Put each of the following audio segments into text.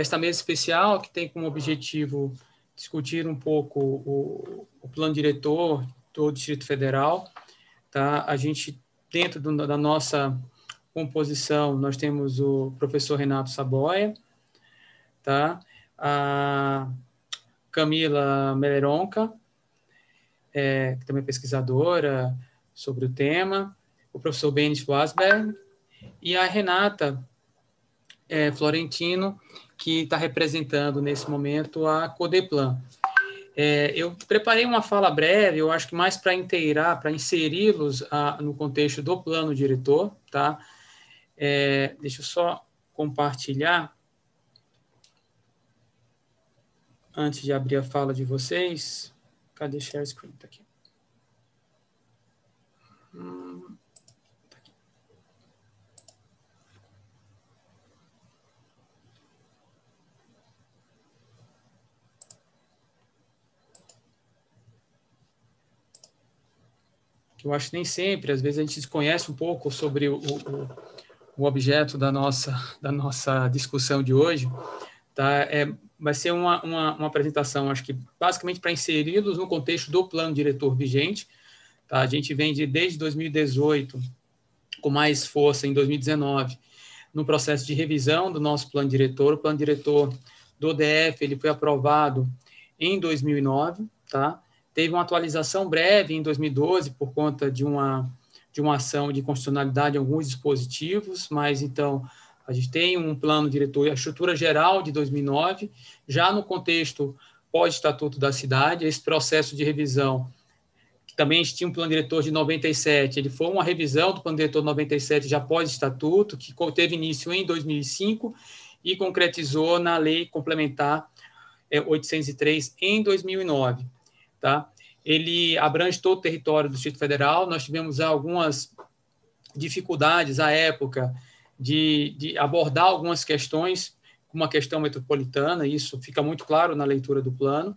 Esta mesa especial, que tem como objetivo discutir um pouco o, o plano diretor do Distrito Federal, tá? A gente, dentro do, da nossa composição, nós temos o professor Renato Saboia, tá? A Camila Meleronca, é, que também é pesquisadora sobre o tema, o professor Benes Wasberg e a Renata é, Florentino, que está representando nesse momento a Codeplan. É, eu preparei uma fala breve, eu acho que mais para inteirar, para inseri-los ah, no contexto do plano diretor, tá? É, deixa eu só compartilhar antes de abrir a fala de vocês. Cadê share screen? Tá aqui. Hum. que eu acho que nem sempre, às vezes a gente desconhece um pouco sobre o, o, o objeto da nossa, da nossa discussão de hoje, tá? É, vai ser uma, uma, uma apresentação, acho que basicamente para inseri-los no contexto do plano diretor vigente. Tá? A gente vem de, desde 2018, com mais força em 2019, no processo de revisão do nosso plano diretor. O plano diretor do DF ele foi aprovado em 2009, tá? Teve uma atualização breve em 2012 por conta de uma, de uma ação de constitucionalidade em alguns dispositivos, mas então a gente tem um plano diretor e a estrutura geral de 2009, já no contexto pós-estatuto da cidade, esse processo de revisão, que também tinha um plano diretor de 97, ele foi uma revisão do plano diretor de 97 já pós-estatuto, que teve início em 2005 e concretizou na lei complementar 803 é, em 2009, tá? ele abrange todo o território do Distrito Federal. Nós tivemos algumas dificuldades à época de, de abordar algumas questões, uma questão metropolitana, isso fica muito claro na leitura do plano,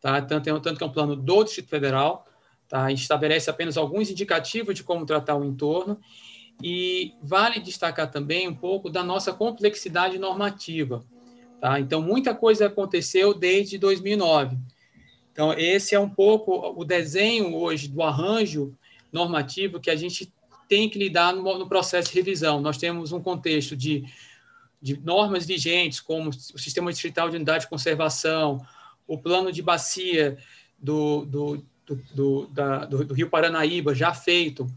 tá? tanto, é, tanto que é um plano do Distrito Federal, tá? estabelece apenas alguns indicativos de como tratar o entorno, e vale destacar também um pouco da nossa complexidade normativa. Tá? Então, muita coisa aconteceu desde 2009 então, esse é um pouco o desenho hoje do arranjo normativo que a gente tem que lidar no, no processo de revisão. Nós temos um contexto de, de normas vigentes, como o Sistema Distrital de Unidade de Conservação, o plano de bacia do, do, do, do, da, do, do Rio Paranaíba já feito,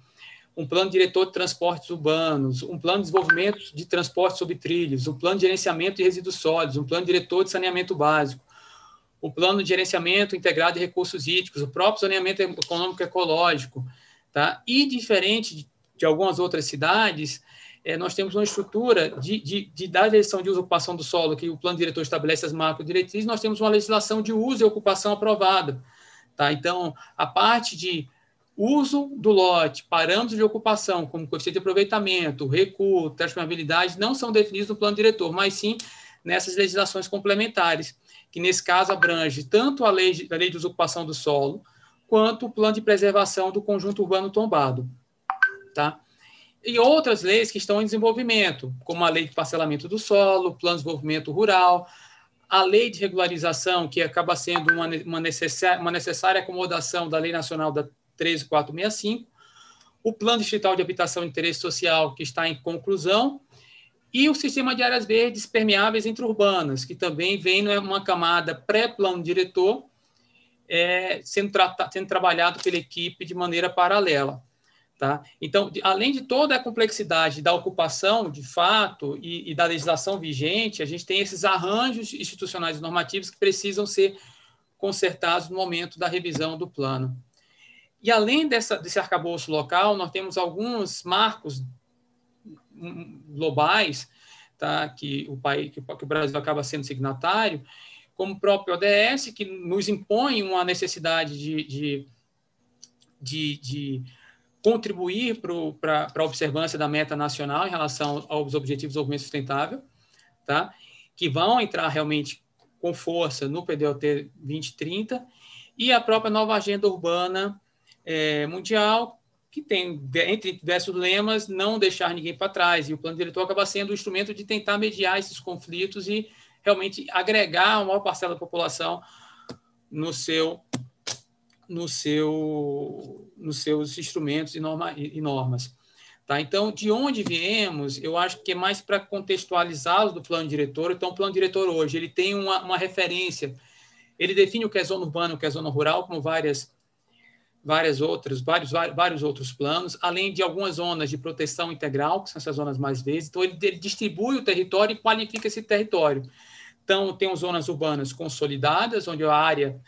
um plano diretor de transportes urbanos, um plano de desenvolvimento de transportes sobre trilhos, um plano de gerenciamento de resíduos sólidos, um plano diretor de saneamento básico o plano de gerenciamento integrado de recursos hídricos, o próprio saneamento econômico ecológico. Tá? E, diferente de, algumas outras cidades, é, nós temos uma estrutura de, de, de da direção de uso e ocupação do solo, que o plano diretor estabelece as macro diretrizes, nós temos uma legislação de uso e ocupação aprovada. Tá? Então, a parte de uso do lote, parâmetros de ocupação, como coeficiente de aproveitamento, recuo, transformabilidade, não são definidos no plano diretor, mas sim nessas legislações complementares que nesse caso abrange tanto a lei, de, a lei de usurpação do solo, quanto o plano de preservação do conjunto urbano tombado. Tá? E outras leis que estão em desenvolvimento, como a lei de parcelamento do solo, o plano de desenvolvimento rural, a lei de regularização, que acaba sendo uma, uma, necessária, uma necessária acomodação da Lei Nacional da 13465, o Plano Distrital de Habitação de Interesse Social, que está em conclusão, e o sistema de áreas verdes permeáveis interurbanas, que também vem numa né, camada pré-plano diretor, é, sendo, sendo trabalhado pela equipe de maneira paralela. Tá? Então, de, além de toda a complexidade da ocupação, de fato, e, e, da legislação vigente, a gente tem esses arranjos institucionais e normativos que precisam ser consertados no momento da revisão do plano. E além dessa, desse arcabouço local, nós temos alguns marcos globais, tá? que, o país, que, o Brasil acaba sendo signatário, como o próprio ODS, que nos impõe uma necessidade de, de, de, de contribuir para a observância da meta nacional em relação aos Objetivos de Desenvolvimento Sustentável, tá? que vão entrar realmente com força no PDOT 2030, e a própria nova agenda urbana é, mundial, que tem, entre diversos lemas, não deixar ninguém para trás. E o plano diretor acaba sendo o instrumento de tentar mediar esses conflitos e realmente agregar a maior parcela da população no seu no seu nos seus instrumentos e, norma, e normas. Tá? Então, de onde viemos, eu acho que é mais para contextualizá-los do plano diretor. Então, o plano diretor hoje ele tem uma, uma referência, ele define o que é zona urbana, o que é zona rural, como várias várias outras, vários, vários outros planos, além de algumas zonas de proteção integral, que são essas zonas mais verdes. Então, ele, ele distribui o território e qualifica esse território. Então, tem zonas urbanas consolidadas, onde a área,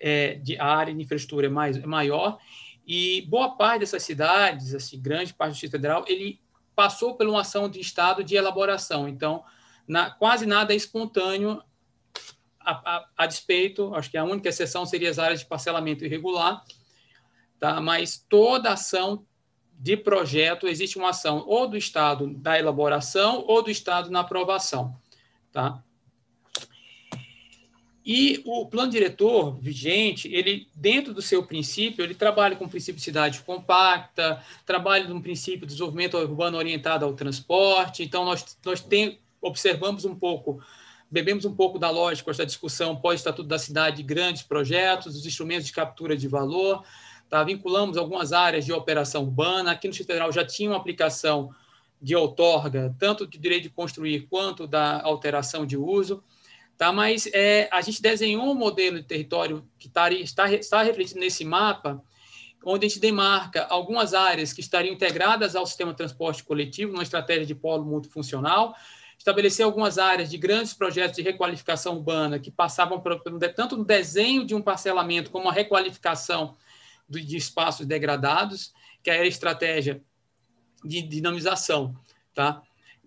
é, de, a área de infraestrutura é, mais, é maior, e boa parte dessas cidades, assim, grande parte do Distrito Federal, ele passou por uma ação de Estado de elaboração. Então, na, quase nada é espontâneo a, a, a, despeito, acho que a única exceção seria as áreas de parcelamento irregular, tá? mas toda ação de projeto existe uma ação ou do Estado da elaboração ou do Estado na aprovação. Tá? E o plano diretor vigente, ele dentro do seu princípio, ele trabalha com o princípio de cidade compacta, trabalha no princípio de desenvolvimento urbano orientado ao transporte. Então nós nós tem, observamos um pouco, bebemos um pouco da lógica da discussão pós-estatuto da cidade, grandes projetos, os instrumentos de captura de valor. Tá? Vinculamos algumas áreas de operação urbana. Aqui no Distrito Federal já tinha uma aplicação de outorga, tanto de direito de construir quanto da alteração de uso. Tá? Mas é, a gente desenhou um modelo de território que tá, está, está refletido nesse mapa, onde a gente demarca algumas áreas que estariam integradas ao sistema de transporte coletivo, numa estratégia de polo multifuncional, estabelecer algumas áreas de grandes projetos de requalificação urbana que passavam por, tanto no desenho de um parcelamento como a requalificação de espaços degradados, que é a estratégia de dinamização, tá?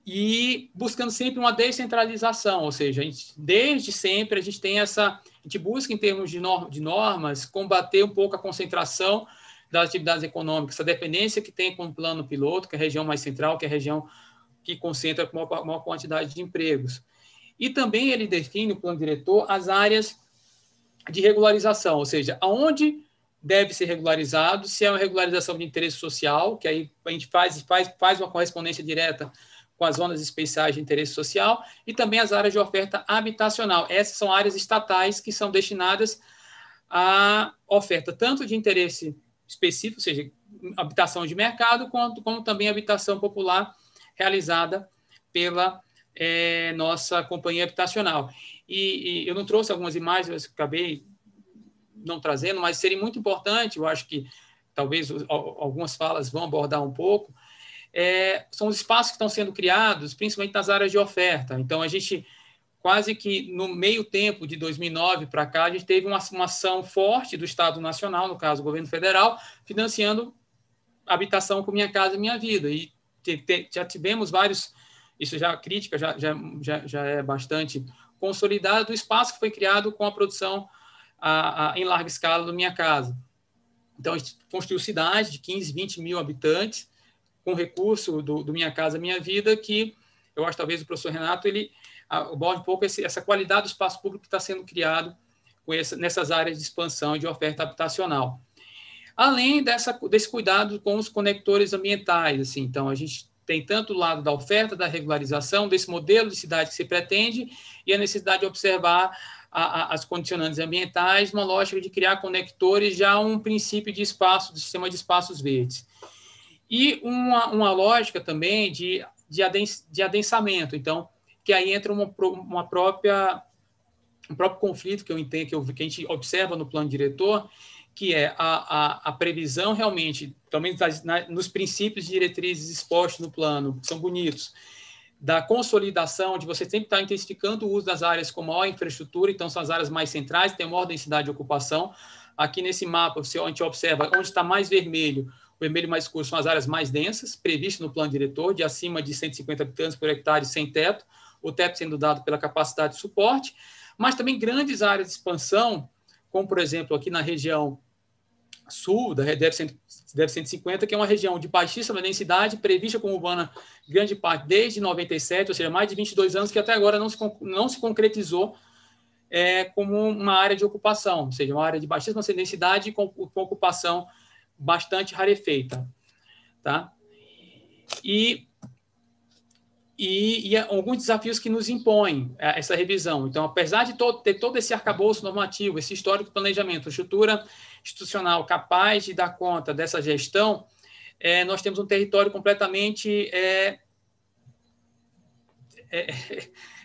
E buscando sempre uma descentralização, ou seja, gente, desde sempre a gente tem essa, a gente busca em termos de, norm, de normas combater um pouco a concentração das atividades econômicas, essa dependência que tem com o plano piloto, que é a região mais central, que é a região que concentra a maior quantidade de empregos. E também ele define, o plano diretor, as áreas de regularização, ou seja, aonde deve ser regularizado. Se é uma regularização de interesse social, que aí a gente faz, faz, faz uma correspondência direta com as zonas especiais de interesse social e também as áreas de oferta habitacional. Essas são áreas estatais que são destinadas à oferta tanto de interesse específico, ou seja, habitação de mercado, quanto, como também habitação popular realizada pela é, nossa companhia habitacional. E, e, eu não trouxe algumas imagens, acabei não trazendo, mas seria muito importante, eu acho que talvez algumas falas vão abordar um pouco, é, são os espaços que estão sendo criados, principalmente nas áreas de oferta. Então, a gente quase que no meio tempo de 2009 para cá, a gente teve uma, uma, ação forte do Estado Nacional, no caso, o governo federal, financiando habitação com Minha Casa Minha Vida. E te, te, já tivemos vários, isso já é crítica, já, já, já, já é bastante consolidada do espaço que foi criado com a produção a, a, em larga escala da minha casa. Então, a gente construiu cidade de 15, 20 mil habitantes, com recurso do, do Minha Casa Minha Vida, que eu acho talvez o professor Renato ele aborda um pouco esse, essa qualidade do espaço público que está sendo criado com essa, nessas áreas de expansão e de oferta habitacional. Além dessa, desse cuidado com os conectores ambientais, assim, então a gente tem tanto o lado da oferta, da regularização, desse modelo de cidade que se pretende e a necessidade de observar a, a, as condicionantes ambientais, uma lógica de criar conectores já um princípio de espaço, do sistema de espaços verdes. E uma, uma lógica também de, de, adens, de adensamento, então, que aí entra uma, uma própria um próprio conflito que eu entendo que, eu, que a gente observa no plano diretor que é a, a, a, previsão realmente, também nos princípios de diretrizes expostos no plano, que são bonitos, da consolidação, de você sempre estar intensificando o uso das áreas com maior infraestrutura, então são as áreas mais centrais, tem maior densidade de ocupação. Aqui nesse mapa, a gente observa onde está mais vermelho, o vermelho mais escuro são as áreas mais densas, previsto no plano diretor, de acima de 150 habitantes por hectare sem teto, o teto sendo dado pela capacidade de suporte, mas também grandes áreas de expansão, como por exemplo aqui na região sul da DEF, 150, que é uma região de baixíssima densidade, prevista como urbana grande parte desde 97, ou seja, mais de 22 anos, que até agora não se, não se concretizou é, como uma área de ocupação, ou seja, uma área de baixíssima densidade com, com ocupação bastante rarefeita. Tá? E e, e, é alguns desafios que nos impõem essa revisão. Então, apesar de todo, ter todo esse arcabouço normativo, esse histórico planejamento, estrutura institucional capaz de dar conta dessa gestão, é, nós temos um território completamente é, é,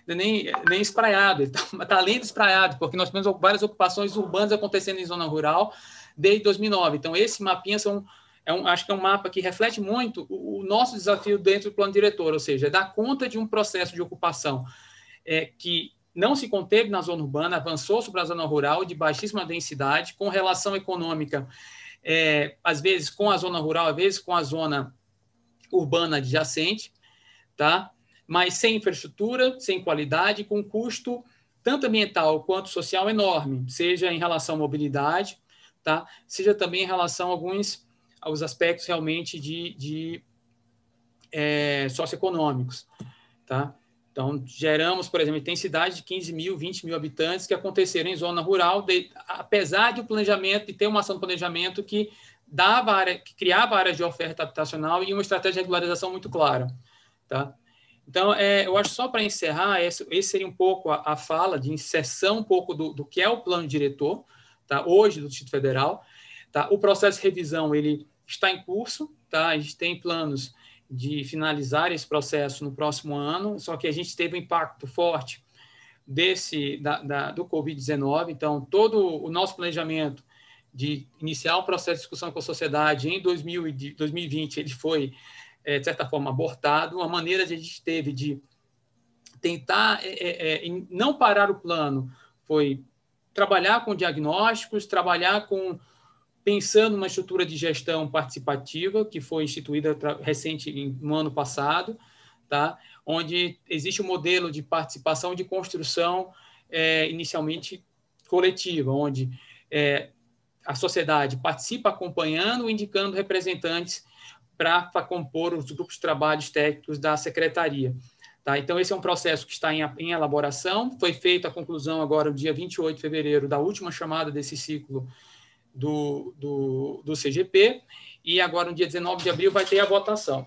é nem, nem espraiado, está então, tá além do espraiado, porque nós temos várias ocupações urbanas acontecendo em zona rural desde 2009. Então, esse mapinha são, é um, acho que é um mapa que reflete muito o, o nosso desafio dentro do plano diretor, ou seja, dar conta de um processo de ocupação é, que não se conteve na zona urbana, avançou sobre a zona rural de baixíssima densidade, com relação econômica, é, às vezes com a zona rural, às vezes com a zona urbana adjacente, tá? mas sem infraestrutura, sem qualidade, com custo tanto ambiental quanto social enorme, seja em relação à mobilidade, tá? seja também em relação a alguns aos aspectos realmente de, de é, socioeconômicos. Tá? Então, geramos, por exemplo, tem de 15 mil, 20 mil habitantes que aconteceram em zona rural, de, apesar de o planejamento, de ter uma ação de planejamento que dava área, que criava áreas de oferta habitacional e uma estratégia de regularização muito clara. Tá? Então, é, eu acho só para encerrar, esse, esse, seria um pouco a, a, fala de inserção um pouco do, do que é o plano diretor, tá? hoje do Distrito Federal. Tá? O processo de revisão ele está em curso, tá? a gente tem planos de finalizar esse processo no próximo ano, só que a gente teve um impacto forte desse da, da do Covid-19, então todo o nosso planejamento de iniciar um processo de discussão com a sociedade em 2000, 2020 ele foi é, de certa forma abortado, uma maneira que a gente teve de tentar é, é, é não parar o plano foi trabalhar com diagnósticos, trabalhar com pensando numa estrutura de gestão participativa que foi instituída recente no ano passado, tá? onde existe um modelo de participação de construção é, inicialmente coletiva, onde é, a sociedade participa acompanhando, indicando representantes para compor os grupos de trabalhos técnicos da secretaria. Tá? Então, esse é um processo que está em, em elaboração, foi feita a conclusão agora, no dia 28 de fevereiro, da última chamada desse ciclo do, do, do CGP, e agora, no dia 19 de abril, vai ter a votação.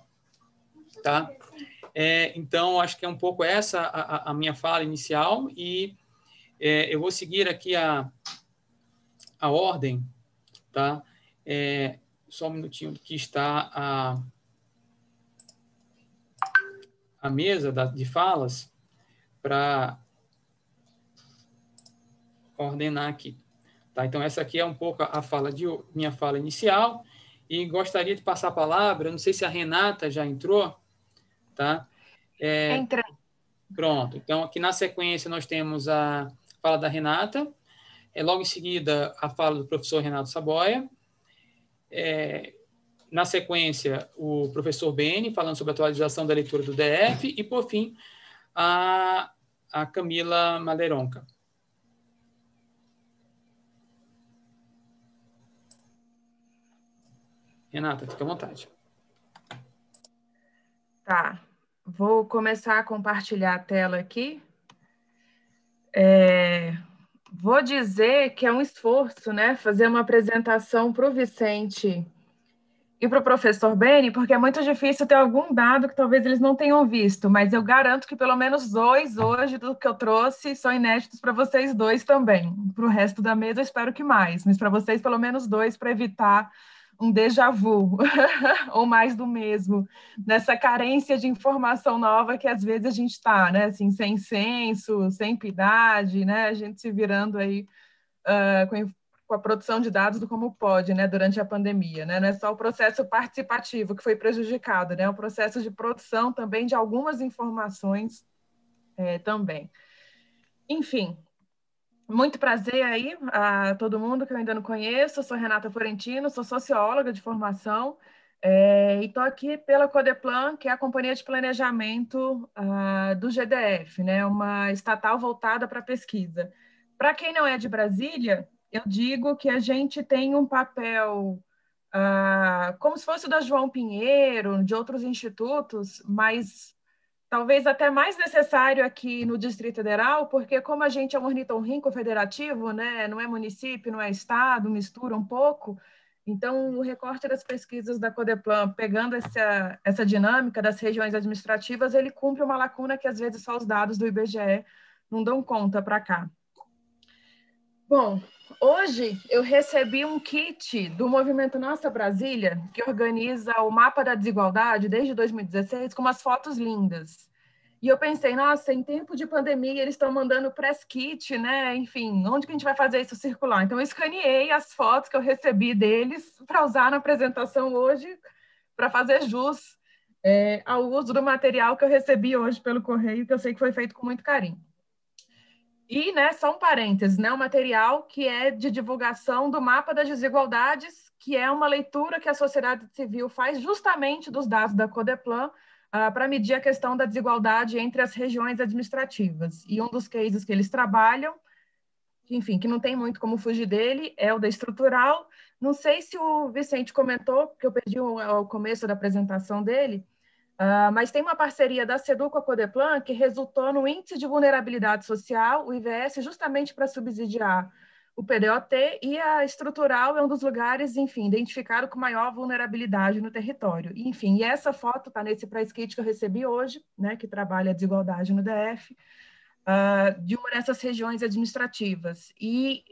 Tá? É, então, acho que é um pouco essa a, a minha fala inicial, e é, eu vou seguir aqui a, a ordem, tá? É, só um minutinho, que está a, a mesa da, de falas para ordenar aqui. Tá? Então, essa aqui é um pouco a fala de minha fala inicial e gostaria de passar a palavra, não sei se a Renata já entrou, tá? É, Entra. Pronto, então aqui na sequência nós temos a fala da Renata, é, logo em seguida a fala do professor Renato Saboia, é, na sequência o professor Bene falando sobre a atualização da leitura do DF e, por fim, a, a Camila Madeironca. Renata, fica à vontade. Tá. Vou começar a compartilhar a tela aqui. É, vou dizer que é um esforço, né? Fazer uma apresentação para o Vicente e para o professor Beni, porque é muito difícil ter algum dado que talvez eles não tenham visto, mas eu garanto que pelo menos dois hoje do que eu trouxe são inéditos para vocês dois também. Para o resto da mesa, eu espero que mais, mas para vocês, pelo menos dois, para evitar um déjà vu, ou mais do mesmo, nessa carência de informação nova que às vezes a gente está, né? Assim, sem senso, sem piedade, né? A gente se virando aí uh, com, com a produção de dados do como pode, né? Durante a pandemia, né? Não é só o processo participativo que foi prejudicado, né? O é processo de produção também de algumas informações é, também. Enfim, muito prazer aí a todo mundo que eu ainda não conheço. Eu sou Renata Florentino, sou socióloga de formação é, e estou aqui pela Codeplan, que é a companhia de planejamento uh, do GDF, né? uma estatal voltada para pesquisa. Para quem não é de Brasília, eu digo que a gente tem um papel uh, como se fosse o da João Pinheiro, de outros institutos, mas talvez até mais necessário aqui no Distrito Federal, porque como a gente é um ornitorrinco federativo, né, não é município, não é estado, mistura um pouco, então o recorte das pesquisas da Codeplan, pegando essa, essa dinâmica das regiões administrativas, ele cumpre uma lacuna que às vezes só os dados do IBGE não dão conta para cá. Bom, hoje eu recebi um kit do movimento Nossa Brasília, que organiza o mapa da desigualdade desde 2016, com umas fotos lindas. E eu pensei, nossa, em tempo de pandemia eles estão mandando press kit, né? Enfim, onde que a gente vai fazer isso circular? Então eu escaneei as fotos que eu recebi deles para usar na apresentação hoje, para fazer jus é, ao uso do material que eu recebi hoje pelo correio, que eu sei que foi feito com muito carinho. E, né, só um parênteses, né, o material que é de divulgação do mapa das desigualdades, que é uma leitura que a sociedade civil faz justamente dos dados da Codeplan uh, ah, para medir a questão da desigualdade entre as regiões administrativas. E um dos cases que eles trabalham, enfim, que não tem muito como fugir dele, é o da estrutural. Não sei se o Vicente comentou, porque eu perdi o, o começo da apresentação dele, Uh, mas tem uma parceria da SEDU com a Codeplan que resultou no Índice de Vulnerabilidade Social, o IVS, justamente para subsidiar o PDOT, e a estrutural é um dos lugares, enfim, identificado com maior vulnerabilidade no território. Enfim, e essa foto está nesse press kit que eu recebi hoje, né, que trabalha a desigualdade no DF, uh, ah, de uma dessas regiões administrativas. E,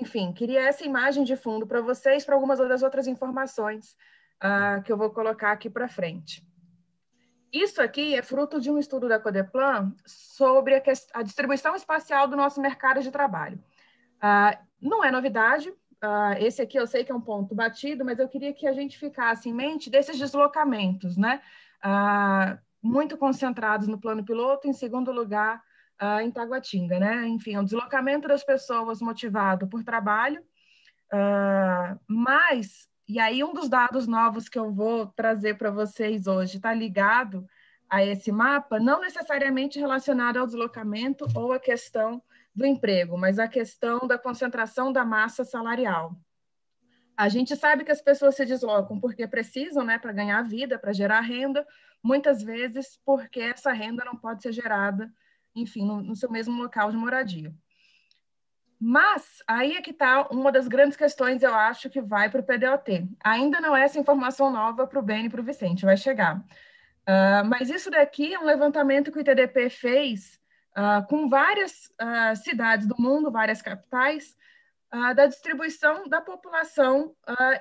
enfim, queria essa imagem de fundo para vocês, para algumas das outras informações uh, que eu vou colocar aqui para frente. Isso aqui é fruto de um estudo da Codeplan sobre a, a distribuição espacial do nosso mercado de trabalho. Ah, não é novidade, ah, esse aqui eu sei que é um ponto batido, mas eu queria que a gente ficasse em mente desses deslocamentos, né? Ah, muito concentrados no plano piloto, em segundo lugar, Uh, em Taguatinga, né? Enfim, o é deslocamento das pessoas motivado por trabalho, uh, mas e aí, um dos dados novos que eu vou trazer para vocês hoje está ligado a esse mapa, não necessariamente relacionado ao deslocamento ou à questão do emprego, mas à questão da concentração da massa salarial. A gente sabe que as pessoas se deslocam porque precisam, né, para ganhar vida, para gerar renda, muitas vezes porque essa renda não pode ser gerada, enfim, no, no seu mesmo local de moradia. Mas aí é que está uma das grandes questões, eu acho, que vai para o PDOT. Ainda não é essa informação nova para o Beni e para o Vicente, vai chegar. Uh, mas isso daqui é um levantamento que o ITDP fez uh, com várias uh, cidades do mundo, várias capitais, da distribuição da população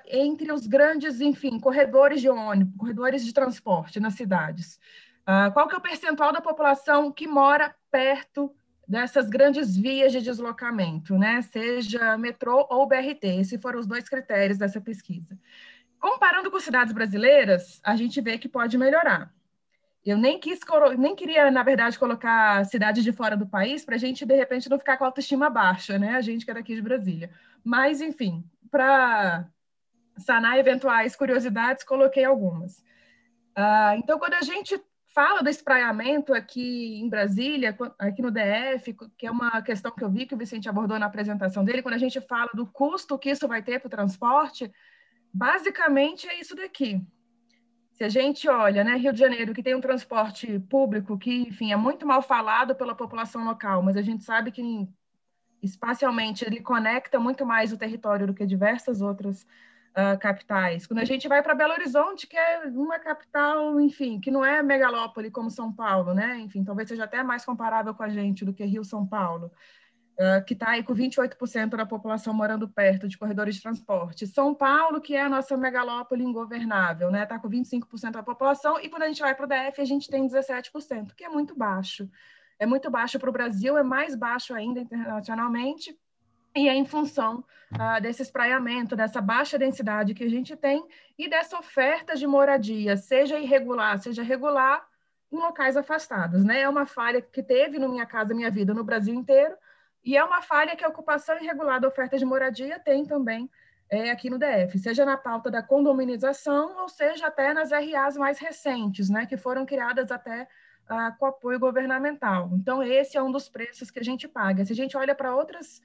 entre os grandes, enfim, corredores de ônibus, corredores de transporte nas cidades. qual que é o percentual da população que mora perto dessas grandes vias de deslocamento, né? seja metrô ou BRT, esses foram os dois critérios dessa pesquisa. Comparando com cidades brasileiras, a gente vê que pode melhorar. Eu nem quis, nem queria, na verdade, colocar cidade de fora do país para a gente, de repente, não ficar com a autoestima baixa, né? A gente que é daqui de Brasília. Mas, enfim, para sanar eventuais curiosidades, coloquei algumas. Uh, então, quando a gente fala do espraiamento aqui em Brasília, aqui no DF, que é uma questão que eu vi que o Vicente abordou na apresentação dele, quando a gente fala do custo que isso vai ter para o transporte, basicamente é isso daqui. Se a gente olha, né, Rio de Janeiro, que tem um transporte público que, enfim, é muito mal falado pela população local, mas a gente sabe que espacialmente ele conecta muito mais o território do que diversas outras ah, capitais. Quando a gente vai para Belo Horizonte, que é uma capital, enfim, que não é megalópole como São Paulo, né? Enfim, talvez seja até mais comparável com a gente do que Rio-São Paulo, uh, que está aí com 28% da população morando perto de corredores de transporte. São Paulo, que é a nossa megalópole ingovernável, né? Está com 25% da população, e quando a gente vai para o DF, a gente tem 17%, que é muito baixo. É muito baixo para o Brasil, é mais baixo ainda internacionalmente, e é em função ah, desse espraiamento, dessa baixa densidade que a gente tem e dessa oferta de moradia, seja irregular, seja regular, em locais afastados. Né? É uma falha que teve no Minha Casa Minha Vida no Brasil inteiro e é uma falha que a ocupação irregular da oferta de moradia tem também é, aqui no DF, seja na pauta da condominização ou seja até nas RAs mais recentes, né? que foram criadas até ah, com apoio governamental. Então, esse é um dos preços que a gente paga. Se a gente olha para outras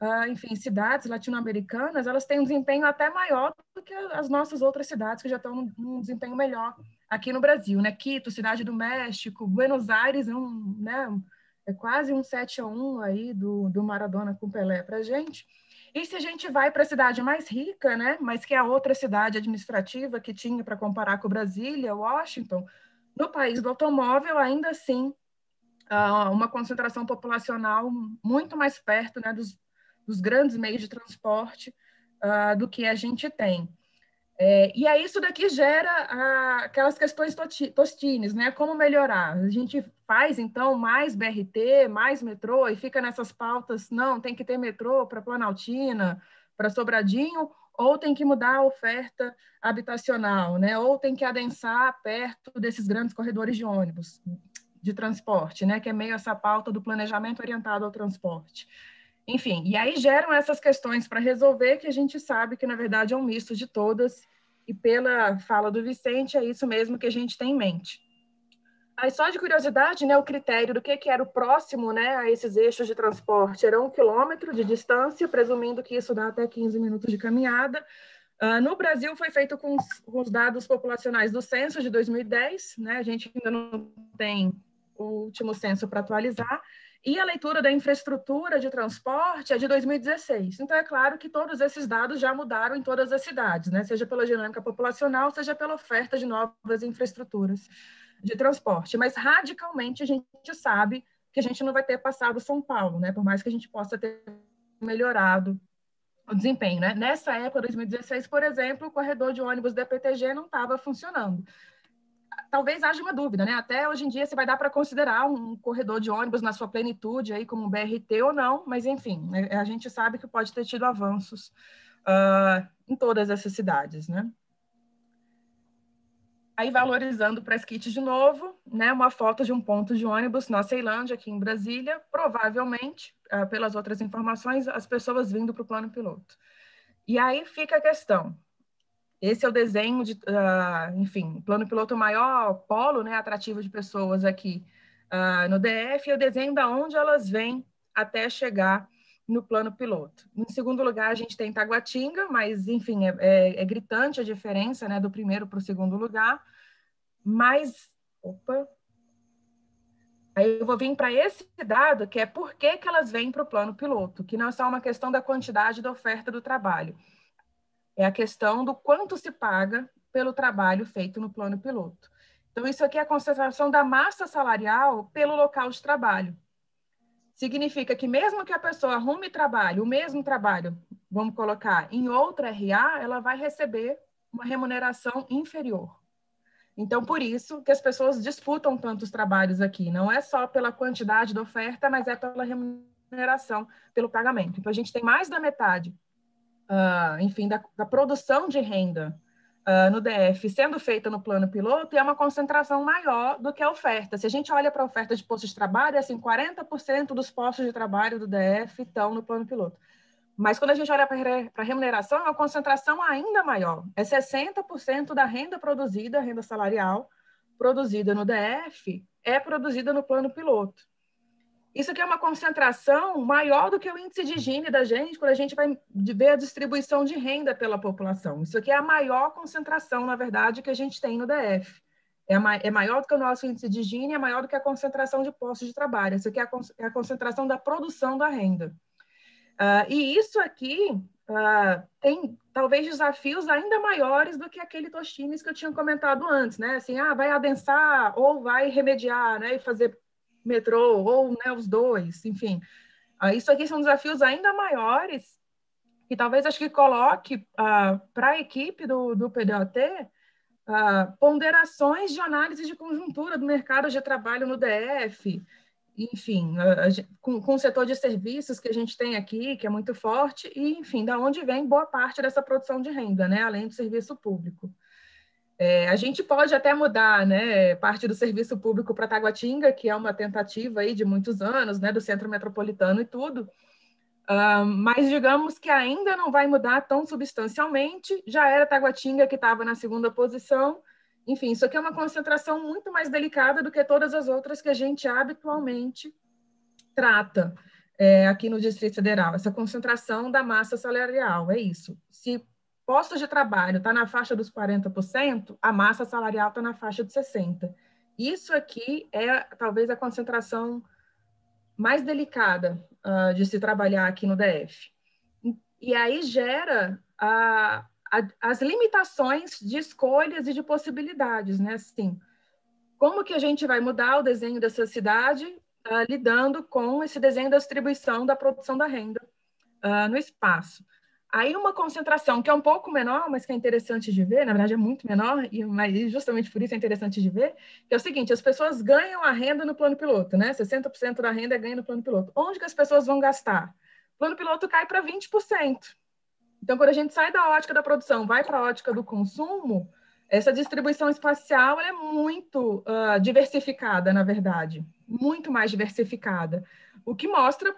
uh, enfim, cidades latino-americanas, elas têm um desempenho até maior do que as nossas outras cidades que já estão num, num desempenho melhor aqui no Brasil, né? Quito, Cidade do México, Buenos Aires é um, né, é quase um 7 a 1 aí do, do Maradona com Pelé para gente. E se a gente vai para a cidade mais rica, né, mas que é a outra cidade administrativa que tinha para comparar com Brasília, Washington, no país do automóvel, ainda assim, ah, uma concentração populacional muito mais perto né, dos dos grandes meios de transporte uh, do que a gente tem. É, e aí isso daqui gera ah, aquelas questões tostines, né? Como melhorar? A gente faz então mais BRT, mais metrô e fica nessas pautas, não, tem que ter metrô para Planaltina, para Sobradinho, ou tem que mudar a oferta habitacional, né? Ou tem que adensar perto desses grandes corredores de ônibus de transporte, né? Que é meio essa pauta do planejamento orientado ao transporte. Enfim, e aí geram essas questões para resolver que a gente sabe que, na verdade, é um misto de todas, e pela fala do Vicente, é isso mesmo que a gente tem em mente. Aí, só de curiosidade, né, o critério do que, que era o próximo né, a esses eixos de transporte era um quilômetro de distância, presumindo que isso dá até 15 minutos de caminhada. Uh, no Brasil, foi feito com os, com os, dados populacionais do censo de 2010, né, a gente ainda não tem o último censo para atualizar, e a leitura da infraestrutura de transporte é de 2016. Então, é claro que todos esses dados já mudaram em todas as cidades, né? seja pela dinâmica populacional, seja pela oferta de novas infraestruturas de transporte. Mas, radicalmente, a gente sabe que a gente não vai ter passado São Paulo, né? por mais que a gente possa ter melhorado o desempenho. Né? Nessa época, 2016, por exemplo, o corredor de ônibus da PTG não estava funcionando talvez haja uma dúvida, né? Até hoje em dia se vai dar para considerar um corredor de ônibus na sua plenitude aí como um BRT ou não, mas enfim, né, a gente sabe que pode ter tido avanços uh, em todas essas cidades, né? Aí valorizando o skit de novo, né? Uma foto de um ponto de ônibus na Ceilândia, aqui em Brasília, provavelmente, uh, pelas outras informações, as pessoas vindo para o plano piloto. E aí fica a questão, esse é o desenho de, uh, enfim, plano piloto maior, polo, né, atrativo de pessoas aqui uh, no DF, é o desenho da de onde elas vêm até chegar no plano piloto. Em segundo lugar, a gente tem Taguatinga, mas, enfim, é, é, é gritante a diferença, né, do primeiro para o segundo lugar, mas, opa, Aí eu vou vir para esse dado, que é por que, que elas vêm para o plano piloto, que não é só uma questão da quantidade da oferta do trabalho é a questão do quanto se paga pelo trabalho feito no plano piloto. Então, isso aqui é a concentração da massa salarial pelo local de trabalho. Significa que mesmo que a pessoa arrume trabalho, o mesmo trabalho, vamos colocar, em outra RA, ela vai receber uma remuneração inferior. Então, por isso que as pessoas disputam tantos trabalhos aqui. Não é só pela quantidade da oferta, mas é pela remuneração, pelo pagamento. Então, a gente tem mais da metade uh, enfim, da, da, produção de renda uh, no DF sendo feita no plano piloto, é uma concentração maior do que a oferta. Se a gente olha para a oferta de postos de trabalho, é assim, 40% dos postos de trabalho do DF estão no plano piloto. Mas quando a gente olha para a remuneração, é uma concentração ainda maior. É 60% da renda produzida, renda salarial, produzida no DF, é produzida no plano piloto. Isso aqui é uma concentração maior do que o índice de Gini da gente, quando a gente vai ver a distribuição de renda pela população. Isso aqui é a maior concentração, na verdade, que a gente tem no DF. É, ma é maior do que o nosso índice de Gini, é maior do que a concentração de postos de trabalho. Isso aqui é a, con é a concentração da produção da renda. Uh, e isso aqui uh, tem talvez desafios ainda maiores do que aquele toxines que eu tinha comentado antes, né? Assim, ah, vai adensar ou vai remediar, né? E fazer metrô, ou né, os dois, enfim. Isso aqui são desafios ainda maiores, que talvez acho que coloque uh, ah, para a equipe do, do PDOT uh, ah, ponderações de análise de conjuntura do mercado de trabalho no DF, enfim, com, com o setor de serviços que a gente tem aqui, que é muito forte, e, enfim, da onde vem boa parte dessa produção de renda, né, além do serviço público. É, a gente pode até mudar né, parte do serviço público para Taguatinga, que é uma tentativa aí de muitos anos, né, do centro metropolitano e tudo, uh, mas digamos que ainda não vai mudar tão substancialmente. Já era Taguatinga que estava na segunda posição. Enfim, isso aqui é uma concentração muito mais delicada do que todas as outras que a gente habitualmente trata. É, aqui no Distrito Federal, essa concentração da massa salarial, é isso. Se postos de trabalho está na faixa dos 40%, a massa salarial está na faixa de 60%. Isso aqui é talvez a concentração mais delicada uh, de se trabalhar aqui no DF. E aí gera a, as limitações de escolhas e de possibilidades, né? Assim, como que a gente vai mudar o desenho dessa cidade uh, lidando com esse desenho da distribuição da produção da renda uh, no espaço? Aí uma concentração que é um pouco menor, mas que é interessante de ver, na verdade é muito menor, e mas justamente por isso é interessante de ver, que é o seguinte, as pessoas ganham a renda no plano piloto, né? 60% da renda é ganha no plano piloto. Onde que as pessoas vão gastar? O plano piloto cai para 20%. Então, quando a gente sai da ótica da produção, vai para a ótica do consumo, essa distribuição espacial é muito uh, diversificada, na verdade, muito mais diversificada, o que mostra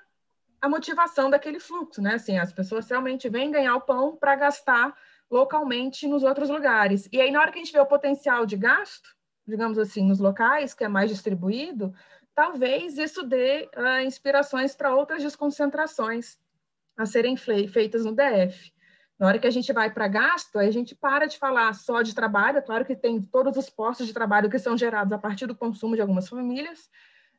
a motivação daquele fluxo, né? Assim, as pessoas realmente vêm ganhar o pão para gastar localmente nos outros lugares. E aí, na hora que a gente vê o potencial de gasto, digamos assim, nos locais, que é mais distribuído, talvez isso dê uh, inspirações para outras desconcentrações a serem feitas no DF. Na hora que a gente vai para gasto, a gente para de falar só de trabalho, é claro que tem todos os postos de trabalho que são gerados a partir do consumo de algumas famílias,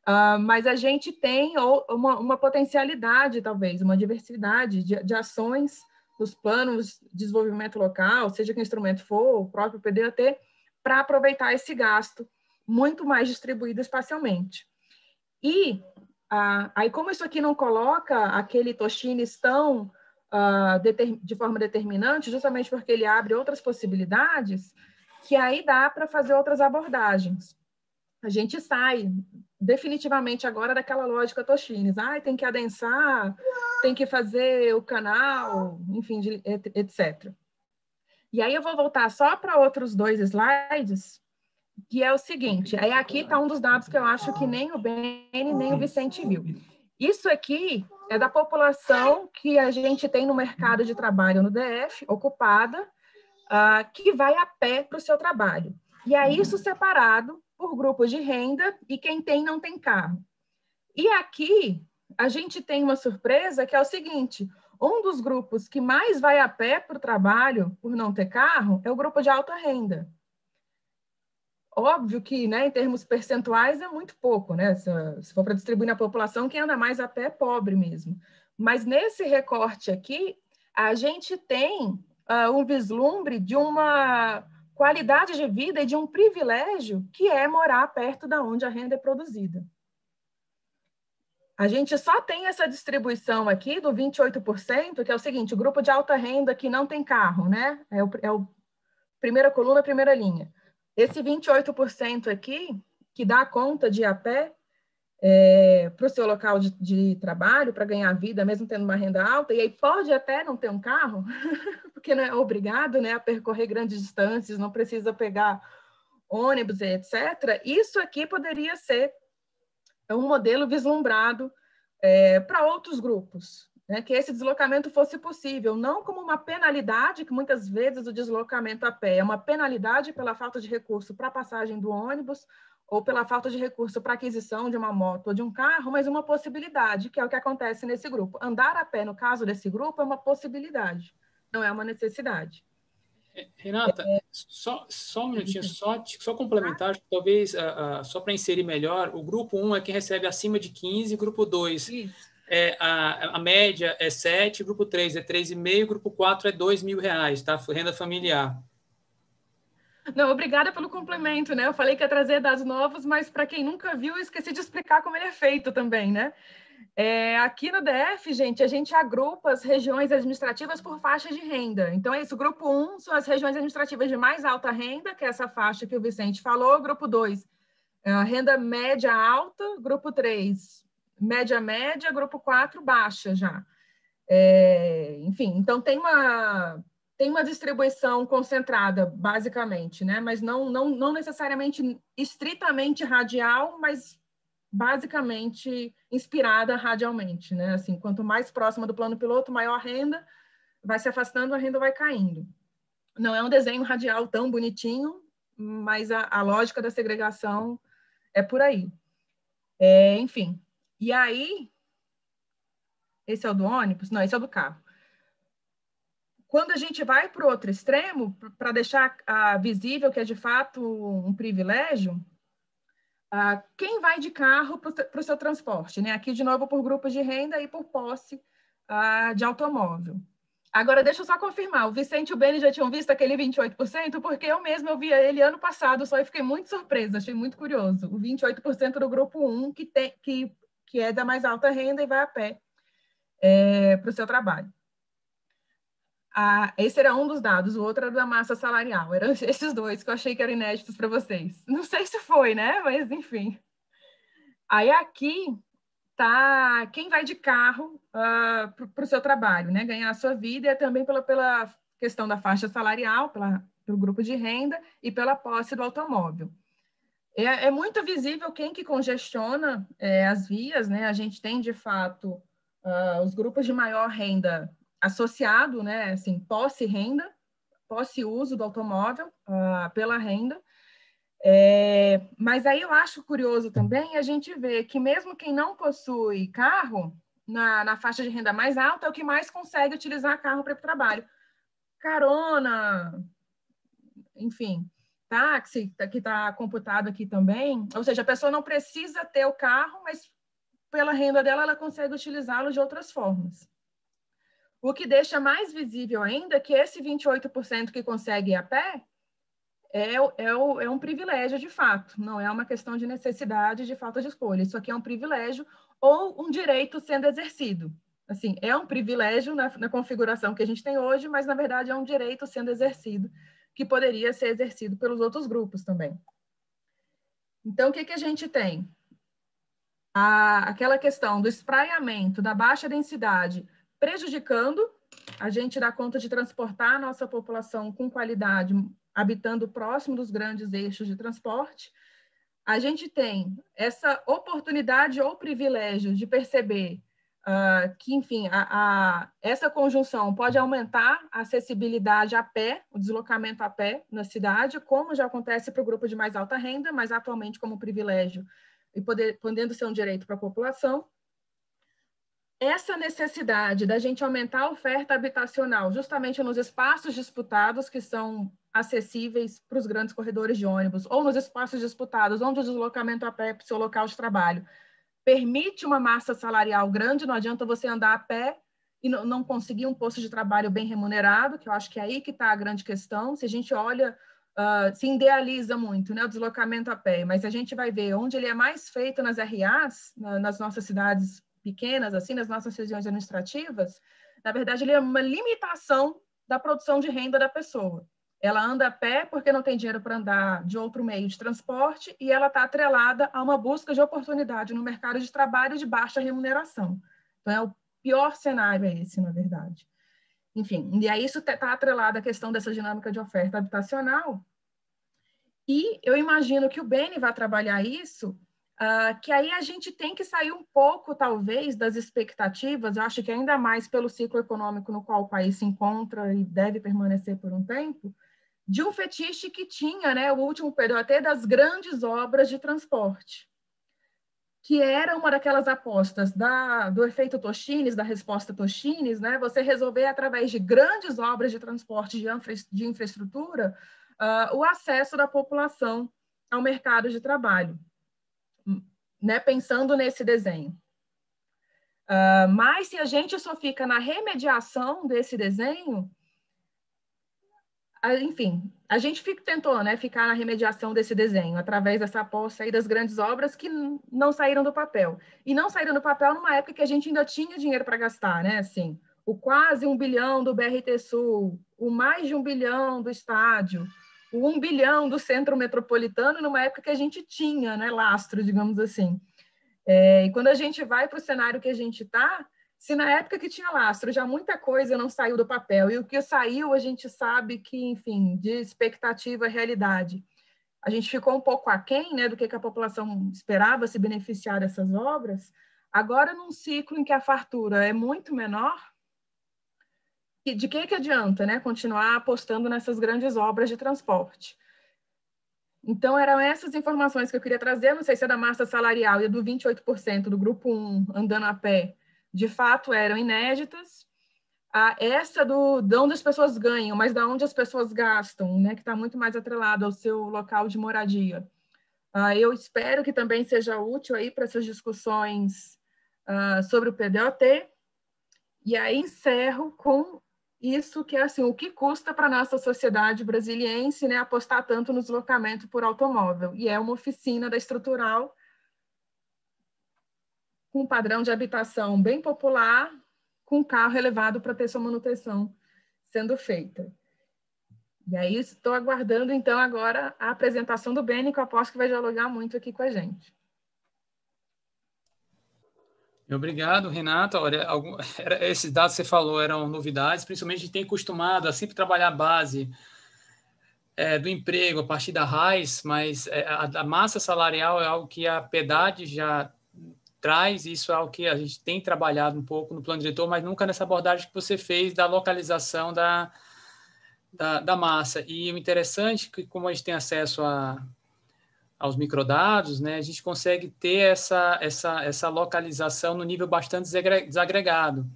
Uh, mas a gente tem uma, uma, potencialidade, talvez, uma diversidade de, de ações nos planos de desenvolvimento local, seja que instrumento for, o próprio PDAT, para aproveitar esse gasto muito mais distribuído espacialmente. E aí, como isso aqui não coloca aquele Toshines tão ah, de, de forma determinante, justamente porque ele abre outras possibilidades, que aí dá para fazer outras abordagens. A gente sai definitivamente agora daquela lógica Toshines. Ai, tem que adensar, tem que fazer o canal, enfim, de, etc. E aí eu vou voltar só para outros dois slides, que é o seguinte, aí aqui está um dos dados que eu acho que nem o Ben nem o Vicente viu. Isso aqui é da população que a gente tem no mercado de trabalho no DF, ocupada, uh, que vai a pé para o seu trabalho. E aí, é isso separado por grupos de renda e quem tem não tem carro. E aqui a gente tem uma surpresa que é o seguinte: um dos grupos que mais vai a pé para o trabalho por não ter carro é o grupo de alta renda. Óbvio que, né, em termos percentuais, é muito pouco, né? Se, se for para distribuir na população, quem anda mais a pé é pobre mesmo. Mas nesse recorte aqui, a gente tem uh, um vislumbre de uma qualidade de vida e de um privilégio que é morar perto da onde a renda é produzida. A gente só tem essa distribuição aqui do 28%, que é o seguinte, o grupo de alta renda que não tem carro, né? É o, é o primeira coluna, primeira linha. Esse 28% aqui, que dá conta de ir a pé, é, para o seu local de, de trabalho, para ganhar vida, mesmo tendo uma renda alta, e aí pode até não ter um carro, porque não é obrigado né, a percorrer grandes distâncias, não precisa pegar ônibus, etc. Isso aqui poderia ser um modelo vislumbrado é, para outros grupos, né? que esse deslocamento fosse possível, não como uma penalidade, que muitas vezes o deslocamento a pé é uma penalidade pela falta de recurso para a passagem do ônibus ou pela falta de recurso para aquisição de uma moto ou de um carro, mas uma possibilidade, que é o que acontece nesse grupo. Andar a pé, no caso desse grupo, é uma possibilidade, não é uma necessidade. É, Renata, é... só, só um minutinho, uhum. só, só complementar, ah? talvez uh, uh, só para inserir melhor, o grupo 1 é quem recebe acima de 15, grupo 2 é, a, a média é 7, grupo 3 é 3,5, grupo 4 é 2 mil reais, tá? Renda familiar. Não, obrigada pelo complemento, né? Eu falei que ia trazer dados novos, mas para quem nunca viu, esqueci de explicar como ele é feito também, né? É, aqui no DF, gente, a gente agrupa as regiões administrativas por faixa de renda. Então, é isso. Grupo 1 são as regiões administrativas de mais alta renda, que é essa faixa que o Vicente falou. Grupo 2, é, renda média alta. Grupo 3, média média. Grupo 4, baixa já. É, enfim, então tem uma tem uma distribuição concentrada, basicamente, né? mas não, não, não necessariamente estritamente radial, mas basicamente inspirada radialmente. Né? Assim, quanto mais próxima do plano piloto, maior a renda, vai se afastando, a renda vai caindo. Não é um desenho radial tão bonitinho, mas a, a lógica da segregação é por aí. É, enfim, e aí, esse é o do ônibus? Não, esse é o do carro. Quando a gente vai para o outro extremo, para deixar ah, visível que é de fato um privilégio, ah, quem vai de carro para o seu transporte? Né? Aqui, de novo, por grupos de renda e por posse ah, de automóvel. Agora, deixa eu só confirmar, o Vicente e o Beni já tinham visto aquele 28%, porque eu mesmo eu via ele ano passado só e fiquei muito surpresa, achei muito curioso. O 28% do grupo 1, que, tem, que, que é da mais alta renda e vai a pé é, eh, para o seu trabalho. Ah, esse era um dos dados, o outro era da massa salarial. Eram esses dois que eu achei que eram inéditos para vocês. Não sei se foi, né? Mas enfim. Aí aqui tá quem vai de carro uh, ah, para o seu trabalho, né? Ganhar a sua vida é também pela, pela questão da faixa salarial, pela, pelo grupo de renda e pela posse do automóvel. É, é muito visível quem que congestiona é, as vias, né? A gente tem de fato uh, os grupos de maior renda associado, né, assim, posse renda, posse uso do automóvel uh, pela renda. É, mas aí eu acho curioso também a gente ver que mesmo quem não possui carro, na, na faixa de renda mais alta, é o que mais consegue utilizar carro para o trabalho. Carona, enfim, táxi, tá, que está computado aqui também. Ou seja, a pessoa não precisa ter o carro, mas pela renda dela, ela consegue utilizá-lo de outras formas. O que deixa mais visível ainda é que esse 28% que consegue ir a pé é, é, é um privilégio de fato, não é uma questão de necessidade, de falta de escolha. Isso aqui é um privilégio ou um direito sendo exercido. Assim, é um privilégio na, na configuração que a gente tem hoje, mas na verdade é um direito sendo exercido, que poderia ser exercido pelos outros grupos também. Então, o que, que a gente tem? A, aquela questão do espraiamento da baixa densidade prejudicando. A gente dá conta de transportar a nossa população com qualidade, habitando próximo dos grandes eixos de transporte. A gente tem essa oportunidade ou privilégio de perceber uh, que, enfim, a, a, essa conjunção pode aumentar a acessibilidade a pé, o deslocamento a pé na cidade, como já acontece para o grupo de mais alta renda, mas atualmente como privilégio e poder, podendo ser um direito para a população essa necessidade da gente aumentar a oferta habitacional justamente nos espaços disputados que são acessíveis para os grandes corredores de ônibus, ou nos espaços disputados, onde o deslocamento a pé para o seu local de trabalho permite uma massa salarial grande, não adianta você andar a pé e não conseguir um posto de trabalho bem remunerado, que eu acho que é aí que está a grande questão. Se a gente olha, uh, se idealiza muito né, o deslocamento a pé, mas a gente vai ver onde ele é mais feito nas RAs, na, nas nossas cidades pequenas, assim, nas nossas regiões administrativas, na verdade, ele é uma limitação da produção de renda da pessoa. Ela anda a pé porque não tem dinheiro para andar de outro meio de transporte e ela está atrelada a uma busca de oportunidade no mercado de trabalho de baixa remuneração. Então, é o pior cenário é esse, na verdade. Enfim, e aí isso está tá atrelado à questão dessa dinâmica de oferta habitacional. E eu imagino que o Beni vai trabalhar isso Uh, que aí a gente tem que sair um pouco, talvez, das expectativas, eu acho que ainda mais pelo ciclo econômico no qual o país se encontra e deve permanecer por um tempo, de um fetiche que tinha, né, o último período até das grandes obras de transporte, que era uma daquelas apostas da, do efeito Toshines, da resposta Toshines, né, você resolver através de grandes obras de transporte de, infra, de infraestrutura uh, o acesso da população ao mercado de trabalho né, pensando nesse desenho. Uh, mas se a gente só fica na remediação desse desenho, a, enfim, a gente fica, tentou né, ficar na remediação desse desenho, através dessa aposta aí das grandes obras que não saíram do papel. E não saíram do papel numa época que a gente ainda tinha dinheiro para gastar, né? Assim, o quase um bilhão do BRT Sul, o mais de um bilhão do estádio, o 1 bilhão do centro metropolitano numa época que a gente tinha né, lastro, digamos assim. É, e quando a gente vai para o cenário que a gente está, se na época que tinha lastro já muita coisa não saiu do papel, e o que saiu a gente sabe que, enfim, de expectativa, realidade. A gente ficou um pouco aquém né, do que, que a população esperava se beneficiar dessas obras. Agora, num ciclo em que a fartura é muito menor, de que, é que adianta né, continuar apostando nessas grandes obras de transporte? Então, eram essas informações que eu queria trazer. Não sei se é da massa salarial e do 28% do grupo 1 andando a pé, de fato eram inéditas. Ah, essa do de onde as pessoas ganham, mas da onde as pessoas gastam, né, que está muito mais atrelado ao seu local de moradia. Ah, eu espero que também seja útil aí para essas discussões ah, sobre o PDOT. E aí encerro com isso que é assim, o que custa para a nossa sociedade brasiliense né, apostar tanto no deslocamento por automóvel. E é uma oficina da estrutural com um padrão de habitação bem popular, com carro elevado para ter sua manutenção sendo feita. E aí estou aguardando, então, agora a apresentação do Beni, que eu aposto que vai dialogar muito aqui com a gente. Obrigado, Renato. Olha, algum, era, esses dados que você falou eram novidades, principalmente a gente tem acostumado a sempre trabalhar a base é, do emprego a partir da raiz, mas é, a, a, massa salarial é algo que a Pedade já traz, isso é algo que a gente tem trabalhado um pouco no plano diretor, mas nunca nessa abordagem que você fez da localização da, da, da massa. E o interessante é que, como a gente tem acesso a aos microdados, né, a gente consegue ter essa, essa, essa localização no nível bastante desagregado.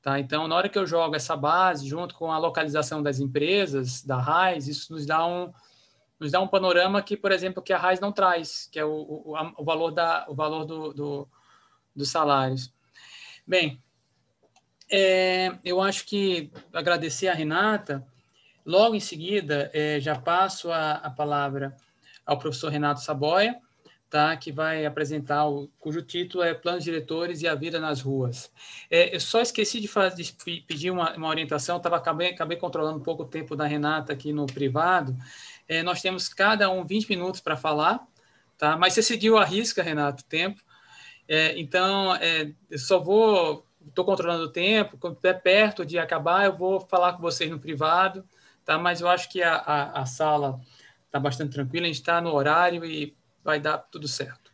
Tá? Então, na hora que eu jogo essa base junto com a localização das empresas, da RAIS, isso nos dá um, nos dá um panorama que, por exemplo, que a RAIS não traz, que é o, o, o valor, da, o valor do, do, dos salários. Bem, é, eu acho que agradecer a Renata. Logo em seguida, é, já passo a, a palavra ao professor Renato Saboia, tá? que vai apresentar, o, cujo título é Planos Diretores e a Vida nas Ruas. É, eu só esqueci de, fazer, de pedir uma, uma orientação, tava, acabei, acabei controlando um pouco o tempo da Renata aqui no privado. É, nós temos cada um 20 minutos para falar, tá? mas você seguiu a risca, Renato, o tempo. É, então, é, eu só vou estou controlando o tempo, quando estiver perto de acabar, eu vou falar com vocês no privado, tá? Mas eu acho que a, a, a sala está bastante tranquilo, a gente está no horário e vai dar tudo certo.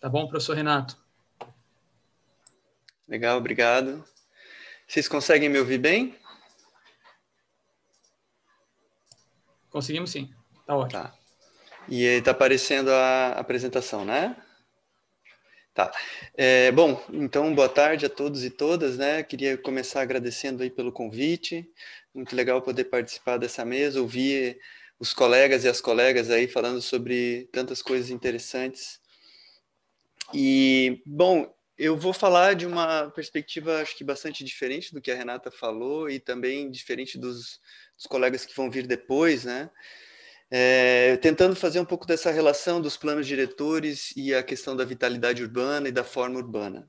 Tá bom, professor Renato? Legal, obrigado. Vocês conseguem me ouvir bem? Conseguimos sim, tá ótimo. Tá. E está aparecendo a apresentação, né? Tá. É, bom, então boa tarde a todos e todas, né? Queria começar agradecendo aí pelo convite. Muito legal poder participar dessa mesa, ouvir os colegas e as colegas aí falando sobre tantas coisas interessantes. E, bom, eu vou falar de uma perspectiva, acho que bastante diferente do que a Renata falou e também diferente dos, dos colegas que vão vir depois, né? É, tentando fazer um pouco dessa relação dos planos diretores e a questão da vitalidade urbana e da forma urbana.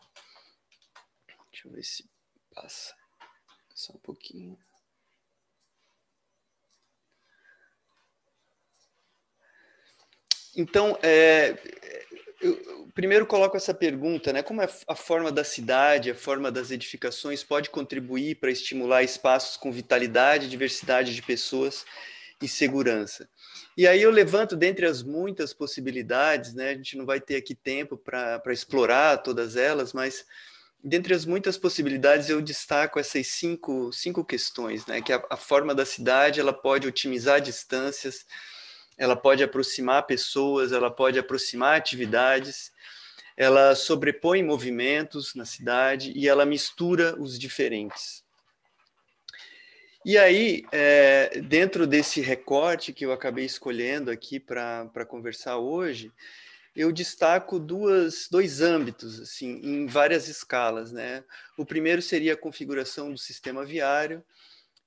Deixa eu ver se passa. Só um pouquinho. Então, é, eu primeiro coloco essa pergunta, né? Como é a forma da cidade, a forma das edificações pode contribuir para estimular espaços com vitalidade, diversidade de pessoas e segurança? E aí eu levanto dentre as muitas possibilidades, né? A gente não vai ter aqui tempo para explorar todas elas, mas dentre as muitas possibilidades eu destaco essas cinco, cinco questões, né? Que a, a forma da cidade ela pode otimizar distâncias, ela pode aproximar pessoas, ela pode aproximar atividades, ela sobrepõe movimentos na cidade e ela mistura os diferentes. E aí, é, dentro desse recorte que eu acabei escolhendo aqui para conversar hoje, eu destaco duas, dois âmbitos, assim, em várias escalas. Né? O primeiro seria a configuração do sistema viário,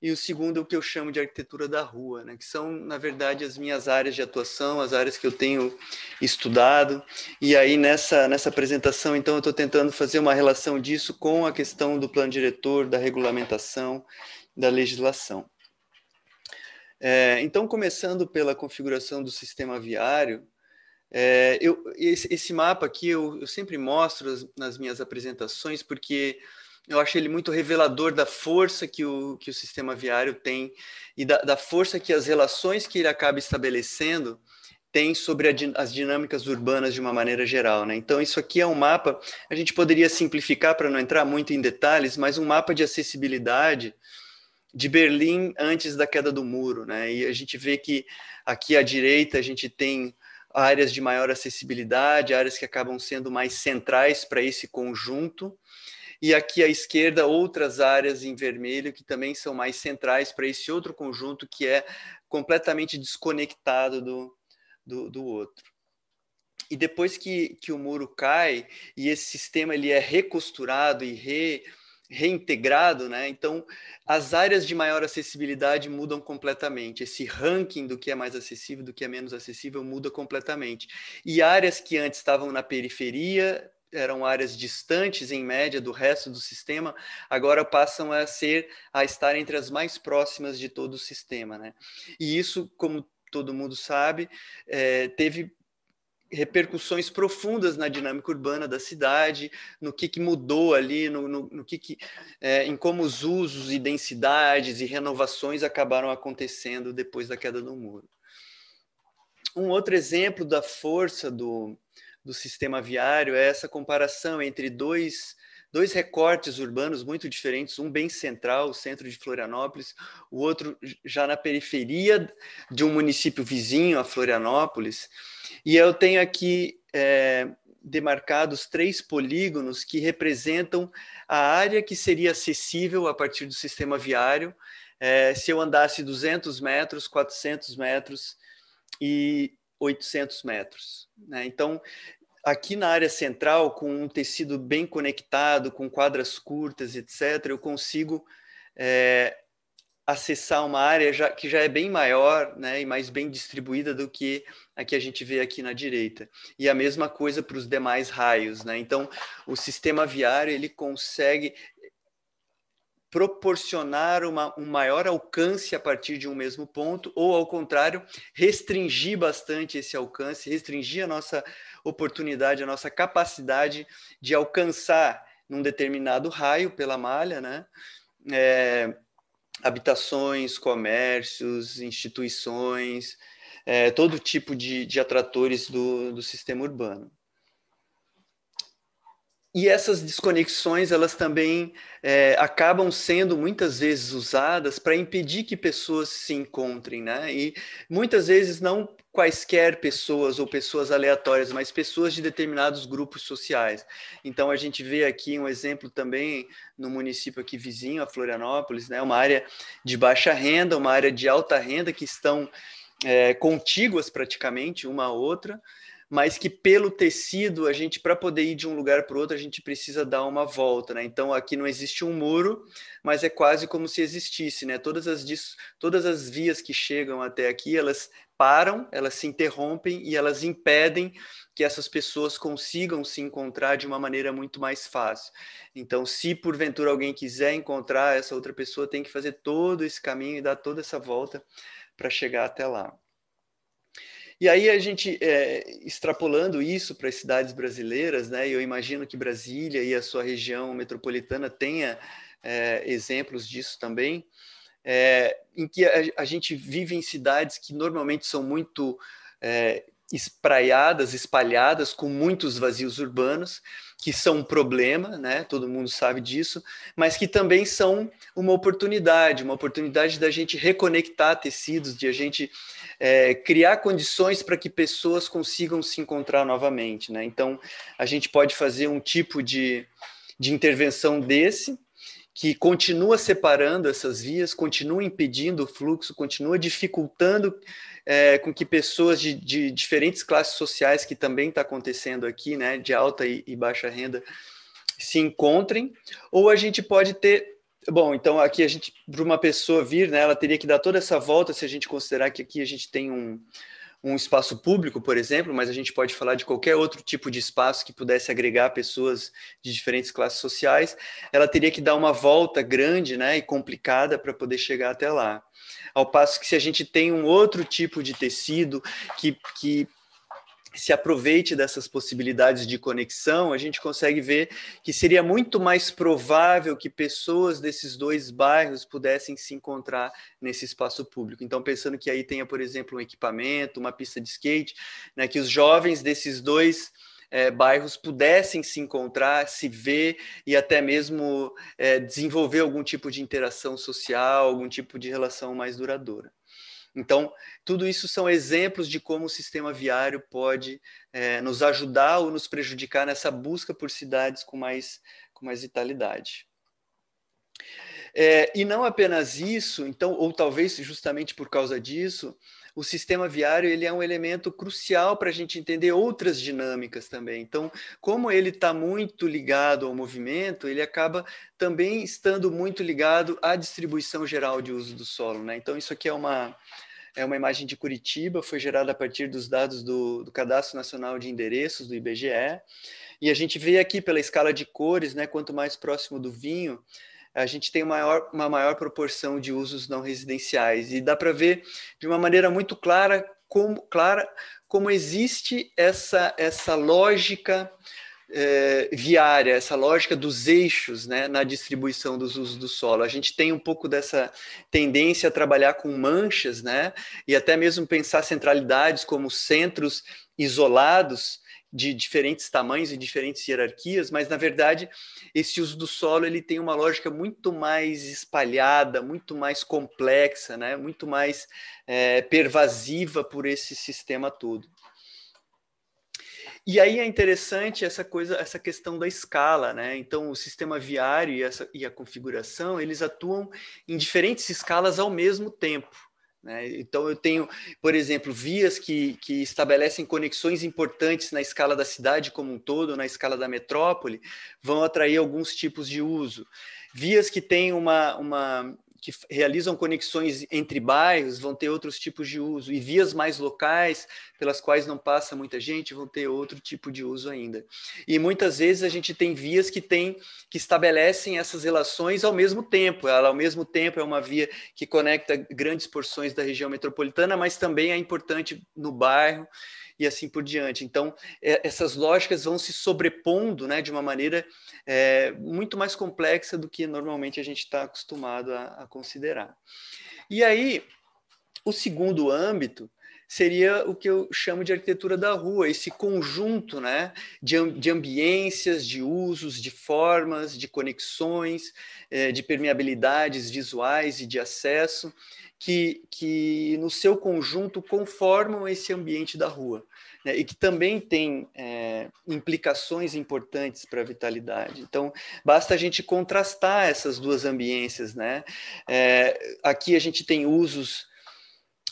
e o segundo é o que eu chamo de arquitetura da rua, né? que são, na verdade, as minhas áreas de atuação, as áreas que eu tenho estudado. E aí, nessa, nessa apresentação, então, eu estou tentando fazer uma relação disso com a questão do plano diretor, da regulamentação, da legislação. É, então, começando pela configuração do sistema viário, é, eu, esse, esse, mapa aqui eu, eu sempre mostro as, nas minhas apresentações, porque eu acho ele muito revelador da força que o, que o sistema viário tem e da, da força que as relações que ele acaba estabelecendo tem sobre a, as dinâmicas urbanas de uma maneira geral. Né? Então, isso aqui é um mapa, a gente poderia simplificar para não entrar muito em detalhes, mas um mapa de acessibilidade de Berlim antes da queda do muro. Né? E a gente vê que aqui à direita a gente tem áreas de maior acessibilidade, áreas que acabam sendo mais centrais para esse conjunto, e aqui à esquerda outras áreas em vermelho que também são mais centrais para esse outro conjunto que é completamente desconectado do, do, do outro. E depois que, que o muro cai e esse sistema ele é recosturado e re, reintegrado, né? Então, as áreas de maior acessibilidade mudam completamente. Esse ranking do que é mais acessível, do que é menos acessível, muda completamente. E áreas que antes estavam na periferia eram áreas distantes em média do resto do sistema, agora passam a ser a estar entre as mais próximas de todo o sistema, né? E isso, como todo mundo sabe, é, teve repercussões profundas na dinâmica urbana da cidade, no que, que mudou ali, no, no, no que, que é, em como os usos e densidades e renovações acabaram acontecendo depois da queda do muro. Um outro exemplo da força do, do sistema viário é essa comparação entre dois, dois recortes urbanos muito diferentes, um bem central, o centro de Florianópolis, o outro já na periferia de um município vizinho a Florianópolis. E eu tenho aqui é, demarcados três polígonos que representam a área que seria acessível a partir do sistema viário é, se eu andasse 200 metros, 400 metros e 800 metros. Né? Então, aqui na área central, com um tecido bem conectado, com quadras curtas, etc., eu consigo é, acessar uma área já, que já é bem maior né, e mais bem distribuída do que a que a gente vê aqui na direita. E a mesma coisa para os demais raios. Né? Então, o sistema viário ele consegue, proporcionar uma, um maior alcance a partir de um mesmo ponto, ou ao contrário, restringir bastante esse alcance, restringir a nossa oportunidade, a nossa capacidade de alcançar num determinado raio pela malha, né? É, habitações, comércios, instituições, é, todo tipo de, de atratores do, do sistema urbano e essas desconexões elas também é, acabam sendo muitas vezes usadas para impedir que pessoas se encontrem, né? E muitas vezes não quaisquer pessoas ou pessoas aleatórias, mas pessoas de determinados grupos sociais. Então a gente vê aqui um exemplo também no município aqui vizinho, a Florianópolis, né? Uma área de baixa renda, uma área de alta renda que estão é, contíguas praticamente uma à outra mas que pelo tecido a gente para poder ir de um lugar para outro a gente precisa dar uma volta, né? Então aqui não existe um muro, mas é quase como se existisse, né? Todas as todas as vias que chegam até aqui, elas param, elas se interrompem e elas impedem que essas pessoas consigam se encontrar de uma maneira muito mais fácil. Então, se porventura alguém quiser encontrar essa outra pessoa, tem que fazer todo esse caminho e dar toda essa volta para chegar até lá. E aí a gente, é, extrapolando isso para as cidades brasileiras, né, eu imagino que Brasília e a sua região metropolitana tenha é, exemplos disso também, é, em que a, a, gente vive em cidades que normalmente são muito é, espraiadas, espalhadas, com muitos vazios urbanos, que são um problema, né? Todo mundo sabe disso, mas que também são uma oportunidade, uma oportunidade da gente reconectar tecidos, de a gente é, criar condições para que pessoas consigam se encontrar novamente, né? Então a gente pode fazer um tipo de, de intervenção desse que continua separando essas vias, continua impedindo o fluxo, continua dificultando é, com que pessoas de, de, diferentes classes sociais, que também está acontecendo aqui, né, de alta e, e baixa renda, se encontrem, ou a gente pode ter Bom, então aqui a gente, para uma pessoa vir, né, ela teria que dar toda essa volta se a gente considerar que aqui a gente tem um, um espaço público, por exemplo, mas a gente pode falar de qualquer outro tipo de espaço que pudesse agregar pessoas de diferentes classes sociais, ela teria que dar uma volta grande né, e complicada para poder chegar até lá. Ao passo que, se a gente tem um outro tipo de tecido que, que se aproveite dessas possibilidades de conexão, a gente consegue ver que seria muito mais provável que pessoas desses dois bairros pudessem se encontrar nesse espaço público. Então, pensando que aí tenha, por exemplo, um equipamento, uma pista de skate, né, que os jovens desses dois é, bairros pudessem se encontrar, se ver e até mesmo é, desenvolver algum tipo de interação social, algum tipo de relação mais duradoura. Então, tudo isso são exemplos de como o sistema viário pode é, nos ajudar ou nos prejudicar nessa busca por cidades com mais, com mais vitalidade. É, e não apenas isso, então, ou talvez justamente por causa disso, o sistema viário ele é um elemento crucial para a gente entender outras dinâmicas também. Então, como ele está muito ligado ao movimento, ele acaba também estando muito ligado à distribuição geral de uso do solo. Né? Então, isso aqui é uma, é uma imagem de Curitiba, foi gerada a partir dos dados do, do, Cadastro Nacional de Endereços, do IBGE, e a gente vê aqui pela escala de cores, né, quanto mais próximo do vinho, a gente tem maior, uma maior proporção de usos não residenciais. E dá para ver de uma maneira muito clara como, clara, como existe essa, essa lógica eh, viária, essa lógica dos eixos né, na distribuição dos usos do solo. A gente tem um pouco dessa tendência a trabalhar com manchas, né, e até mesmo pensar centralidades como centros isolados de diferentes tamanhos e diferentes hierarquias, mas na verdade esse uso do solo ele tem uma lógica muito mais espalhada, muito mais complexa, né? muito mais é, pervasiva por esse sistema todo. E aí é interessante essa coisa, essa questão da escala, né? Então, o sistema viário e, essa, e a configuração, eles atuam em diferentes escalas ao mesmo tempo. Né? Então, eu tenho, por exemplo, vias que, que estabelecem conexões importantes na escala da cidade como um todo, na escala da metrópole, vão atrair alguns tipos de uso. Vias que têm uma, uma, que realizam conexões entre bairros vão ter outros tipos de uso, e vias mais locais, pelas quais não passa muita gente, vão ter outro tipo de uso ainda. E muitas vezes a gente tem vias que tem, que estabelecem essas relações ao mesmo tempo. Ela, ao mesmo tempo, é uma via que conecta grandes porções da região metropolitana, mas também é importante no bairro e assim por diante. Então, é, essas lógicas vão se sobrepondo né, de uma maneira é, muito mais complexa do que normalmente a gente está acostumado a, a considerar. E aí, o segundo âmbito seria o que eu chamo de arquitetura da rua, esse conjunto né, de, de ambiências, de usos, de formas, de conexões, é, de permeabilidades visuais e de acesso, que, que no seu conjunto conformam esse ambiente da rua né, e que também tem é, implicações importantes para a vitalidade. Então, basta a gente contrastar essas duas ambiências. Né? É, aqui a gente tem usos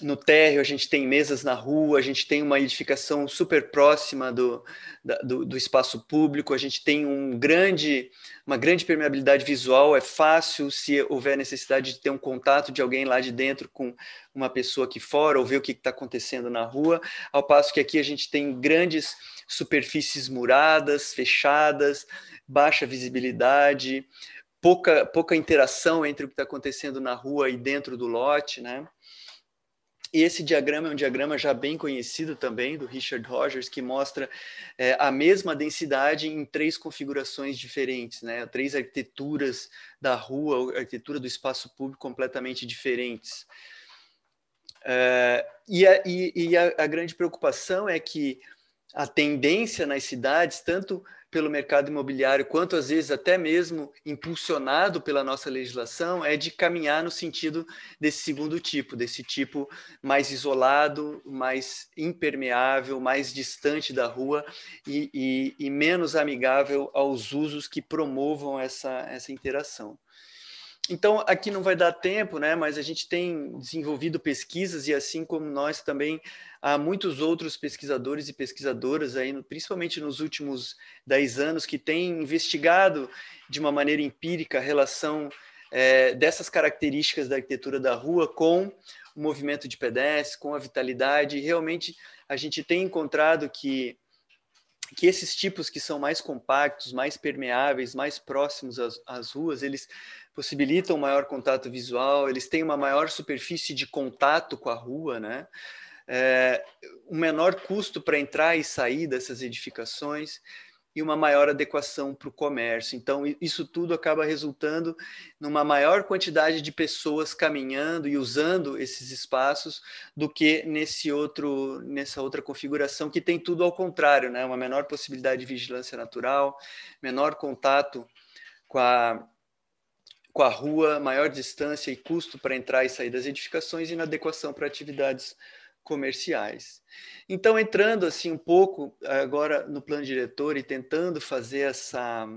no térreo, a gente tem mesas na rua, a gente tem uma edificação super próxima do, da, do, do espaço público, a gente tem um grande uma grande permeabilidade visual, é fácil se houver necessidade de ter um contato de alguém lá de dentro com uma pessoa aqui fora, ou ver o que está acontecendo na rua, ao passo que aqui a gente tem grandes superfícies muradas, fechadas, baixa visibilidade, pouca, pouca interação entre o que está acontecendo na rua e dentro do lote, né? Esse diagrama é um diagrama já bem conhecido também do Richard Rogers, que mostra é, a mesma densidade em três configurações diferentes, né? três arquiteturas da rua, arquitetura do espaço público completamente diferentes. É, e, a, e, e a, a grande preocupação é que a tendência nas cidades, tanto pelo mercado imobiliário, quanto às vezes até mesmo impulsionado pela nossa legislação, é de caminhar no sentido desse segundo tipo, desse tipo mais isolado, mais impermeável, mais distante da rua e, e, e menos amigável aos usos que promovam essa, essa interação. Então, aqui não vai dar tempo, né? mas a gente tem desenvolvido pesquisas e, assim como nós também, há muitos outros pesquisadores e pesquisadoras aí, principalmente nos últimos dez anos, que têm investigado de uma maneira empírica a relação é, dessas características da arquitetura da rua com o movimento de pedestres, com a vitalidade. E realmente a gente tem encontrado que que esses tipos que são mais compactos, mais permeáveis, mais próximos às, às, ruas, eles possibilitam maior contato visual, eles têm uma maior superfície de contato com a rua, né? é, um menor custo para entrar e sair dessas edificações e uma maior adequação para o comércio. Então, isso tudo acaba resultando numa maior quantidade de pessoas caminhando e usando esses espaços do que nesse outro, nessa outra configuração que tem tudo ao contrário, né? Uma menor possibilidade de vigilância natural, menor contato com a com a rua, maior distância e custo para entrar e sair das edificações e inadequação para atividades comerciais. Então, entrando assim um pouco eh, agora no plano diretor e tentando fazer essa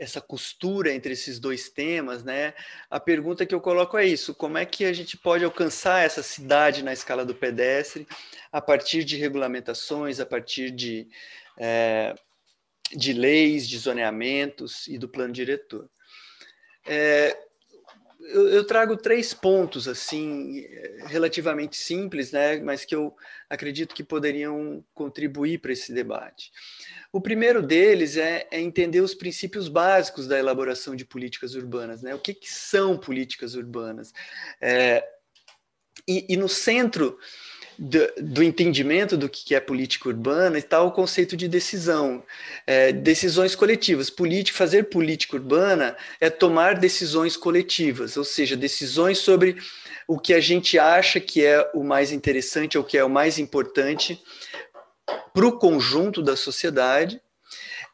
essa costura entre esses dois temas, né? A pergunta que eu coloco é isso: como é que a gente pode alcançar essa cidade na escala do pedestre a partir de regulamentações, a partir de, é, de leis, de zoneamentos e do plano diretor? É, eu, eu, trago três pontos assim relativamente simples, né, mas que eu acredito que poderiam contribuir para esse debate. O primeiro deles é, é, entender os princípios básicos da elaboração de políticas urbanas, né? O que, que são políticas urbanas? É, e, e no centro do, do, entendimento do que é política urbana está o conceito de decisão, é, decisões coletivas. Política, fazer política urbana é tomar decisões coletivas, ou seja, decisões sobre o que a gente acha que é o mais interessante, o que é o mais importante para o conjunto da sociedade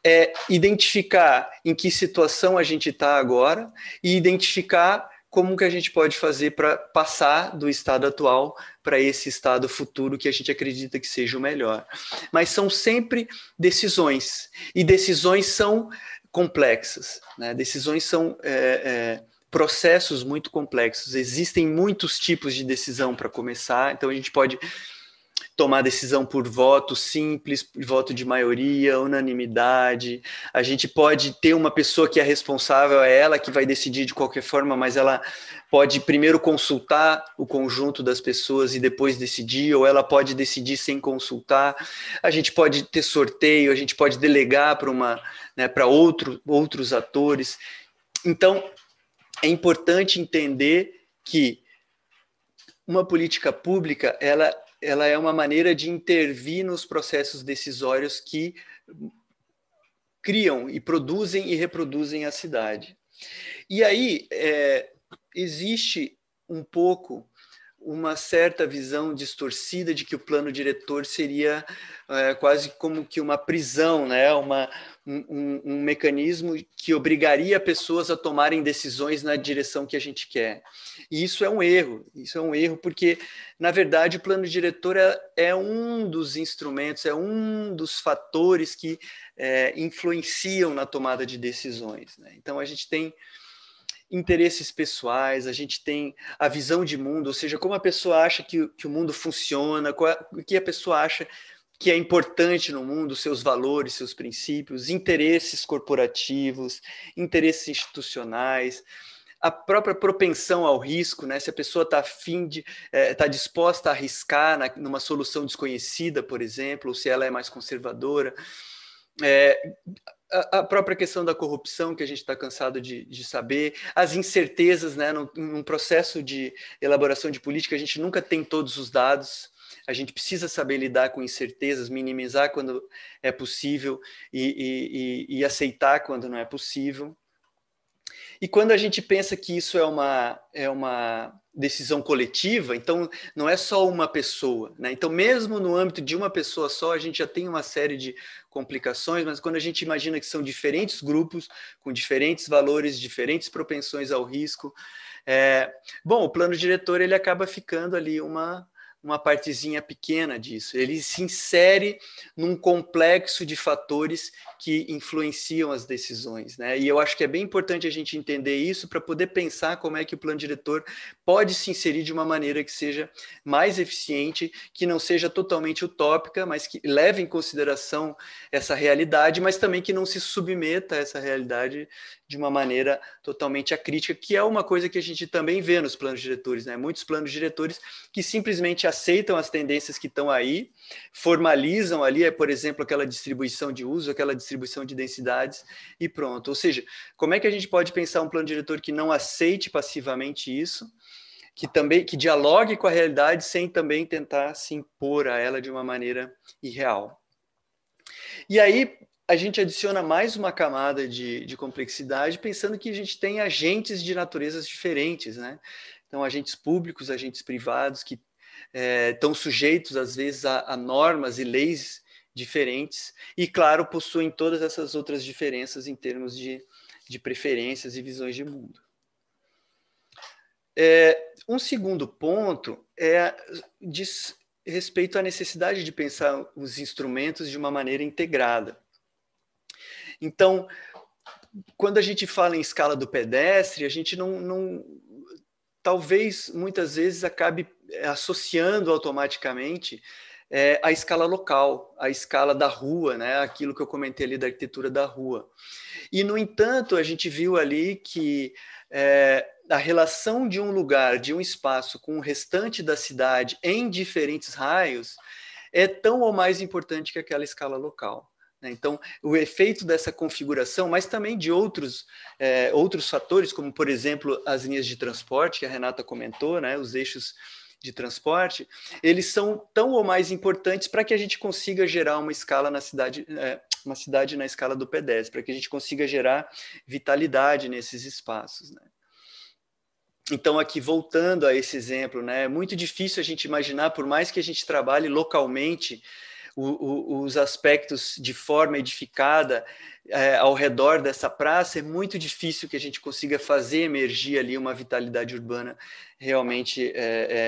é identificar em que situação a gente está agora e identificar como que a gente pode fazer para passar do estado atual para esse estado futuro que a gente acredita que seja o melhor. Mas são sempre decisões, e decisões são complexas, né? decisões são é, é, processos muito complexos, existem muitos tipos de decisão para começar, então a gente pode tomar decisão por voto simples, voto de maioria, unanimidade. A gente pode ter uma pessoa que é responsável, é ela que vai decidir de qualquer forma, mas ela pode primeiro consultar o conjunto das pessoas e depois decidir, ou ela pode decidir sem consultar. A gente pode ter sorteio, a gente pode delegar para uma, né, para outro, outros atores. Então, é importante entender que uma política pública, ela ela é uma maneira de intervir nos processos decisórios que criam e produzem e reproduzem a cidade. E aí é, existe um pouco uma certa visão distorcida de que o plano diretor seria é, quase como que uma prisão, né? uma, um, um mecanismo que obrigaria pessoas a tomarem decisões na direção que a gente quer. E isso é um erro, isso é um erro, porque, na verdade, o plano diretor é, é, um dos instrumentos, é um dos fatores que é, influenciam na tomada de decisões. Né? Então, a gente tem interesses pessoais, a gente tem a visão de mundo, ou seja, como a pessoa acha que, que o mundo funciona, é, o que a pessoa acha que é importante no mundo, seus valores, seus princípios, interesses corporativos, interesses institucionais a própria propensão ao risco, né? se a pessoa está afim de, está é, tá disposta a arriscar na, numa solução desconhecida, por exemplo, ou se ela é mais conservadora. É, a, a própria questão da corrupção, que a gente está cansado de, de, saber, as incertezas, né? Num, num processo de elaboração de política, a gente nunca tem todos os dados, a gente precisa saber lidar com incertezas, minimizar quando é possível e, e, e, e aceitar quando não é possível. E quando a gente pensa que isso é uma, é uma decisão coletiva, então não é só uma pessoa. Né? Então, mesmo no âmbito de uma pessoa só, a gente já tem uma série de complicações, mas quando a gente imagina que são diferentes grupos, com diferentes valores, diferentes propensões ao risco, é... bom, o plano diretor ele acaba ficando ali uma uma partezinha pequena disso. Ele se insere num complexo de fatores que influenciam as decisões, né? E eu acho que é bem importante a gente entender isso para poder pensar como é que o plano diretor pode se inserir de uma maneira que seja mais eficiente, que não seja totalmente utópica, mas que leve em consideração essa realidade, mas também que não se submeta a essa realidade de uma maneira totalmente acrítica, que é uma coisa que a gente também vê nos planos diretores, né? Muitos planos diretores que simplesmente aceitam as tendências que estão aí formalizam ali, é por exemplo, aquela distribuição de uso, aquela distribuição de densidades e pronto. Ou seja, como é que a gente pode pensar um plano diretor que não aceite passivamente isso? que também que dialogue com a realidade sem também tentar se impor a ela de uma maneira irreal. E aí a gente adiciona mais uma camada de, de complexidade, pensando que a gente tem agentes de naturezas diferentes, né? Então, agentes públicos, agentes privados que estão eh, é, sujeitos, às vezes, a, a, normas e leis diferentes, e, claro, possuem todas essas outras diferenças em termos de, de preferências e visões de mundo. É, um segundo ponto é diz respeito à necessidade de pensar os instrumentos de uma maneira integrada. Então, quando a gente fala em escala do pedestre, a gente não, não talvez muitas vezes acabe eh, associando automaticamente é, a escala local, a escala da rua, né? aquilo que eu comentei ali da arquitetura da rua. E, no entanto, a gente viu ali que é, a relação de um lugar, de um espaço com o restante da cidade em diferentes raios é tão ou mais importante que aquela escala local. Né? Então, o efeito dessa configuração, mas também de outros, é, outros fatores, como, por exemplo, as linhas de transporte, que a Renata comentou, né, os eixos de transporte, eles são tão ou mais importantes para que a gente consiga gerar uma escala na cidade, é, uma cidade na escala do p para que a gente consiga gerar vitalidade nesses espaços. Né? Então, aqui voltando a esse exemplo, né, é muito difícil a gente imaginar, por mais que a gente trabalhe localmente, o, o, os aspectos de forma edificada é, ao redor dessa praça, é muito difícil que a gente consiga fazer emergir ali uma vitalidade urbana realmente é,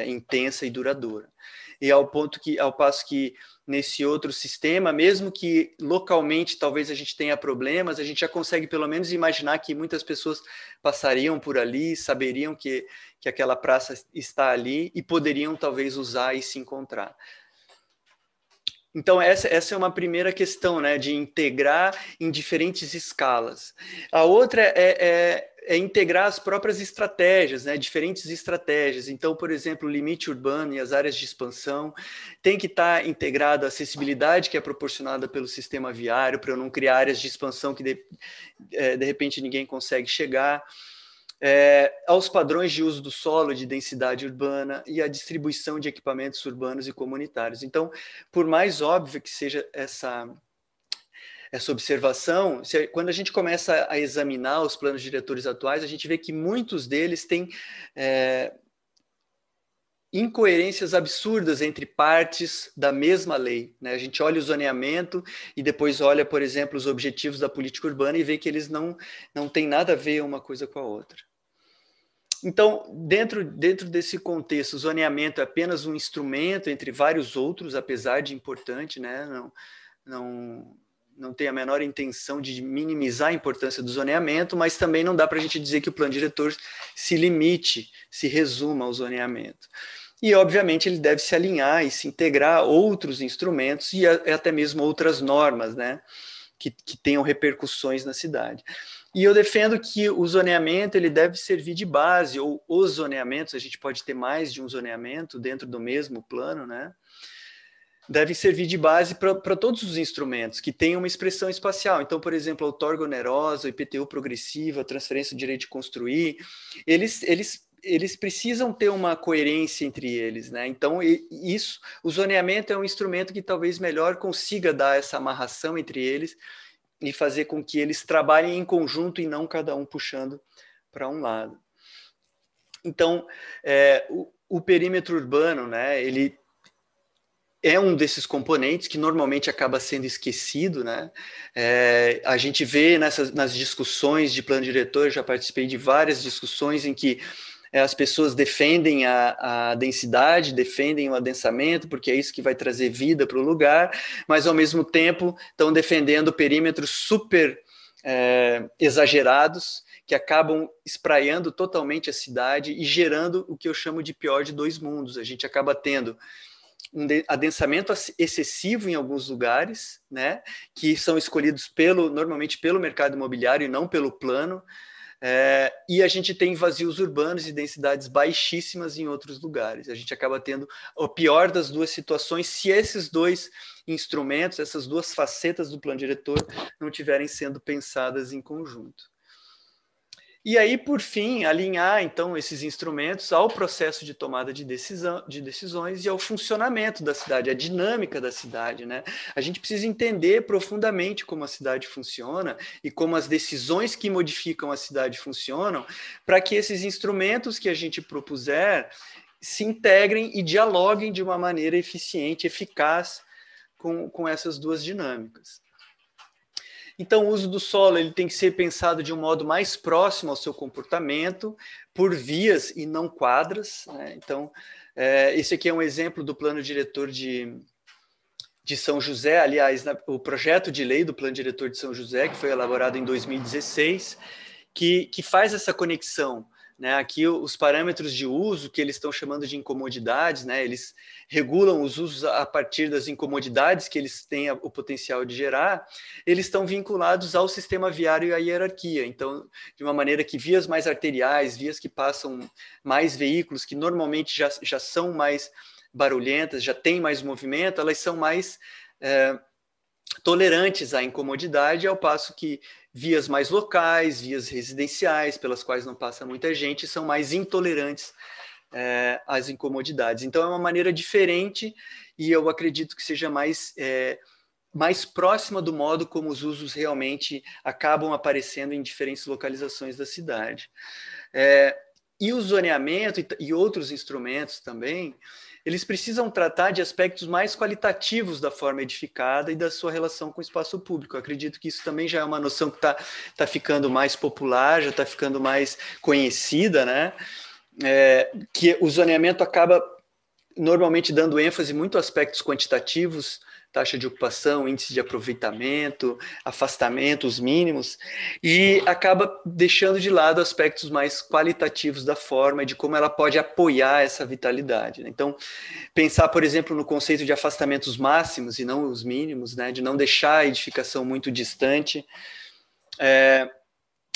é, intensa e duradoura. E ao ponto que, ao passo que nesse outro sistema, mesmo que localmente talvez a gente tenha problemas, a gente já consegue pelo menos imaginar que muitas pessoas passariam por ali, saberiam que, que aquela praça está ali e poderiam talvez usar e se encontrar. Então, essa, essa é uma primeira questão, né, de integrar em diferentes escalas. A outra é, é, é integrar as próprias estratégias, né, diferentes estratégias. Então, por exemplo, o limite urbano e as áreas de expansão tem que estar tá integrado a acessibilidade que é proporcionada pelo sistema viário, para eu não criar áreas de expansão que, de, é, de repente, ninguém consegue chegar é, aos padrões de uso do solo, de densidade urbana e à distribuição de equipamentos urbanos e comunitários. Então, por mais óbvia que seja essa essa observação, se, quando a gente começa a examinar os planos diretores atuais, a gente vê que muitos deles têm é, incoerências absurdas entre partes da mesma lei. Né? A gente olha o zoneamento e depois olha, por exemplo, os objetivos da política urbana e vê que eles não, não têm nada a ver uma coisa com a outra. Então, dentro, dentro desse contexto, o zoneamento é apenas um instrumento entre vários outros, apesar de importante, né? não, não, não tem a menor intenção de minimizar a importância do zoneamento, mas também não dá para a gente dizer que o plano diretor se limite, se resuma ao zoneamento. E, obviamente, ele deve se alinhar e se integrar a outros instrumentos e a, até mesmo outras normas, né? Que, que tenham repercussões na cidade. E eu defendo que o zoneamento ele deve servir de base, ou os zoneamentos, a gente pode ter mais de um zoneamento dentro do mesmo plano, né? devem servir de base para todos os instrumentos que têm uma expressão espacial. Então, por exemplo, a outorga onerosa, o IPTU progressiva, a transferência de direito de construir, eles, eles, eles precisam ter uma coerência entre eles. Né? Então, isso, o zoneamento é um instrumento que talvez melhor consiga dar essa amarração entre eles e fazer com que eles trabalhem em conjunto e não cada um puxando para um lado. Então, é, o, o perímetro urbano, né, ele é um desses componentes que normalmente acaba sendo esquecido, né? É, a gente vê nessas, nas discussões de plano diretor, já participei de várias discussões em que é, as pessoas defendem a, a, densidade, defendem o adensamento, porque é isso que vai trazer vida para o lugar, mas ao mesmo tempo estão defendendo perímetros super é, exagerados que acabam espraiando totalmente a cidade e gerando o que eu chamo de pior de dois mundos. A gente acaba tendo um adensamento excessivo em alguns lugares, né, que são escolhidos pelo normalmente pelo mercado imobiliário e não pelo plano. É, e a gente tem vazios urbanos e densidades baixíssimas em outros lugares. A gente acaba tendo o pior das duas situações se esses dois instrumentos, essas duas facetas do plano diretor, não tiverem sendo pensadas em conjunto. E aí, por fim, alinhar então esses instrumentos ao processo de tomada de, decisão, de decisões e ao funcionamento da cidade, à dinâmica da cidade. Né? A gente precisa entender profundamente como a cidade funciona e como as decisões que modificam a cidade funcionam, para que esses instrumentos que a gente propuser se integrem e dialoguem de uma maneira eficiente, eficaz com, com essas duas dinâmicas. Então, o uso do solo ele tem que ser pensado de um modo mais próximo ao seu comportamento, por vias e não quadras. Né? Então, é, esse aqui é um exemplo do plano diretor de, de São José, aliás, na, o projeto de lei do plano diretor de São José, que foi elaborado em 2016, que, que faz essa conexão né? Aqui os parâmetros de uso que eles estão chamando de incomodidades, né? eles regulam os usos a partir das incomodidades que eles têm o potencial de gerar, eles estão vinculados ao sistema viário e à hierarquia. Então, de uma maneira que vias mais arteriais, vias que passam mais veículos, que normalmente já, já são mais barulhentas, já têm mais movimento, elas são mais. É, tolerantes à incomodidade, ao passo que vias mais locais, vias residenciais, pelas quais não passa muita gente, são mais intolerantes é, às incomodidades. Então, é uma maneira diferente e eu acredito que seja mais. É, mais próxima do modo como os usos realmente acabam aparecendo em diferentes localizações da cidade. É, e o zoneamento e, e outros instrumentos também, eles precisam tratar de aspectos mais qualitativos da forma edificada e da sua relação com o espaço público. Eu acredito que isso também já é uma noção que está tá ficando mais popular, já está ficando mais conhecida, né? É, que o zoneamento acaba normalmente dando ênfase muito a aspectos quantitativos taxa de ocupação, índice de aproveitamento, afastamentos mínimos, e acaba deixando de lado aspectos mais qualitativos da forma e de como ela pode apoiar essa vitalidade. Né? Então, pensar, por exemplo, no conceito de afastamentos máximos e não os mínimos, né? de não deixar a edificação muito distante. É,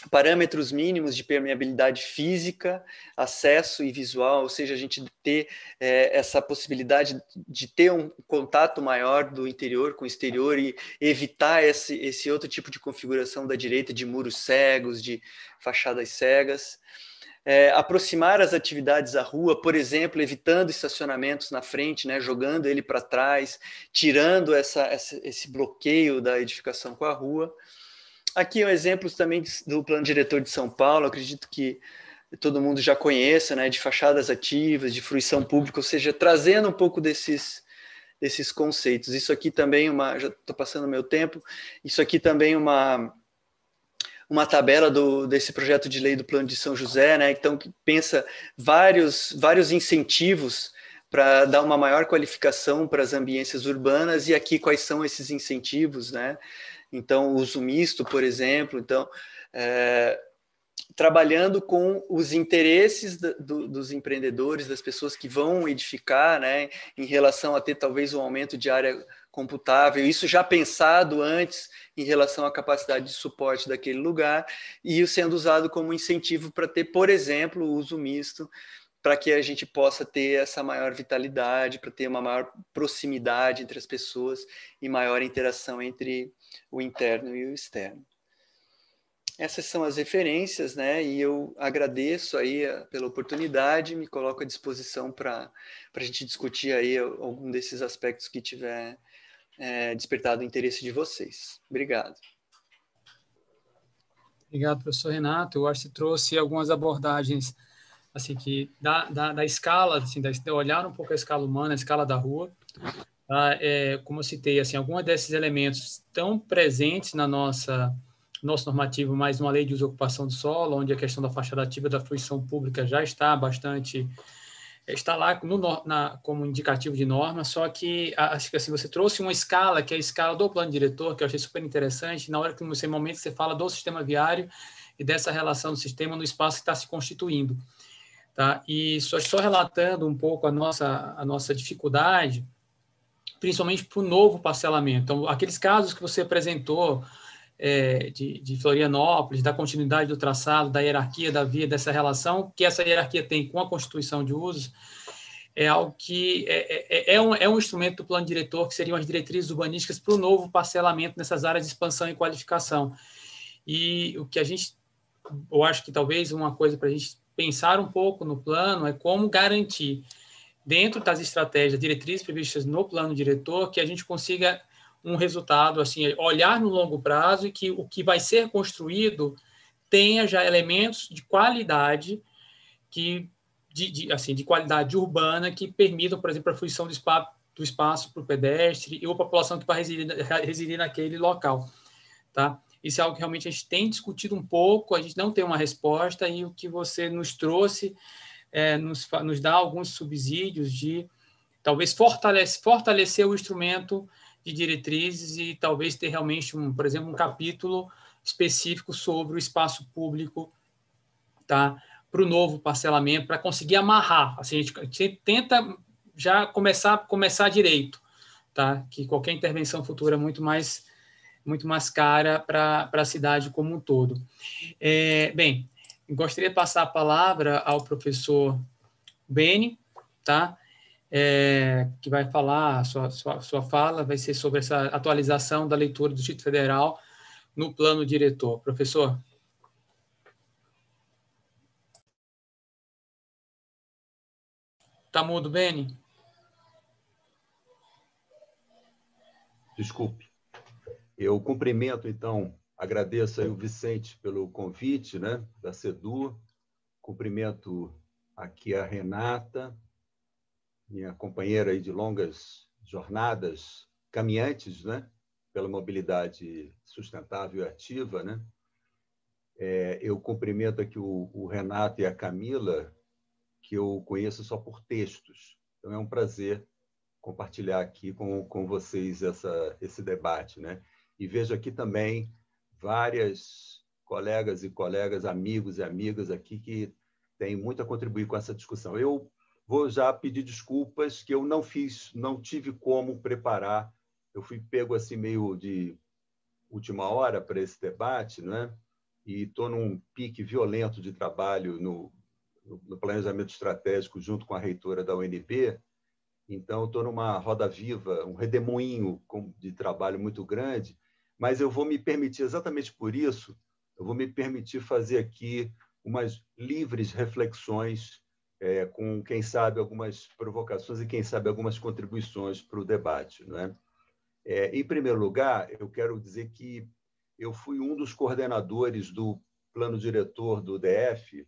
parâmetros mínimos de permeabilidade física, acesso e visual, ou seja, a gente ter é, essa possibilidade de ter um contato maior do interior com o exterior e evitar esse, esse outro tipo de configuração da direita, de muros cegos, de fachadas cegas. É, aproximar as atividades à rua, por exemplo, evitando estacionamentos na frente, né, jogando ele para trás, tirando essa, essa, esse bloqueio da edificação com a rua. Aqui é um exemplos também do plano diretor de São Paulo, acredito que todo mundo já conheça, né, de fachadas ativas, de fruição pública, ou seja, trazendo um pouco desses desses conceitos. Isso aqui também é uma, já estou passando meu tempo. Isso aqui também é uma uma tabela do, desse projeto de lei do plano de São José, né? Então que pensa vários vários incentivos para dar uma maior qualificação para as ambiências urbanas e aqui quais são esses incentivos, né? então uso misto, por exemplo, então é, trabalhando com os interesses do, dos empreendedores, das pessoas que vão edificar, né, em relação a ter talvez um aumento de área computável, isso já pensado antes em relação à capacidade de suporte daquele lugar e sendo usado como incentivo para ter, por exemplo, o uso misto para que a gente possa ter essa maior vitalidade, para ter uma maior proximidade entre as pessoas e maior interação entre o interno e o externo. Essas são as referências, né? E eu agradeço aí eh, pela oportunidade, me coloco à disposição para a gente discutir aí algum desses aspectos que tiver é, despertado o interesse de vocês. Obrigado. Obrigado, professor Renato. Eu acho que trouxe algumas abordagens assim que da, da, da escala, assim, da, olhar um pouco a escala humana, a escala da rua, ah, é, como eu citei, assim, alguns desses elementos estão presentes na nossa nosso normativo, mais uma lei de uso e ocupação do solo, onde a questão da fachada ativa da fruição pública já está bastante eh, está lá no, na, como indicativo de norma, só que acho que assim, você trouxe uma escala, que é a escala do plano diretor, que eu achei super interessante, na hora que você momento você fala do sistema viário e dessa relação do sistema no espaço que está se constituindo. Tá? E só, só relatando um pouco a nossa, a nossa dificuldade, principalmente para o novo parcelamento. Então, aqueles casos que você apresentou é, de, de, Florianópolis, da continuidade do traçado, da hierarquia da via, dessa relação que essa hierarquia tem com a constituição de usos, é algo que é é, é, é, um, é um instrumento do plano diretor, que seriam as diretrizes urbanísticas para o novo parcelamento nessas áreas de expansão e qualificação. E o que a gente, eu acho que talvez uma coisa para a gente pensar um pouco no plano é como garantir dentro das estratégias, diretrizes previstas no plano diretor, que a gente consiga um resultado, assim, olhar no longo prazo e que o que vai ser construído tenha já elementos de qualidade que de, de assim de qualidade urbana que permitam, por exemplo, a fruição do, spa, do espaço para o pedestre e a população que vai residir, residir naquele local, tá? Isso é algo que realmente a gente tem discutido um pouco, a gente não tem uma resposta e o que você nos trouxe é, nos, nos dá alguns subsídios de talvez fortalece, fortalecer o instrumento de diretrizes e talvez ter realmente, um, por exemplo, um capítulo específico sobre o espaço público tá, para o novo parcelamento, para conseguir amarrar. Assim, a, gente, a gente tenta já começar, começar direito, tá? que qualquer intervenção futura é muito mais muito mais cara para a cidade como um todo. É, bem, gostaria de passar a palavra ao professor Beni, tá? É, que vai falar, a sua, sua, sua fala vai ser sobre essa atualização da leitura do Distrito Federal no plano diretor. Professor. Está mudo, Beni? Desculpe. Eu cumprimento, então, Agradeço aí é. o Vicente pelo convite né, da SEDU. Cumprimento aqui a Renata, minha companheira aí de longas jornadas caminhantes, né? Pela mobilidade sustentável e ativa, né? É, eu cumprimento aqui o, o, Renato e a Camila, que eu conheço só por textos. Então é um prazer compartilhar aqui com, com vocês essa, esse debate, né? E vejo aqui também várias colegas e colegas, amigos e amigas aqui que têm muito a contribuir com essa discussão. Eu vou já pedir desculpas que eu não fiz, não tive como preparar. Eu fui pego assim meio de última hora para esse debate, não é? E estou num pique violento de trabalho no, no planejamento estratégico junto com a reitora da UNB. Então, estou numa roda viva, um redemoinho de trabalho muito grande mas eu vou me permitir, exatamente por isso, eu vou me permitir fazer aqui umas livres reflexões, é, com, quem sabe, algumas provocações e, quem sabe, algumas contribuições para o debate. Né? É, em primeiro lugar, eu quero dizer que eu fui um dos coordenadores do plano diretor do DF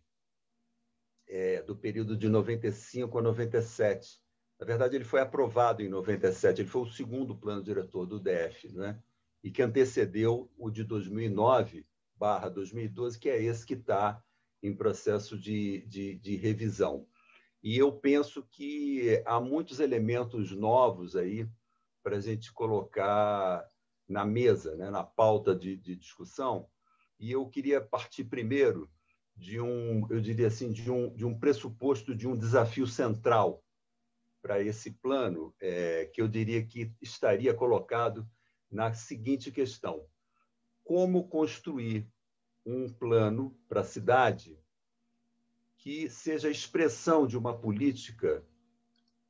é, do período de 95 a 97. Na verdade, ele foi aprovado em 97, ele foi o segundo plano diretor do DF. Né? e que antecedeu o de 2009/2012, que é esse que está em processo de, de, de, revisão. E eu penso que há muitos elementos novos aí para a gente colocar na mesa, né, na pauta de, de discussão. E eu queria partir primeiro de um, eu diria assim, de um, de um pressuposto de um desafio central para esse plano, é, que eu diria que estaria colocado na seguinte questão: como construir um plano para a cidade que seja expressão de uma política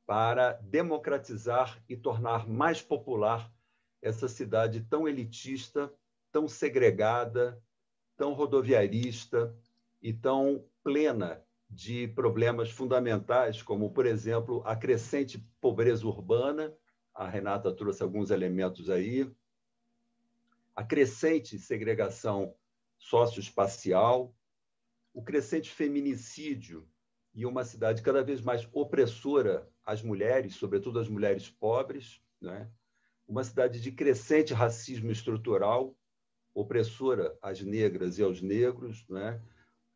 para democratizar e tornar mais popular essa cidade tão elitista, tão segregada, tão rodoviarista e tão plena de problemas fundamentais, como, por exemplo, a crescente pobreza urbana a Renata trouxe alguns elementos aí. A crescente segregação socioespacial, o crescente feminicídio e uma cidade cada vez mais opressora às mulheres, sobretudo às mulheres pobres, né? uma cidade de crescente racismo estrutural, opressora às negras e aos negros, né?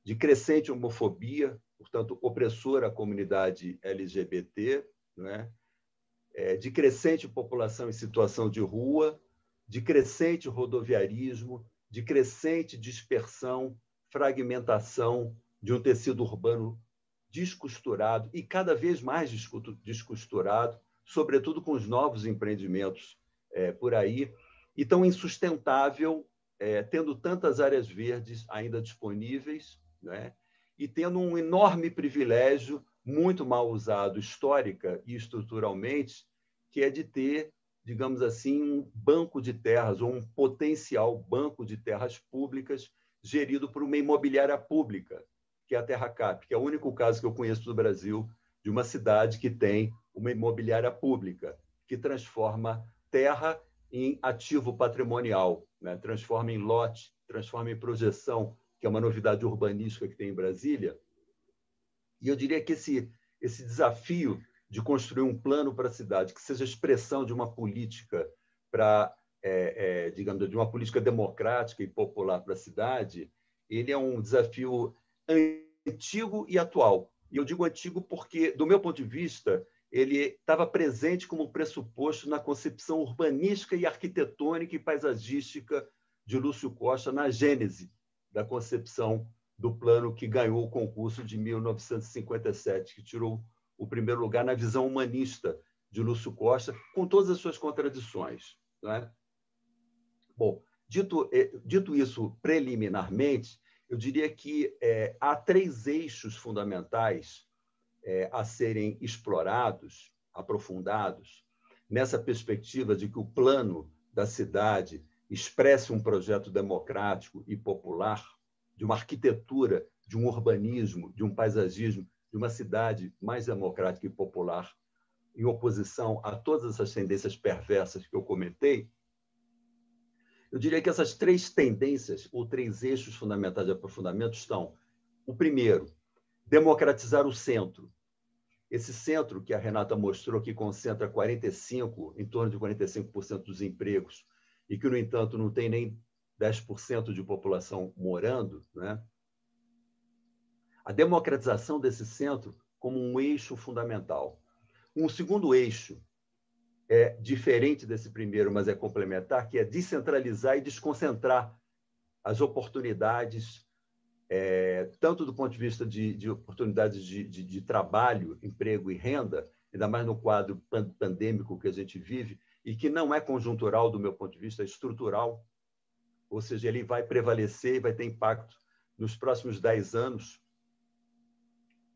de crescente homofobia, portanto, opressora à comunidade LGBT, né? é, de crescente população em situação de rua, de crescente rodoviarismo, de crescente dispersão, fragmentação de um tecido urbano descosturado e cada vez mais descosturado, sobretudo com os novos empreendimentos é, por aí, e tão insustentável, é, tendo tantas áreas verdes ainda disponíveis, né? e tendo um enorme privilégio muito mal usado histórica e estruturalmente, que é de ter, digamos assim, um banco de terras ou um potencial banco de terras públicas gerido por uma imobiliária pública, que é a Terra Cap, que é o único caso que eu conheço do Brasil de uma cidade que tem uma imobiliária pública que transforma terra em ativo patrimonial, né? transforma em lote, transforma em projeção, que é uma novidade urbanística que tem em Brasília, e eu diria que esse, esse desafio de construir um plano para a cidade que seja expressão de uma política para, é, é, digamos, de uma política democrática e popular para a cidade, ele é um desafio antigo e atual. E eu digo antigo porque, do meu ponto de vista, ele estava presente como pressuposto na concepção urbanística e arquitetônica e paisagística de Lúcio Costa na gênese da concepção do plano que ganhou o concurso de 1957, que tirou o primeiro lugar na visão humanista de Lúcio Costa, com todas as suas contradições. Né? Bom, dito, eh, dito isso preliminarmente, eu diria que é, há três eixos fundamentais é, a serem explorados, aprofundados, nessa perspectiva de que o plano da cidade expressa um projeto democrático e popular de uma arquitetura, de um urbanismo, de um paisagismo, de uma cidade mais democrática e popular, em oposição a todas essas tendências perversas que eu comentei, eu diria que essas três tendências, ou três eixos fundamentais de aprofundamento, estão: o primeiro, democratizar o centro. Esse centro que a Renata mostrou, que concentra 45, em torno de 45% dos empregos, e que, no entanto, não tem nem 10% de população morando, né? a democratização desse centro como um eixo fundamental. Um segundo eixo é diferente desse primeiro, mas é complementar, que é descentralizar e desconcentrar as oportunidades, é, tanto do ponto de vista de, de oportunidades de, de, de, trabalho, emprego e renda, ainda mais no quadro pandêmico que a gente vive, e que não é conjuntural do meu ponto de vista, é estrutural ou seja, ele vai prevalecer e vai ter impacto nos próximos 10 anos,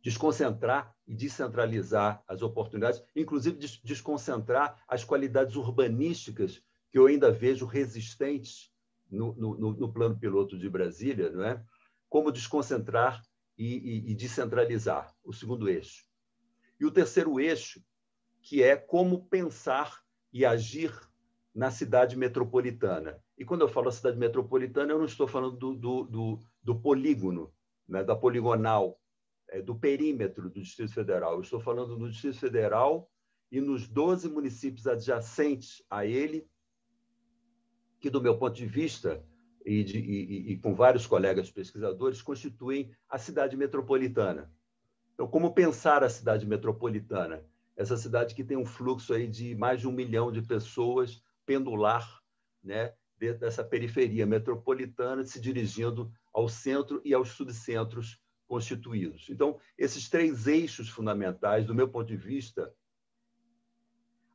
desconcentrar e descentralizar as oportunidades, inclusive desconcentrar as qualidades urbanísticas que eu ainda vejo resistentes no, no, no plano piloto de Brasília, não é? Como desconcentrar e, e, e descentralizar, o segundo eixo. E o terceiro eixo, que é como pensar e agir na cidade metropolitana. E quando eu falo cidade metropolitana, eu não estou falando do, do, do, do polígono, né, da poligonal, é, do perímetro do Distrito Federal. Eu estou falando do Distrito Federal e nos 12 municípios adjacentes a ele, que, do meu ponto de vista, e, de, e, e com vários colegas pesquisadores, constituem a cidade metropolitana. Então, como pensar a cidade metropolitana? Essa cidade que tem um fluxo aí de mais de um milhão de pessoas pendular, né? dessa periferia metropolitana, se dirigindo ao centro e aos subcentros constituídos. Então, esses três eixos fundamentais, do meu ponto de vista,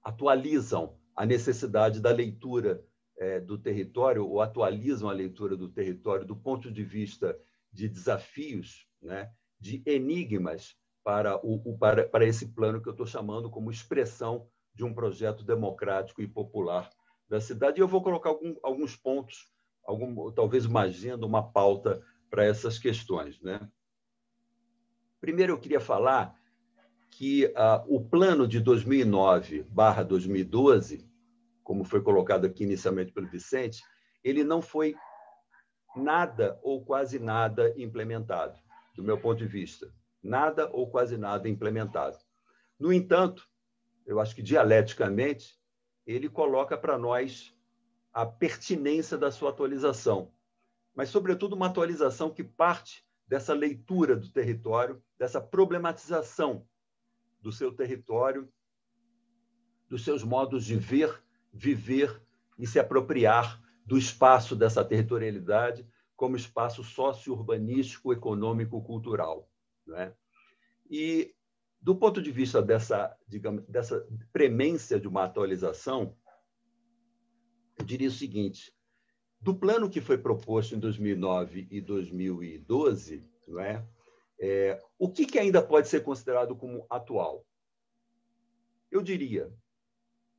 atualizam a necessidade da leitura eh, do território, ou atualizam a leitura do território do ponto de vista de desafios, né, de enigmas para, o, o para, para esse plano que eu estou chamando como expressão de um projeto democrático e popular da cidade. E eu vou colocar algum, alguns pontos, algum, talvez uma agenda, uma pauta para essas questões. Né? Primeiro, eu queria falar que uh, o plano de 2009/2012, como foi colocado aqui inicialmente pelo Vicente, ele não foi nada ou quase nada implementado, do meu ponto de vista. Nada ou quase nada implementado. No entanto, eu acho que dialeticamente, ele coloca para nós a pertinência da sua atualização, mas, sobretudo, uma atualização que parte dessa leitura do território, dessa problematização do seu território, dos seus modos de ver, viver e se apropriar do espaço dessa territorialidade como espaço socio urbanístico econômico, cultural. Né? E do ponto de vista dessa, digamos, dessa premência de uma atualização, eu diria o seguinte: do plano que foi proposto em 2009 e 2012, não é? é o que, que ainda pode ser considerado como atual? Eu diria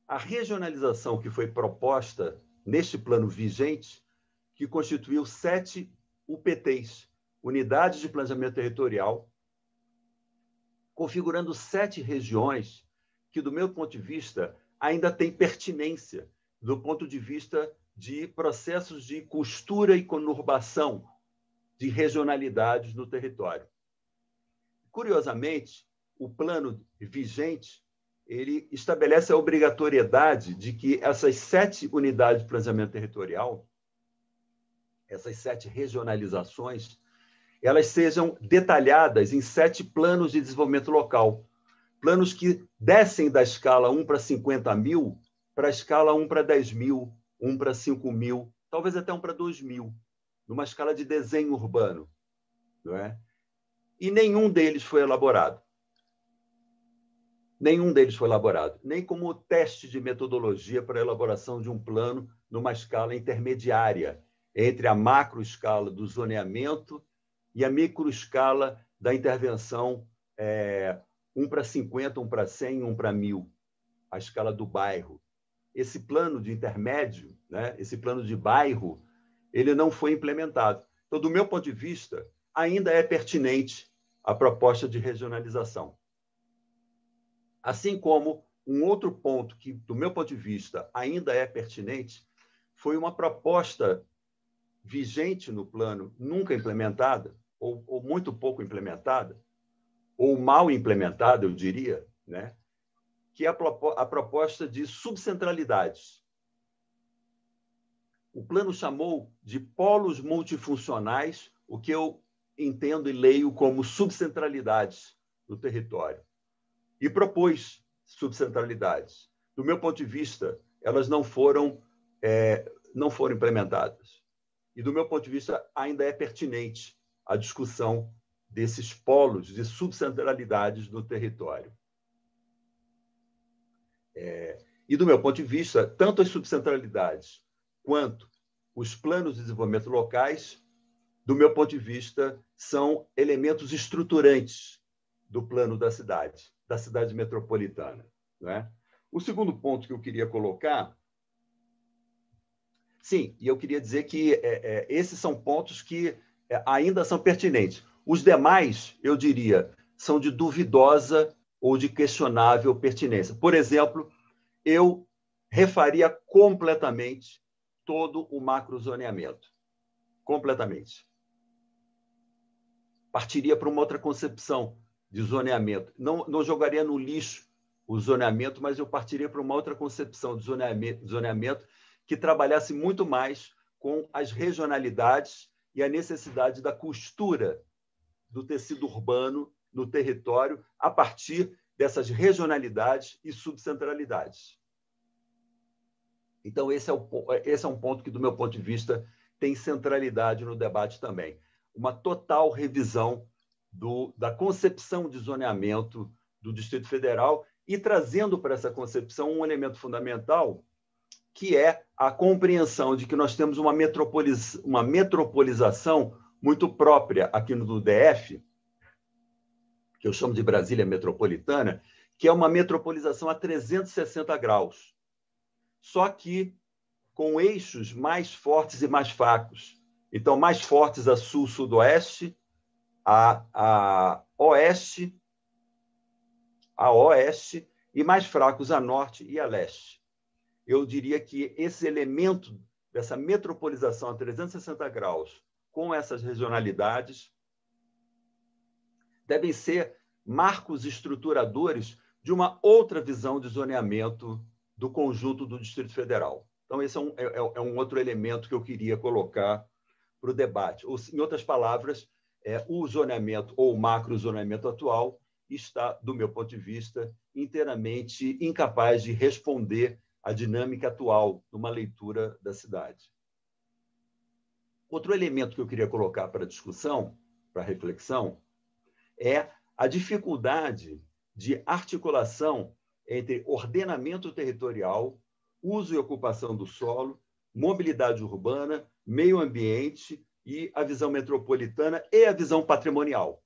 a regionalização que foi proposta neste plano vigente, que constituiu sete UPTs, Unidades de Planejamento Territorial, configurando sete regiões que, do meu ponto de vista, ainda têm pertinência do ponto de vista de processos de costura e conurbação de regionalidades no território. Curiosamente, o plano vigente ele estabelece a obrigatoriedade de que essas sete unidades de planejamento territorial, essas sete regionalizações, elas sejam detalhadas em sete planos de desenvolvimento local. Planos que descem da escala 1 para 50 mil para a escala 1 para 10 mil, 1 para 5 mil, talvez até 1 para 2 mil, numa escala de desenho urbano. Não é? E nenhum deles foi elaborado. Nenhum deles foi elaborado, nem como teste de metodologia para a elaboração de um plano numa escala intermediária entre a macro escala do zoneamento e a microescala da intervenção é, 1 para 50, 1 para 100, 1 para 1000, a escala do bairro. Esse plano de intermédio, né, esse plano de bairro, ele não foi implementado. Então, do meu ponto de vista, ainda é pertinente a proposta de regionalização. Assim como um outro ponto que, do meu ponto de vista, ainda é pertinente, foi uma proposta vigente no plano, nunca implementada, ou, ou muito pouco implementada, ou mal implementada, eu diria, né? que é a proposta de subcentralidades. O plano chamou de polos multifuncionais o que eu entendo e leio como subcentralidades do território. E propôs subcentralidades. Do meu ponto de vista, elas não foram, é, não foram implementadas. E, do meu ponto de vista, ainda é pertinente a discussão desses polos de subcentralidades do território. É, e, do meu ponto de vista, tanto as subcentralidades quanto os planos de desenvolvimento locais, do meu ponto de vista, são elementos estruturantes do plano da cidade, da cidade metropolitana. é? O segundo ponto que eu queria colocar. Sim, e eu queria dizer que é, é, esses são pontos que é, ainda são pertinentes. Os demais, eu diria, são de duvidosa ou de questionável pertinência. Por exemplo, eu refaria completamente todo o macrozoneamento. Completamente. Partiria para uma outra concepção de zoneamento. Não, não jogaria no lixo o zoneamento, mas eu partiria para uma outra concepção de zoneamento, zoneamento que trabalhasse muito mais com as regionalidades e a necessidade da costura do tecido urbano no território a partir dessas regionalidades e subcentralidades. Então, esse é, o, esse é um ponto que, do meu ponto de vista, tem centralidade no debate também. Uma total revisão do, da concepção de zoneamento do Distrito Federal e trazendo para essa concepção um elemento fundamental que é a compreensão de que nós temos uma, metropolis, uma metropolização muito própria aqui no DF, que eu chamo de Brasília metropolitana, que é uma metropolização a 360 graus, só que com eixos mais fortes e mais fracos. Então, mais fortes a sul-sudoeste, a, a oeste, a oeste, e mais fracos a norte e a leste eu diria que esse elemento dessa metropolização a 360 graus com essas regionalidades devem ser marcos estruturadores de uma outra visão de zoneamento do conjunto do Distrito Federal. Então, esse é um, é, é, é um outro elemento que eu queria colocar para o debate. Ou, em outras palavras, é, o zoneamento ou o macro zoneamento atual está, do meu ponto de vista, inteiramente incapaz de responder a dinâmica atual numa leitura da cidade. Outro elemento que eu queria colocar para discussão, para reflexão, é a dificuldade de articulação entre ordenamento territorial, uso e ocupação do solo, mobilidade urbana, meio ambiente e a visão metropolitana e a visão patrimonial.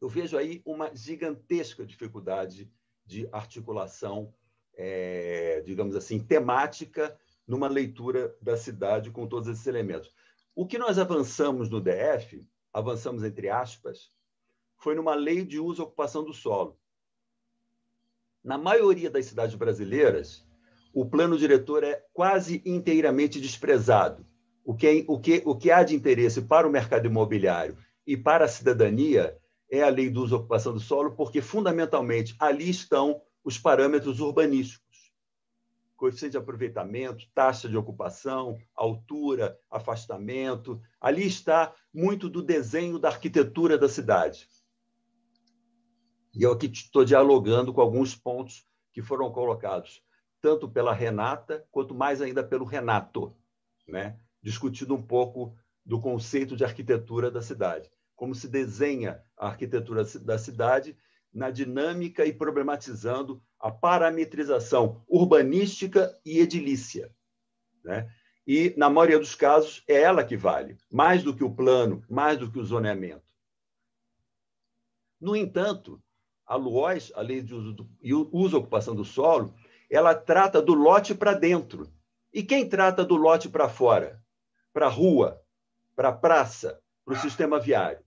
Eu vejo aí uma gigantesca dificuldade de articulação é, digamos assim, temática numa leitura da cidade com todos esses elementos. O que nós avançamos no DF, avançamos entre aspas, foi numa lei de uso e ocupação do solo. Na maioria das cidades brasileiras, o plano diretor é quase inteiramente desprezado. O que, é o, que, o que há de interesse para o mercado imobiliário e para a cidadania é a lei de uso e ocupação do solo, porque fundamentalmente ali estão os parâmetros urbanísticos, coeficiente de aproveitamento, taxa de ocupação, altura, afastamento. Ali está muito do desenho da arquitetura da cidade. E eu aqui estou dialogando com alguns pontos que foram colocados, tanto pela Renata, quanto mais ainda pelo Renato, né? discutindo um pouco do conceito de arquitetura da cidade, como se desenha a arquitetura da cidade na dinâmica e problematizando a parametrização urbanística e edilícia. Né? E, na maioria dos casos, é ela que vale, mais do que o plano, mais do que o zoneamento. No entanto, a LUOS, a Lei de Uso, do, Uso e Ocupação do Solo, ela trata do lote para dentro. E quem trata do lote para fora? Para a rua, para a praça, para o sistema viário?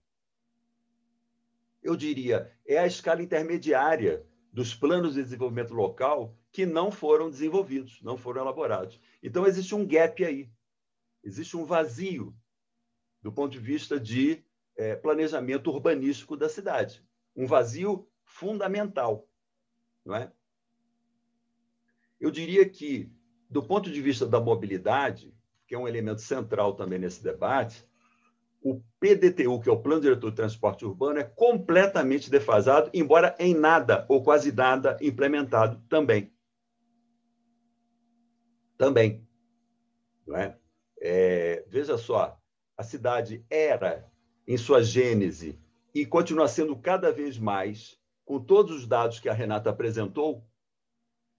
Eu diria é a escala intermediária dos planos de desenvolvimento local que não foram desenvolvidos, não foram elaborados. Então, existe um gap aí, existe um vazio do ponto de vista de é, planejamento urbanístico da cidade. Um vazio fundamental. Não é? Eu diria que, do ponto de vista da mobilidade, que é um elemento central também nesse debate, o PDTU, que é o Plano Diretor de Transporte Urbano, é completamente defasado, embora em nada ou quase nada implementado também. Também. Não é? É, veja só, a cidade era, em sua gênese, e continua sendo cada vez mais, com todos os dados que a Renata apresentou,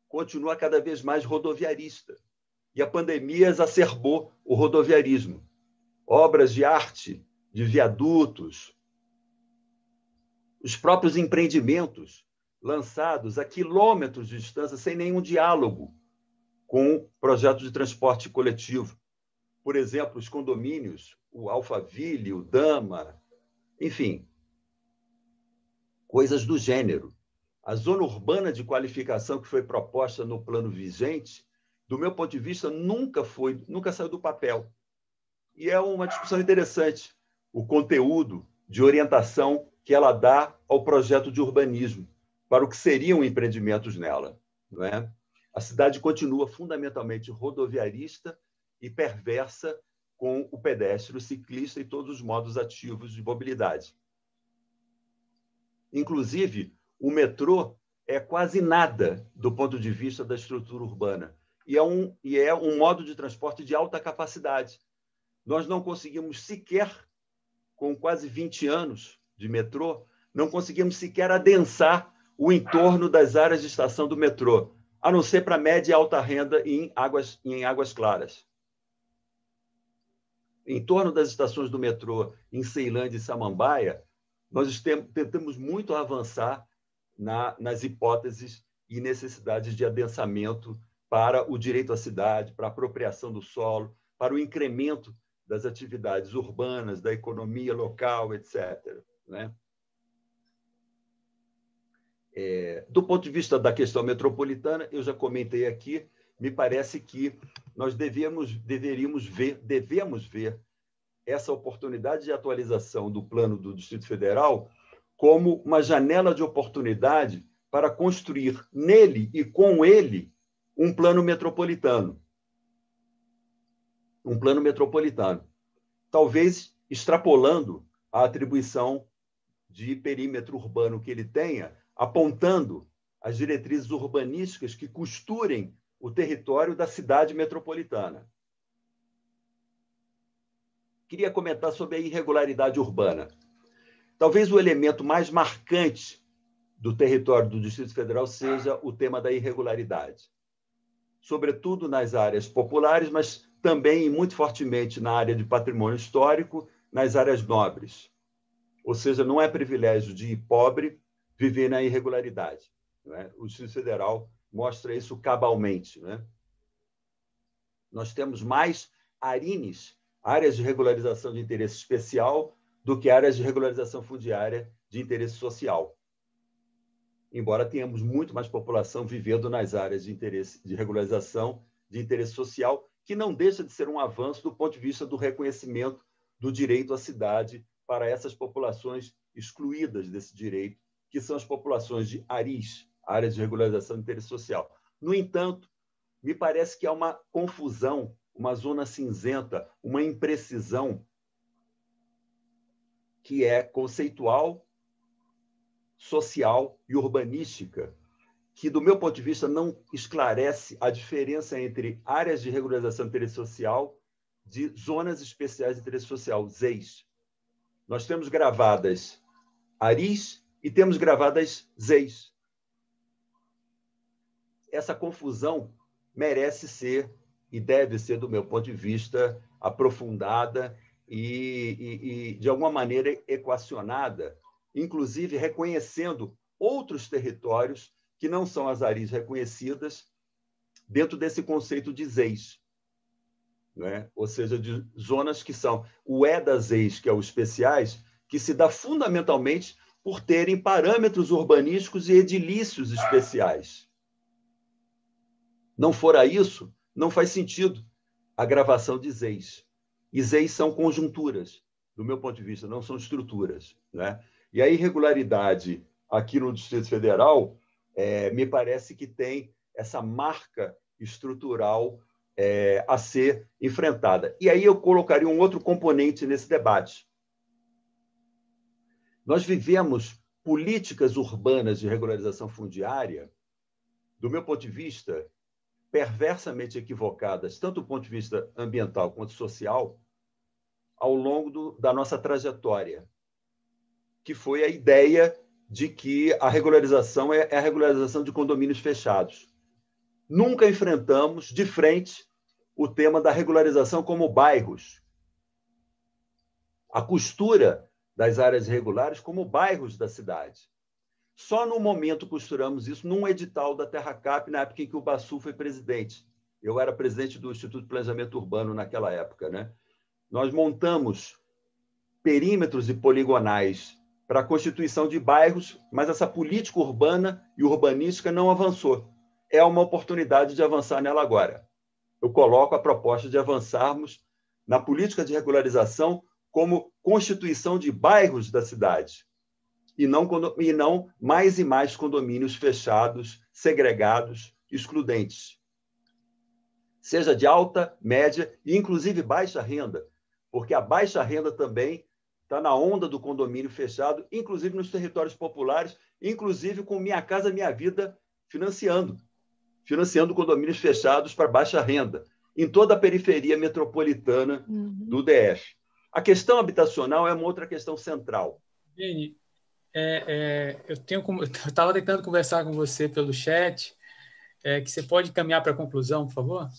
continua cada vez mais rodoviarista. E a pandemia exacerbou o rodoviarismo obras de arte, de viadutos, os próprios empreendimentos lançados a quilômetros de distância, sem nenhum diálogo com o projeto de transporte coletivo. Por exemplo, os condomínios, o Alphaville, o Dama, enfim, coisas do gênero. A zona urbana de qualificação que foi proposta no plano vigente, do meu ponto de vista, nunca foi, nunca saiu do papel e é uma discussão interessante o conteúdo de orientação que ela dá ao projeto de urbanismo, para o que seriam empreendimentos nela. Não é? A cidade continua fundamentalmente rodoviarista e perversa com o pedestre, o ciclista e todos os modos ativos de mobilidade. Inclusive, o metrô é quase nada do ponto de vista da estrutura urbana e é um, e é um modo de transporte de alta capacidade, nós não conseguimos sequer, com quase 20 anos de metrô, não conseguimos sequer adensar o entorno das áreas de estação do metrô, a não ser para média e alta renda em águas, em águas claras. Em torno das estações do metrô em Ceilândia e Samambaia, nós tentamos muito avançar na, nas hipóteses e necessidades de adensamento para o direito à cidade, para a apropriação do solo, para o incremento das atividades urbanas, da economia local, etc. Né? É, do ponto de vista da questão metropolitana, eu já comentei aqui, me parece que nós devemos, deveríamos ver, devemos ver essa oportunidade de atualização do plano do Distrito Federal como uma janela de oportunidade para construir nele e com ele um plano metropolitano um plano metropolitano, talvez extrapolando a atribuição de perímetro urbano que ele tenha, apontando as diretrizes urbanísticas que costurem o território da cidade metropolitana. Queria comentar sobre a irregularidade urbana. Talvez o elemento mais marcante do território do Distrito Federal seja o tema da irregularidade, sobretudo nas áreas populares, mas também muito fortemente na área de patrimônio histórico, nas áreas nobres. Ou seja, não é privilégio de pobre viver na irregularidade. É? O Justiça Federal mostra isso cabalmente. Né? Nós temos mais ARINES, áreas de regularização de interesse especial, do que áreas de regularização fundiária de interesse social. Embora tenhamos muito mais população vivendo nas áreas de interesse de regularização de interesse social que não deixa de ser um avanço do ponto de vista do reconhecimento do direito à cidade para essas populações excluídas desse direito, que são as populações de ARIS, Áreas de Regularização do Interesse Social. No entanto, me parece que há uma confusão, uma zona cinzenta, uma imprecisão que é conceitual, social e urbanística que, do meu ponto de vista, não esclarece a diferença entre áreas de regularização de interesse social de zonas especiais de interesse social, ZEIS. Nós temos gravadas ARIS e temos gravadas ZEIS. Essa confusão merece ser e deve ser, do meu ponto de vista, aprofundada e, e, e de alguma maneira, equacionada, inclusive reconhecendo outros territórios que não são as ARIs reconhecidas dentro desse conceito de ZEIS, né? ou seja, de zonas que são o E das ZEIS, que é os especiais, que se dá fundamentalmente por terem parâmetros urbanísticos e edilícios especiais. Não fora isso, não faz sentido a gravação de ZEIS. E ZEIS são conjunturas, do meu ponto de vista, não são estruturas. Né? E a irregularidade aqui no Distrito Federal é, me parece que tem essa marca estrutural é, a ser enfrentada. E aí eu colocaria um outro componente nesse debate. Nós vivemos políticas urbanas de regularização fundiária, do meu ponto de vista, perversamente equivocadas, tanto do ponto de vista ambiental quanto social, ao longo do, da nossa trajetória, que foi a ideia de que a regularização é, é a regularização de condomínios fechados. Nunca enfrentamos de frente o tema da regularização como bairros. A costura das áreas regulares como bairros da cidade. Só no momento costuramos isso num edital da Terra Cap, na época em que o Bassu foi presidente. Eu era presidente do Instituto de Planejamento Urbano naquela época. Né? Nós montamos perímetros e poligonais para a constituição de bairros, mas essa política urbana e urbanística não avançou. É uma oportunidade de avançar nela agora. Eu coloco a proposta de avançarmos na política de regularização como constituição de bairros da cidade, e não, e não mais e mais condomínios fechados, segregados, excludentes. Seja de alta, média e inclusive baixa renda, porque a baixa renda também está na onda do condomínio fechado, inclusive nos territórios populares, inclusive com Minha Casa Minha Vida financiando, financiando condomínios fechados para baixa renda, em toda a periferia metropolitana uhum. do DF. A questão habitacional é uma outra questão central. Vini, é, é, eu estava tentando conversar com você pelo chat, é, que você pode caminhar para a conclusão, por favor?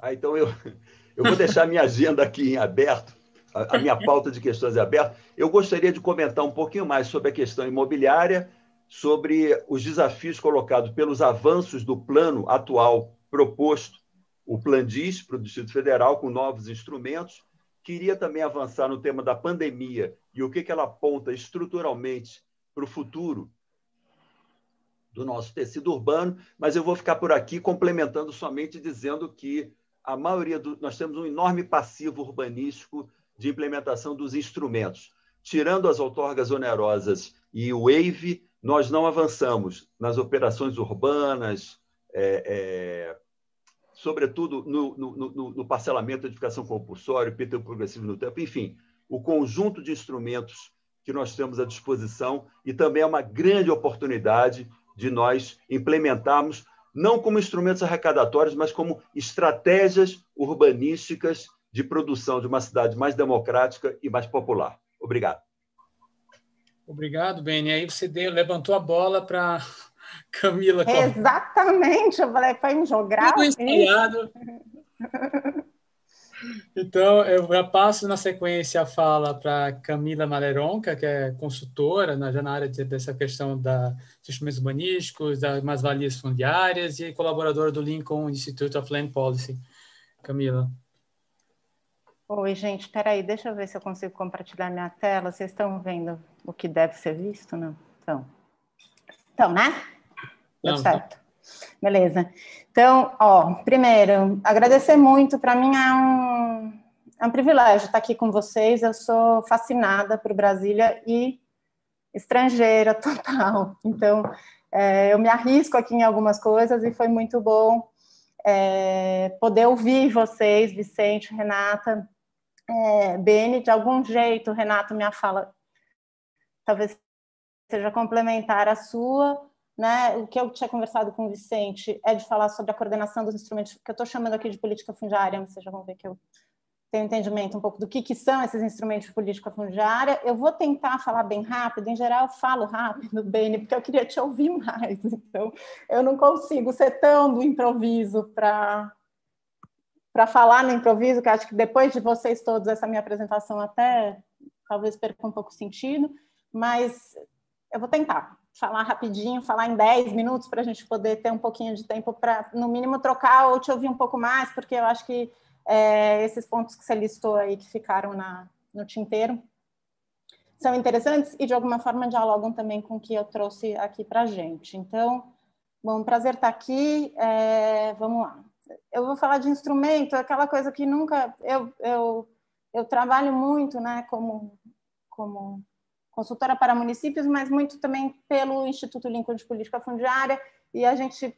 Ah, então eu, eu vou deixar minha agenda aqui em aberto a, minha pauta de questões é aberta. Eu gostaria de comentar um pouquinho mais sobre a questão imobiliária, sobre os desafios colocados pelos avanços do plano atual proposto, o Plan DIS para o Distrito Federal, com novos instrumentos. Queria também avançar no tema da pandemia e o que, que ela aponta estruturalmente para o futuro do nosso tecido urbano, mas eu vou ficar por aqui complementando somente dizendo que a maioria do, nós temos um enorme passivo urbanístico de implementação dos instrumentos. Tirando as outorgas onerosas e o WAVE, nós não avançamos nas operações urbanas, é, é, sobretudo no, no, no, no parcelamento, edificação compulsória, PTU progressivo no tempo, enfim, o conjunto de instrumentos que nós temos à disposição e também é uma grande oportunidade de nós implementarmos, não como instrumentos arrecadatórios, mas como estratégias urbanísticas de produção de uma cidade mais democrática e mais popular. Obrigado. Obrigado, Beni. Aí você deu, levantou a bola para Camila. Exatamente, eu falei, foi me jogar. Então, eu já passo na sequência a fala para Camila Maleronca, que é consultora na, já na área de, dessa questão da sistemas urbanísticos, das mais-valias fundiárias e é colaboradora do Lincoln Institute of Land Policy. Camila. Oi, gente, espera aí, deixa eu ver se eu consigo compartilhar minha tela. Vocês estão vendo o que deve ser visto, não? Então, então né? Deu certo. Tá. Beleza. Então, ó, primeiro, agradecer muito, para mim é um, é um privilégio estar aqui com vocês. Eu sou fascinada por Brasília e estrangeira total. Então, é, eu me arrisco aqui em algumas coisas e foi muito bom é, poder ouvir vocês, Vicente, Renata, é, BN, de algum jeito, Renato, minha fala talvez seja complementar à sua. Né? O que eu tinha conversado com o Vicente é de falar sobre a coordenação dos instrumentos, que eu estou chamando aqui de política fundiária, mas vocês já vão ver que eu tenho entendimento um pouco do que, que são esses instrumentos de política fundiária. Eu vou tentar falar bem rápido, em geral eu falo rápido, Beni, porque eu queria te ouvir mais, então eu não consigo ser tão do improviso para para falar no improviso, que acho que depois de vocês todos, essa minha apresentação até talvez perca um pouco o sentido, mas eu vou tentar falar rapidinho, falar em 10 minutos para a gente poder ter um pouquinho de tempo para, no mínimo, trocar ou te ouvir um pouco mais, porque eu acho que é, esses pontos que você listou aí que ficaram na, no tinteiro são interessantes e, de alguma forma, dialogam também com o que eu trouxe aqui para a gente. Então, bom, prazer estar tá aqui, é, vamos lá eu vou falar de instrumento, aquela coisa que nunca eu, eu, eu trabalho muito, né, como como consultora para municípios, mas muito também pelo Instituto Lincoln de Política Fundiária e a gente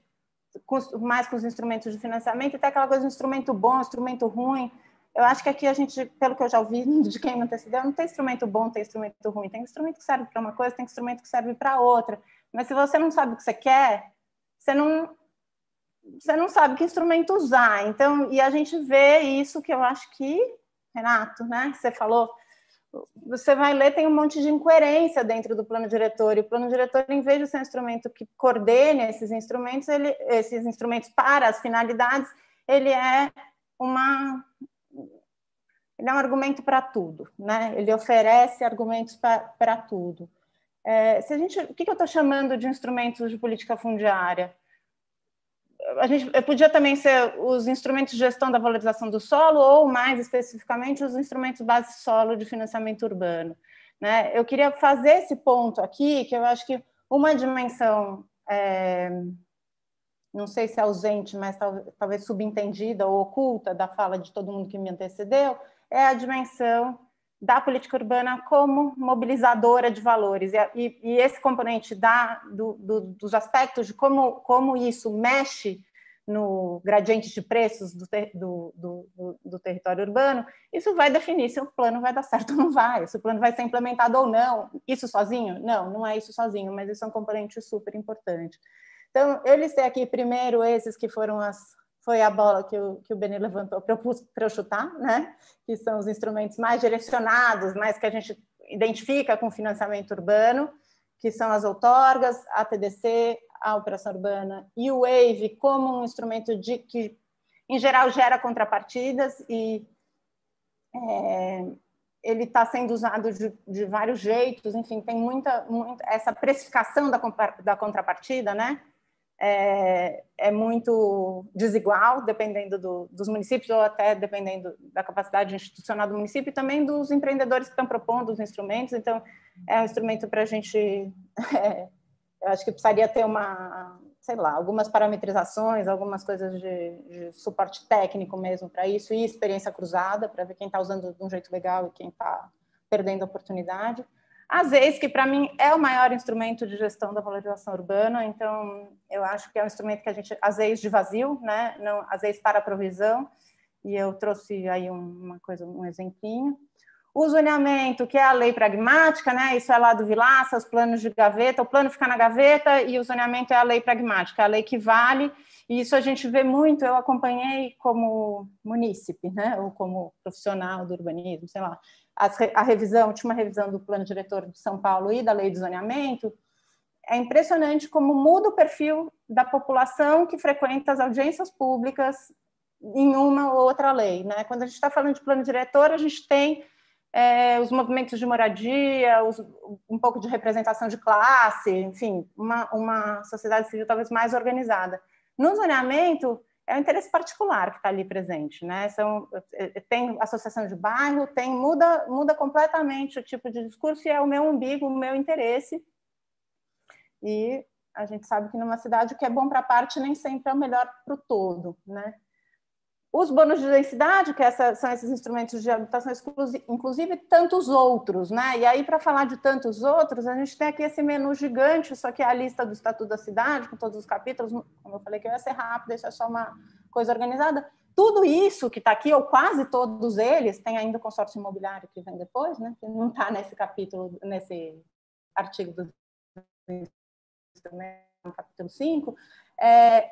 mais com os instrumentos de financiamento, até aquela coisa de instrumento bom, instrumento ruim. Eu acho que aqui a gente, pelo que eu já ouvi de quem não antecedeu, não tem instrumento bom, tem instrumento ruim. Tem instrumento que serve para uma coisa, tem instrumento que serve para outra. Mas se você não sabe o que você quer, você não, você não sabe que instrumento usar. Então, e a gente vê isso que eu acho que, Renato, né, você falou, você vai ler, tem um monte de incoerência dentro do plano diretor, e o plano diretor, em vez de ser um instrumento que coordene esses instrumentos, ele, esses instrumentos para as finalidades, ele é uma ele é um argumento para tudo, né? Ele oferece argumentos para tudo. É, se a gente, o que, que eu estou chamando de instrumentos de política fundiária? a gente podia também ser os instrumentos de gestão da valorização do solo ou mais especificamente os instrumentos base solo de financiamento urbano. Né? Eu queria fazer esse ponto aqui, que eu acho que uma dimensão, é, não sei se é ausente, mas talvez subentendida ou oculta da fala de todo mundo que me antecedeu, é a dimensão da política urbana como mobilizadora de valores. E, e esse componente da, do, do, dos aspectos de como, como isso mexe no gradiente de preços do, ter, do, do, do, território urbano, isso vai definir se o plano vai dar certo ou não vai, se o plano vai ser implementado ou não. Isso sozinho? Não, não é isso sozinho, mas isso é um componente super importante. Então, eu listei aqui primeiro esses que foram as, foi a bola que o, que o Beni levantou para eu, eu chutar, né? Que são os instrumentos mais direcionados, mais que a gente identifica com financiamento urbano, que são as outorgas, a TDC, a operação urbana e o WAVE como um instrumento de que, em geral, gera contrapartidas e é, ele está sendo usado de, de, vários jeitos, enfim, tem muita, muita essa precificação da, da contrapartida, né? é, é muito desigual, dependendo do, dos municípios ou até dependendo da capacidade institucional do município e também dos empreendedores que estão propondo os instrumentos. Então, é um instrumento para a gente. É, eu acho que precisaria ter uma, sei lá, algumas parametrizações, algumas coisas de, de suporte técnico mesmo para isso e experiência cruzada para ver quem está usando de um jeito legal e quem está perdendo a oportunidade. A vezes que para mim é o maior instrumento de gestão da valorização urbana, então eu acho que é um instrumento que a gente, às vezes de vazio, né? Não, a para a provisão, e eu trouxe aí uma coisa, um exemplinho. O zoneamento, que é a lei pragmática, né? Isso é lá do Vilaça, os planos de gaveta, o plano fica na gaveta e o zoneamento é a lei pragmática, é a lei que vale, e isso a gente vê muito, eu acompanhei como munícipe, né? Ou como profissional do urbanismo, sei lá a revisão, a última revisão do plano diretor de São Paulo e da lei de zoneamento, é impressionante como muda o perfil da população que frequenta as audiências públicas em uma ou outra lei. Né? Quando a gente está falando de plano diretor, a gente tem é, os movimentos de moradia, os, um pouco de representação de classe, enfim, uma, uma sociedade civil talvez mais organizada. No zoneamento, é o interesse particular que está ali presente, né? São, é, é, tem associação de bairro, tem muda muda completamente o tipo de discurso e é o meu umbigo, o meu interesse. E a gente sabe que numa cidade o que é bom para a parte nem sempre é o melhor para o todo, né? Os bônus de densidade, que essa, são esses instrumentos de habitação exclusiva, inclusive tantos outros, né? E aí, para falar de tantos outros, a gente tem aqui esse menu gigante, só que é a lista do Estatuto da Cidade, com todos os capítulos. Como eu falei que eu ia ser rápida, isso é só uma coisa organizada. Tudo isso que está aqui, ou quase todos eles, tem ainda o consórcio imobiliário que vem depois, né? Que não está nesse capítulo, nesse artigo do né? no capítulo 5. É,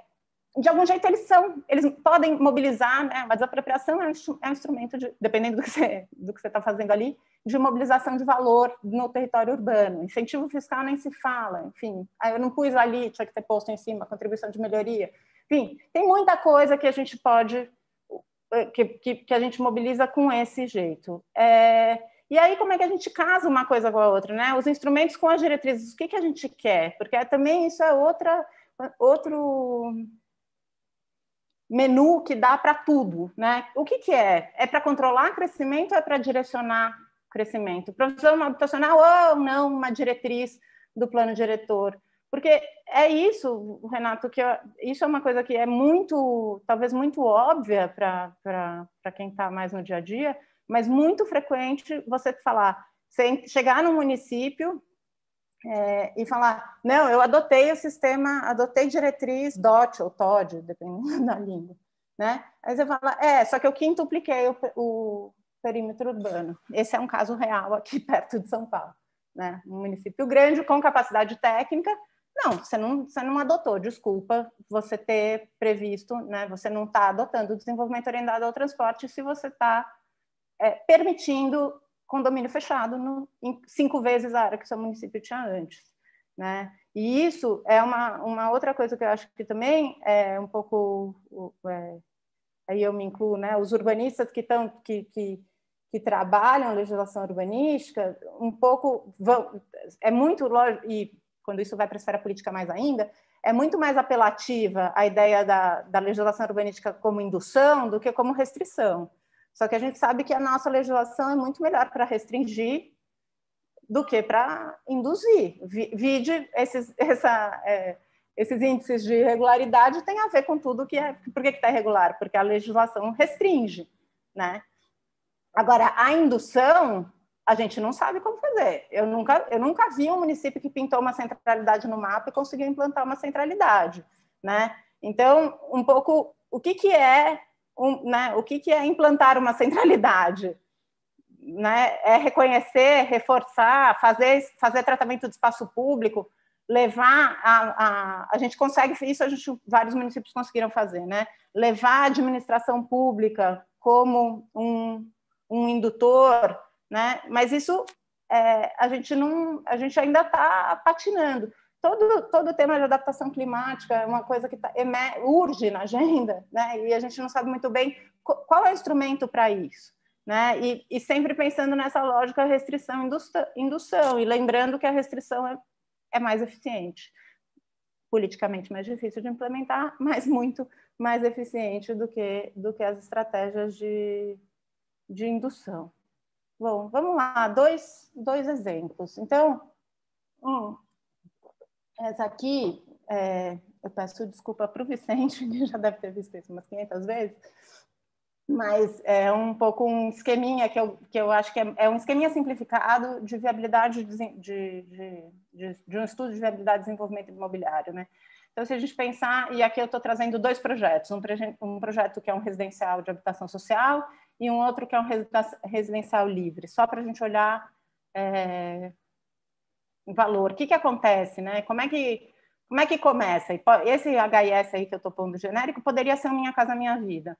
de algum jeito eles são, eles podem mobilizar, né? mas a apropriação é um, é instrumento, de, dependendo do que você do que você está fazendo ali, de mobilização de valor no território urbano. Incentivo fiscal nem se fala, enfim, ah, eu não pus ali, tinha que ter posto em cima, contribuição de melhoria. Enfim, tem muita coisa que a gente pode, eh, que, que, que a gente mobiliza com esse jeito. É, e aí, como é que a gente casa uma coisa com a outra, né? Os instrumentos com as diretrizes, o que, que a gente quer? Porque também isso é outra, outro menu que dá para tudo, né? O que, que é? É para controlar crescimento ou é para direcionar crescimento? Produção habitacional ah, ou não uma diretriz do plano diretor? Porque é isso, Renato, que eu, isso é uma coisa que é muito, talvez muito óbvia para quem está mais no dia a dia, mas muito frequente você falar, você chegar no município, é, e falar, não, eu adotei o sistema, adotei diretriz DOT ou TOD, dependendo da língua, né? Aí você fala, é, só que eu quintupliquei o, o perímetro urbano. Esse é um caso real aqui perto de São Paulo, né? Um município grande com capacidade técnica, não, você não, você não adotou, desculpa você ter previsto, né? Você não está adotando o desenvolvimento orientado ao transporte se você está é, permitindo condomínio fechado no, em cinco vezes a área que seu município tinha antes, né? E isso é uma, uma outra coisa que eu acho que também é um pouco é, aí eu me incluo, né? Os urbanistas que estão que, que que trabalham legislação urbanística, um pouco vão, é muito e quando isso vai para a esfera política mais ainda, é muito mais apelativa a ideia da, da legislação urbanística como indução do que como restrição. Só que a gente sabe que a nossa legislação é muito melhor para restringir do que para induzir. Vide esses, essa, é, esses índices de irregularidade tem a ver com tudo que é. Por que está irregular? Porque a legislação restringe, né? Agora, a indução, a gente não sabe como fazer. Eu nunca, eu nunca vi um município que pintou uma centralidade no mapa e conseguiu implantar uma centralidade, né? Então, um pouco, o que, que é um, né, o que, que é implantar uma centralidade? Né? É reconhecer, reforçar, fazer, fazer tratamento de espaço público, levar a, a, a gente consegue isso a gente vários municípios conseguiram fazer né levar a administração pública como um, um indutor né mas isso é, a gente não a gente ainda está patinando todo, todo o tema de adaptação climática é uma coisa que tá, urge na agenda, né? E a gente não sabe muito bem qual é o instrumento para isso, né? E, e, sempre pensando nessa lógica restrição indução e lembrando que a restrição é, é mais eficiente, politicamente mais difícil de implementar, mas muito mais eficiente do que do que as estratégias de de indução. Bom, vamos lá, dois, dois exemplos. Então, um, essa aqui, é, eu peço desculpa para o Vicente, que já deve ter visto isso umas 500 vezes, mas é um pouco um esqueminha que eu, que eu acho que é, é um esqueminha simplificado de viabilidade de, de, de, de, um estudo de viabilidade de desenvolvimento imobiliário, né? Então, se a gente pensar, e aqui eu estou trazendo dois projetos, um, um projeto que é um residencial de habitação social e um outro que é um residencial livre, só para a gente olhar é, valor. O que, que acontece, né? Como é que como é que começa? Esse HIS aí que eu estou pondo genérico poderia ser Minha Casa Minha Vida.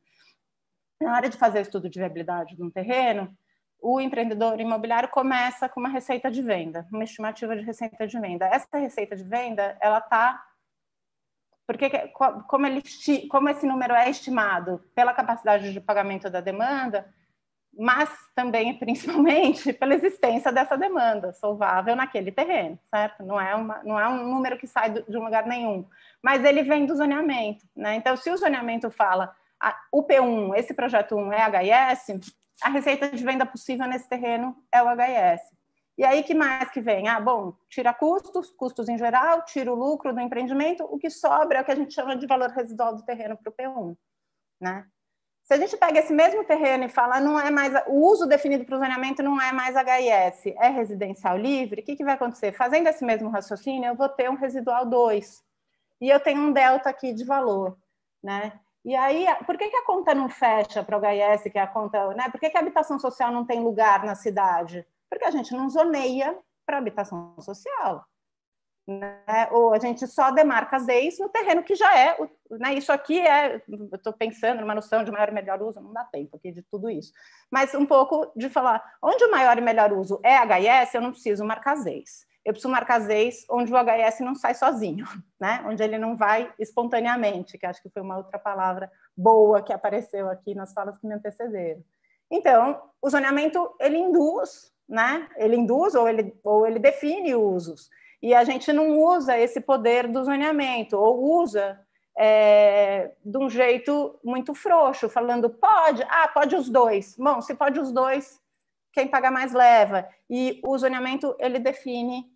Na hora de fazer o estudo de viabilidade de um terreno, o empreendedor imobiliário começa com uma receita de venda, uma estimativa de receita de venda. Essa receita de venda, ela está porque como, ele, como esse número é estimado pela capacidade de pagamento da demanda, mas também principalmente pela existência dessa demanda solvável naquele terreno, certo? Não é, uma, não é um número que sai de um lugar nenhum, mas ele vem do zoneamento, né? Então, se o zoneamento fala a, ah, o P1, esse projeto 1 é HIS, a receita de venda possível nesse terreno é o HIS. E aí, que mais que vem? Ah, bom, tira custos, custos em geral, tira o lucro do empreendimento, o que sobra é o que a gente chama de valor residual do terreno para o P1, né? Se a gente pega esse mesmo terreno e fala, não é mais o uso definido para o zoneamento não é mais HIS, é residencial livre, o que, que vai acontecer? Fazendo esse mesmo raciocínio, eu vou ter um residual 2 e eu tenho um delta aqui de valor, né? E aí, por que, que a conta não fecha para o HIS, que é a conta, né? Por que, que a habitação social não tem lugar na cidade? Porque a gente não zoneia para habitação social. Né? Ou a gente só demarca as EIs no terreno que já é, né? isso aqui é, eu estou pensando numa noção de maior e melhor uso, não dá tempo aqui de tudo isso, mas um pouco de falar, onde o maior e melhor uso é HS, eu não preciso marcar as EIs. Eu preciso marcar as EIs onde o HS não sai sozinho, né? onde ele não vai espontaneamente, que acho que foi uma outra palavra boa que apareceu aqui nas falas que me antecederam. Então, o zoneamento, ele induz, né? ele induz ou ele, ou ele define usos, e a gente não usa esse poder do zoneamento, ou usa é, de um jeito muito frouxo, falando pode, ah, pode os dois. Bom, se pode os dois, quem paga mais leva. E o zoneamento, ele define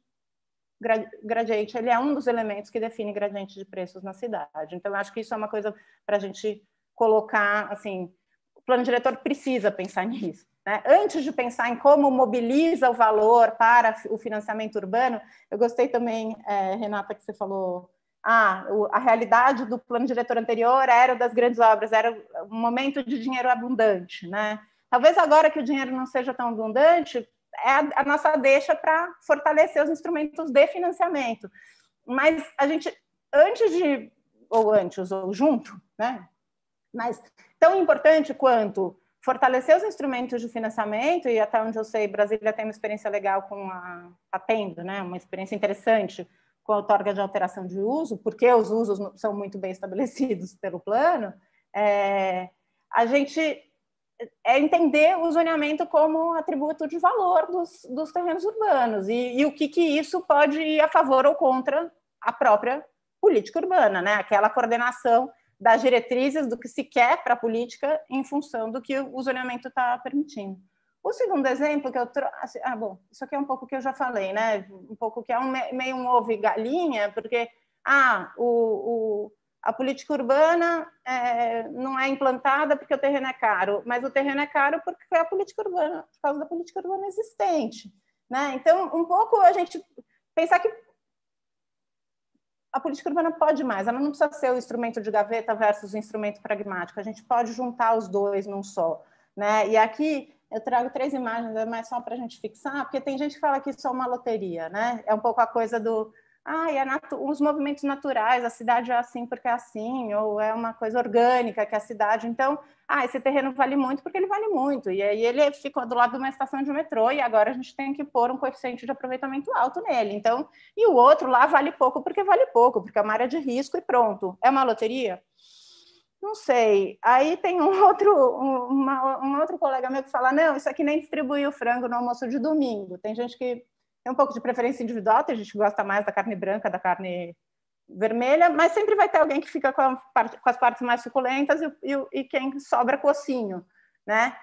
gradiente, ele é um dos elementos que define gradiente de preços na cidade. Então, acho que isso é uma coisa para a gente colocar, assim, o plano diretor precisa pensar nisso. Né? Antes de pensar em como mobiliza o valor para o financiamento urbano, eu gostei também, é, Renata, que você falou ah, a realidade do plano diretor anterior era o das grandes obras, era um momento de dinheiro abundante, né? Talvez agora que o dinheiro não seja tão abundante, é a, a nossa deixa para fortalecer os instrumentos de financiamento. Mas a gente, antes de, ou antes, ou junto, né? Mas tão importante quanto fortalecer os instrumentos de financiamento, e até onde eu sei, Brasília tem uma experiência legal com a, a tá Tendo, né? uma experiência interessante com a outorga de alteração de uso, porque os usos são muito bem estabelecidos pelo plano, é, a gente é entender o zoneamento como atributo de valor dos, dos terrenos urbanos e, e o que, que isso pode ir a favor ou contra a própria política urbana, né? aquela coordenação das diretrizes do que se quer para a política em função do que o zoneamento está permitindo. O segundo exemplo que eu trouxe, ah, ah, bom, isso aqui é um pouco que eu já falei, né? Um pouco que é um, meio um ovo e galinha, porque ah, o, o a política urbana é, não é implantada porque o terreno é caro, mas o terreno é caro porque é a política urbana, por causa da política urbana existente. Né? Então, um pouco a gente pensar que a política urbana pode mais, ela não precisa ser o instrumento de gaveta versus o instrumento pragmático, a gente pode juntar os dois num só. Né? E aqui eu trago três imagens, mas só para a gente fixar, porque tem gente que fala que isso é uma loteria, né? É um pouco a coisa do ah, os movimentos naturais, a cidade é assim porque é assim, ou é uma coisa orgânica que é a cidade. Então, ah, esse terreno vale muito porque ele vale muito. E aí ele ficou do lado de uma estação de metrô e agora a gente tem que pôr um coeficiente de aproveitamento alto nele. Então, e o outro lá vale pouco porque vale pouco, porque é uma área de risco e pronto. É uma loteria? Não sei. Aí tem um outro, uma, um outro colega meu que fala: não, isso aqui nem distribuiu frango no almoço de domingo. Tem gente que tem é um pouco de preferência individual, tem gente que gosta mais da carne branca, da carne vermelha, mas sempre vai ter alguém que fica com, parte, com as partes mais suculentas e, e, e quem sobra com ossinho, né?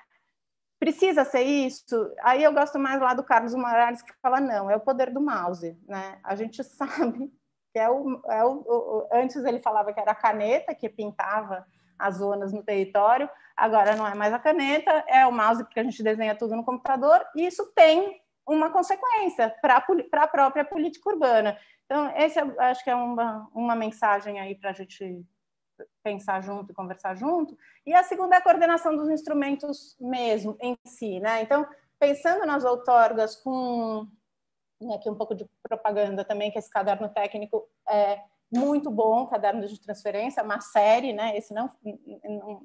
Precisa ser isso? Aí eu gosto mais lá do Carlos Morales que fala, não, é o poder do mouse, né? A gente sabe que é o, é o, o antes ele falava que era a caneta que pintava as zonas no território, agora não é mais a caneta, é o mouse porque a gente desenha tudo no computador, e isso tem uma consequência para a própria política urbana. Então, esse acho que é uma, uma mensagem aí para a gente pensar junto e conversar junto. E a segunda é a coordenação dos instrumentos mesmo, em si. Né? Então, pensando nas outorgas com né, aqui um pouco de propaganda também, que esse caderno técnico é muito bom, caderno de transferência, uma série, né? Esse não... não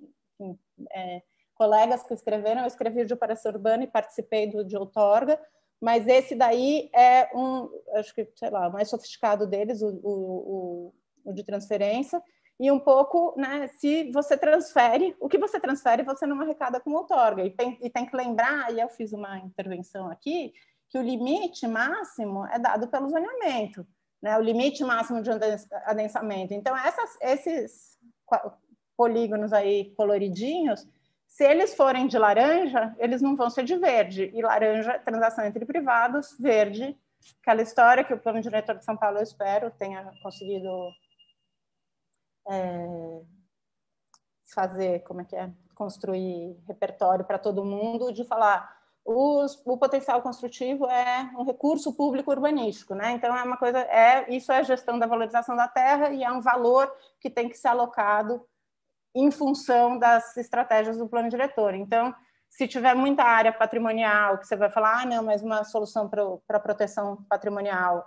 é, colegas que escreveram, eu escrevi de Operação Urbana e participei do de outorga, mas esse daí é um, acho que, sei lá, o mais sofisticado deles, o, o, o, o de transferência, e um pouco, né, se você transfere, o que você transfere, você não arrecada como outorga. E tem, e tem que lembrar, e eu fiz uma intervenção aqui, que o limite máximo é dado pelo zoneamento, né, o limite máximo de adensamento. Então, essas, esses polígonos aí coloridinhos, se eles forem de laranja, eles não vão ser de verde. E laranja, transação entre privados, verde, aquela história que o plano diretor de São Paulo, eu espero, tenha conseguido é, fazer, como é que é? Construir repertório para todo mundo, de falar os, o potencial construtivo é um recurso público urbanístico, né? Então é uma coisa, é isso é a gestão da valorização da terra e é um valor que tem que ser alocado em função das estratégias do plano diretor. Então, se tiver muita área patrimonial, que você vai falar, ah, não, mas uma solução para a proteção patrimonial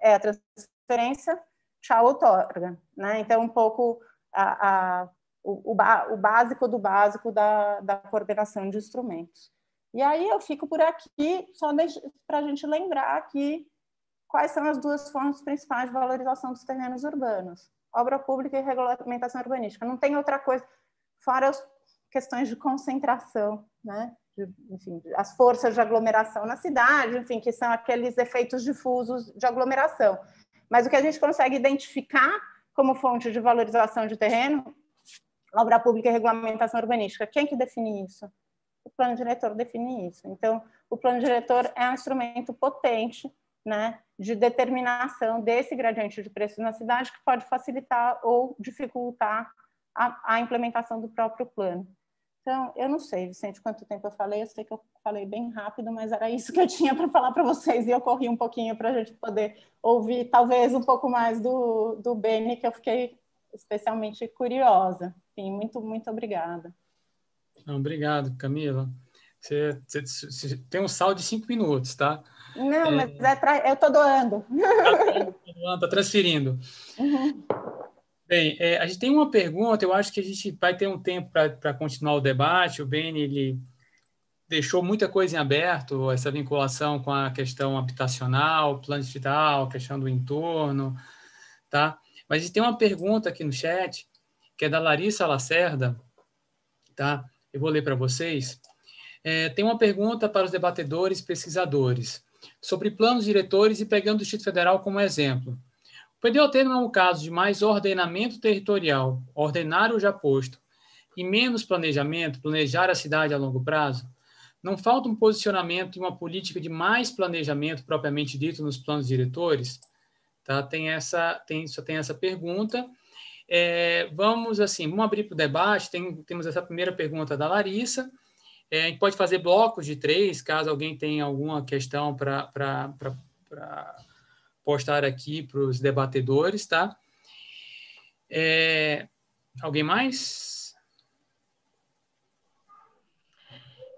é a transferência, tchau, outorga. Né? Então, um pouco a, a, o, o, o, básico do básico da, da coordenação de instrumentos. E aí eu fico por aqui, só para a gente lembrar que quais são as duas formas principais de valorização dos terrenos urbanos obra pública e regulamentação urbanística. Não tem outra coisa, fora as questões de concentração, né? De, enfim, as forças de aglomeração na cidade, enfim, que são aqueles efeitos difusos de aglomeração. Mas o que a gente consegue identificar como fonte de valorização de terreno, obra pública e regulamentação urbanística. Quem que define isso? O plano diretor define isso. Então, o plano diretor é um instrumento potente né, de determinação desse gradiente de preços na cidade que pode facilitar ou dificultar a, a, implementação do próprio plano. Então, eu não sei, Vicente, quanto tempo eu falei, eu sei que eu falei bem rápido, mas era isso que eu tinha para falar para vocês e eu corri um pouquinho para a gente poder ouvir talvez um pouco mais do, do Beni, que eu fiquei especialmente curiosa. Enfim, muito, muito obrigada. Obrigado, Camila. Você, você, você tem um sal de cinco minutos, tá? Não, é, mas é tra... eu estou doando. Está transferindo. Uhum. Bem, é, a gente tem uma pergunta, eu acho que a gente vai ter um tempo para continuar o debate. O Beni, ele deixou muita coisa em aberto, essa vinculação com a questão habitacional, plano digital, questão do entorno, tá? Mas a gente tem uma pergunta aqui no chat, que é da Larissa Lacerda, tá? Eu vou ler para vocês. É, tem uma pergunta para os debatedores, pesquisadores, sobre planos diretores e pegando o Distrito Federal como exemplo. O PDOT não é um caso de mais ordenamento territorial, ordenar o já posto, e menos planejamento, planejar a cidade a longo prazo? Não falta um posicionamento e uma política de mais planejamento propriamente dito nos planos diretores? Tá? Tem essa, tem, só tem essa pergunta. É, vamos assim, vamos abrir para o debate. Tem, temos essa primeira pergunta da Larissa. É, a gente pode fazer blocos de três, caso alguém tenha alguma questão para postar aqui para os debatedores, tá? É, alguém mais?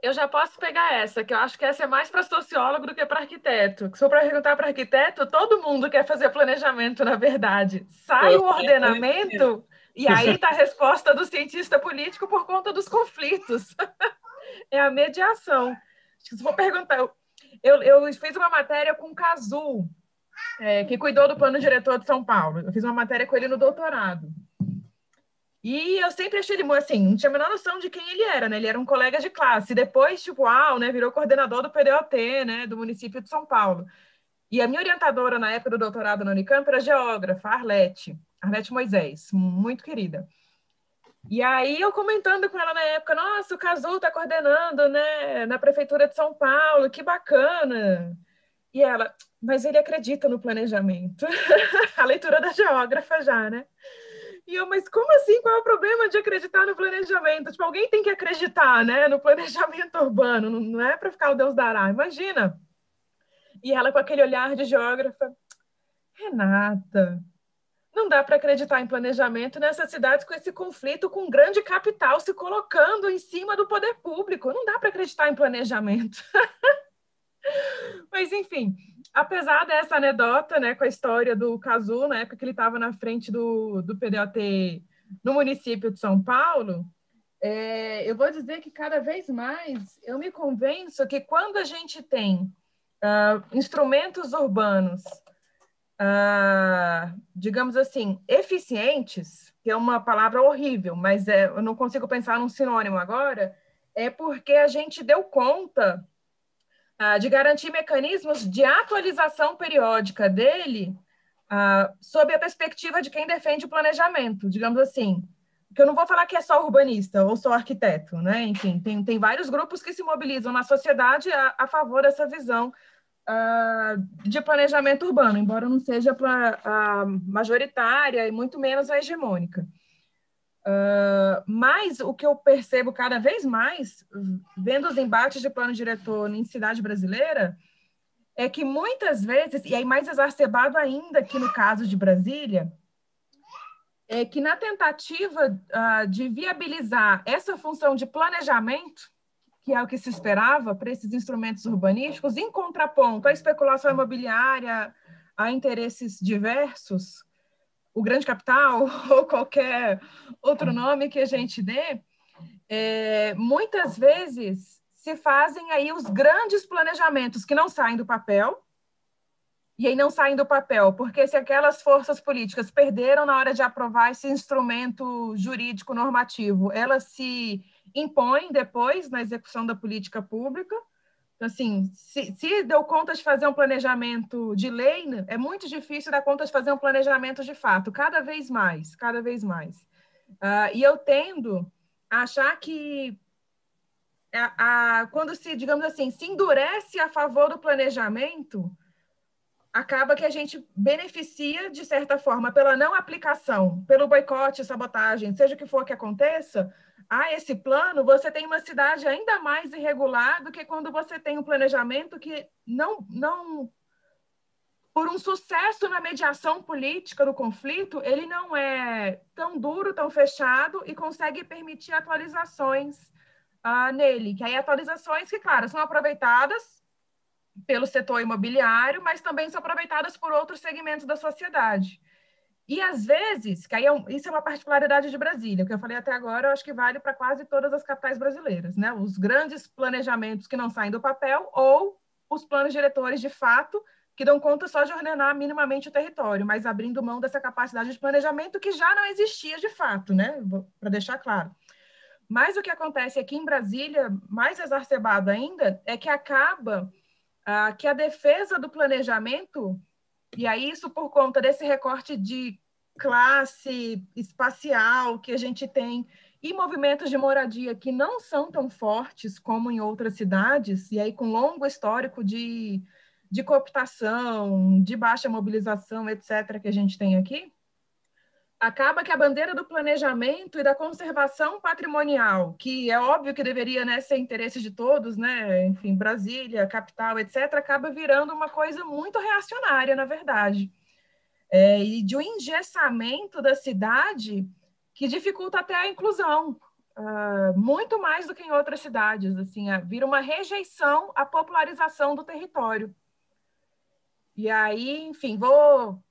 Eu já posso pegar essa, que eu acho que essa é mais para sociólogo do que para arquiteto. Se para perguntar para arquiteto, todo mundo quer fazer planejamento, na verdade. Sai eu o ordenamento. E aí está a resposta do cientista político por conta dos conflitos. é a mediação. Acho que se for perguntar, eu, eu, eu fiz uma matéria com o Cazu, é, que cuidou do plano diretor de São Paulo. Eu fiz uma matéria com ele no doutorado. E eu sempre achei ele, assim, não tinha a menor noção de quem ele era, né? Ele era um colega de classe. Depois, tipo, uau, né? Virou coordenador do PDOT, né? Do município de São Paulo. E a minha orientadora na época do doutorado na Unicamp era geógrafa, Arlete. Arlete Moisés, muito querida. E aí eu comentando com ela na época, nossa, o Cazu está coordenando, né, na prefeitura de São Paulo, que bacana. E ela, mas ele acredita no planejamento. a leitura da geógrafa já, né? E eu, mas como assim? Qual é o problema de acreditar no planejamento? Tipo, alguém tem que acreditar, né, no planejamento urbano, não é para ficar o Deus dará, imagina. E ela com aquele olhar de geógrafa, Renata, não dá para acreditar em planejamento nessas cidades com esse conflito com grande capital se colocando em cima do poder público. Não dá para acreditar em planejamento. Mas, enfim, apesar dessa anedota né, com a história do Cazu, na época que ele estava na frente do, do PDOT no município de São Paulo, é, eu vou dizer que cada vez mais eu me convenço que quando a gente tem uh, instrumentos urbanos ah, digamos assim, eficientes, que é uma palavra horrível, mas é, eu não consigo pensar num sinônimo agora, é porque a gente deu conta ah, de garantir mecanismos de atualização periódica dele ah, sob a perspectiva de quem defende o planejamento, digamos assim. Que eu não vou falar que é só urbanista ou só arquiteto, né? Enfim, tem, tem vários grupos que se mobilizam na sociedade a, a favor dessa visão uh, de planejamento urbano, embora não seja a uh, majoritária e muito menos a hegemônica. Uh, mas o que eu percebo cada vez mais, vendo os embates de plano diretor em cidade brasileira, é que muitas vezes, e aí mais exacerbado ainda que no caso de Brasília, é que na tentativa uh, de viabilizar essa função de planejamento, que é o que se esperava para esses instrumentos urbanísticos, em contraponto à especulação imobiliária, a interesses diversos, o grande capital ou qualquer outro nome que a gente dê, é, muitas vezes se fazem aí os grandes planejamentos que não saem do papel, e aí não saem do papel, porque se aquelas forças políticas perderam na hora de aprovar esse instrumento jurídico normativo, elas se impõe depois na execução da política pública. Então, assim, se, se deu conta de fazer um planejamento de lei, né, é muito difícil dar conta de fazer um planejamento de fato, cada vez mais, cada vez mais. Uh, e eu tendo a achar que a, a, quando se, digamos assim, se endurece a favor do planejamento, acaba que a gente beneficia, de certa forma, pela não aplicação, pelo boicote, sabotagem, seja o que for que aconteça, a esse plano, você tem uma cidade ainda mais irregular do que quando você tem um planejamento que não, não por um sucesso na mediação política do conflito, ele não é tão duro, tão fechado e consegue permitir atualizações uh, nele. Que aí atualizações que, claro, são aproveitadas pelo setor imobiliário, mas também são aproveitadas por outros segmentos da sociedade. E às vezes, que aí é um, isso é uma particularidade de Brasília, o que eu falei até agora, eu acho que vale para quase todas as capitais brasileiras, né? Os grandes planejamentos que não saem do papel ou os planos diretores de fato que dão conta só de ordenar minimamente o território, mas abrindo mão dessa capacidade de planejamento que já não existia de fato, né? Para deixar claro. Mas o que acontece aqui em Brasília, mais exacerbado ainda, é que acaba ah, que a defesa do planejamento e aí, isso por conta desse recorte de classe espacial que a gente tem e movimentos de moradia que não são tão fortes como em outras cidades, e aí com longo histórico de, de cooptação, de baixa mobilização, etc., que a gente tem aqui, acaba que a bandeira do planejamento e da conservação patrimonial, que é óbvio que deveria né, ser interesse de todos, né, enfim, Brasília, capital, etc., acaba virando uma coisa muito reacionária, na verdade. É, e de um engessamento da cidade que dificulta até a inclusão, uh, muito mais do que em outras cidades. Assim, uh, vira uma rejeição à popularização do território. E aí, enfim, vou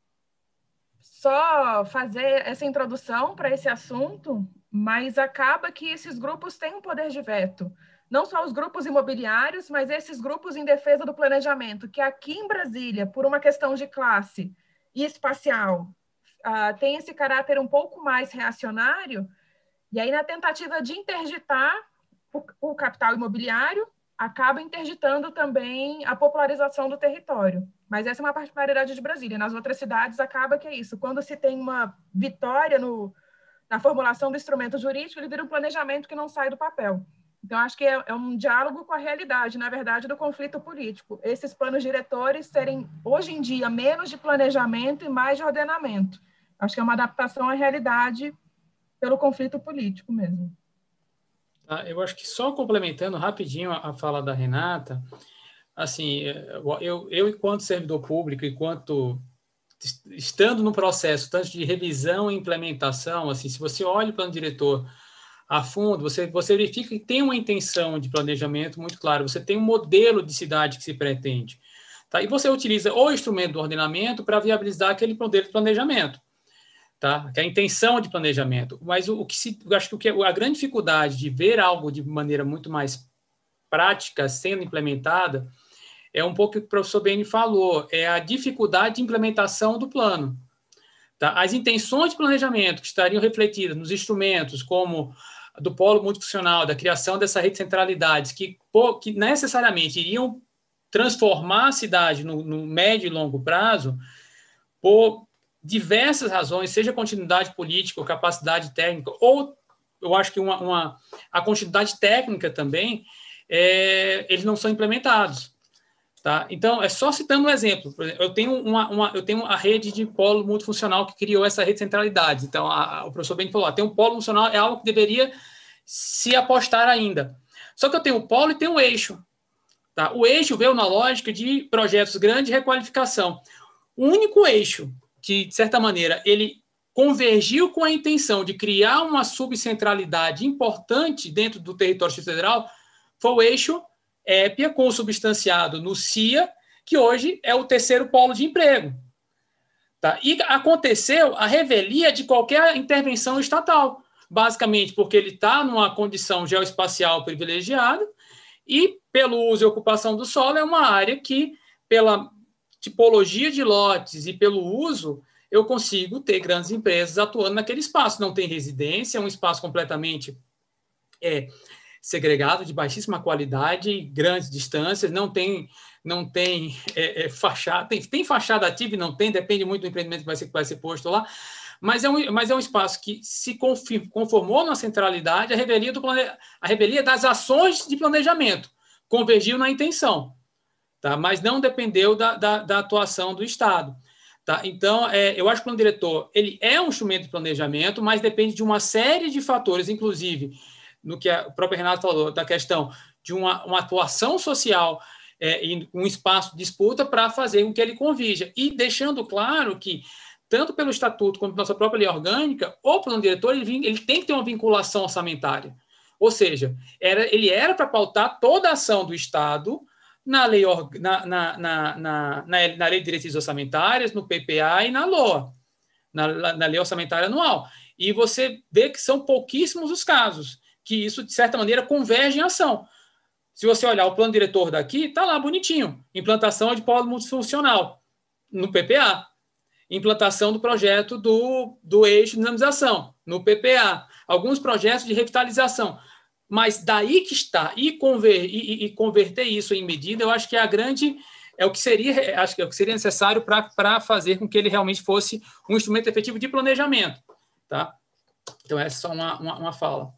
só fazer essa introdução para esse assunto, mas acaba que esses grupos têm um poder de veto. Não só os grupos imobiliários, mas esses grupos em defesa do planejamento, que aqui em Brasília, por uma questão de classe e espacial, uh, tem esse caráter um pouco mais reacionário, e aí na tentativa de interditar o, o capital imobiliário, acaba interditando também a popularização do território. Mas essa é uma particularidade de Brasília. Nas outras cidades, acaba que é isso. Quando se tem uma vitória no, na formulação do instrumento jurídico, ele vira um planejamento que não sai do papel. Então, acho que é, é um diálogo com a realidade, na verdade, do conflito político. Esses planos diretores serem, hoje em dia, menos de planejamento e mais de ordenamento. Acho que é uma adaptação à realidade pelo conflito político mesmo. Tá, eu acho que só complementando rapidinho a, a fala da Renata, assim, é, eu, eu enquanto servidor público, enquanto estando no processo tanto de revisão e implementação, assim, se você olha o plano diretor a fundo, você, você verifica que tem uma intenção de planejamento muito clara, você tem um modelo de cidade que se pretende. Tá? E você utiliza o instrumento do ordenamento para viabilizar aquele modelo de planejamento tá? Que é a intenção de planejamento. Mas o, o que se, acho que, o que é, a grande dificuldade de ver algo de maneira muito mais prática sendo implementada é um pouco o que o professor Beni falou, é a dificuldade de implementação do plano. Tá? As intenções de planejamento que estariam refletidas nos instrumentos, como do polo multifuncional, da criação dessa rede de centralidades, que, que necessariamente iriam transformar a cidade no, no médio e longo prazo, por, diversas razões, seja continuidade política, ou capacidade técnica, ou eu acho que uma, uma a continuidade técnica também, é, eles não são implementados. Tá? Então, é só citando um exemplo. exemplo eu, tenho uma, uma, eu tenho a rede de polo multifuncional que criou essa rede de centralidades. Então, a, a, o professor Bento falou, ah, tem um polo funcional, é algo que deveria se apostar ainda. Só que eu tenho o polo e tenho o eixo. Tá? O eixo veio na lógica de projetos grandes de requalificação. O único eixo que, de certa maneira, ele convergiu com a intenção de criar uma subcentralidade importante dentro do território federal, foi o eixo épia, consubstanciado no CIA, que hoje é o terceiro polo de emprego. Tá? E aconteceu a revelia de qualquer intervenção estatal, basicamente porque ele está numa condição geoespacial privilegiada e, pelo uso e ocupação do solo, é uma área que, pela tipologia de lotes e pelo uso, eu consigo ter grandes empresas atuando naquele espaço. Não tem residência, é um espaço completamente é, segregado, de baixíssima qualidade, grandes distâncias, não tem não tem é, é, fachada, tem, tem, fachada ativa e não tem, depende muito do empreendimento que vai ser, vai ser posto lá, mas é, um, mas é um espaço que se conformou na centralidade a revelia, do plane, a revelia das ações de planejamento, convergiu na intenção tá? mas não dependeu da, da, da atuação do Estado. Tá? Então, é, eu acho que o plano diretor ele é um instrumento de planejamento, mas depende de uma série de fatores, inclusive, no que a, o próprio Renato falou, da questão de uma, uma atuação social é, um espaço de disputa para fazer com que ele convija. E deixando claro que, tanto pelo estatuto quanto pela nossa própria lei orgânica, o plano diretor ele, ele tem que ter uma vinculação orçamentária. Ou seja, era, ele era para pautar toda a ação do Estado na lei, na, na, na, na, na lei de diretrizes orçamentárias, no PPA e na LOA, na, na lei orçamentária anual. E você vê que são pouquíssimos os casos que isso, de certa maneira, converge em ação. Se você olhar o plano diretor daqui, está lá bonitinho. Implantação de polo multifuncional no PPA. Implantação do projeto do, do eixo de dinamização no PPA. Alguns projetos de revitalização. Mas daí que está, e, conver, e, e converter isso em medida, eu acho que é a grande é o que seria, é, acho que é o que seria necessário para fazer com que ele realmente fosse um instrumento efetivo de planejamento. Tá? Então, essa é só uma, uma, uma fala.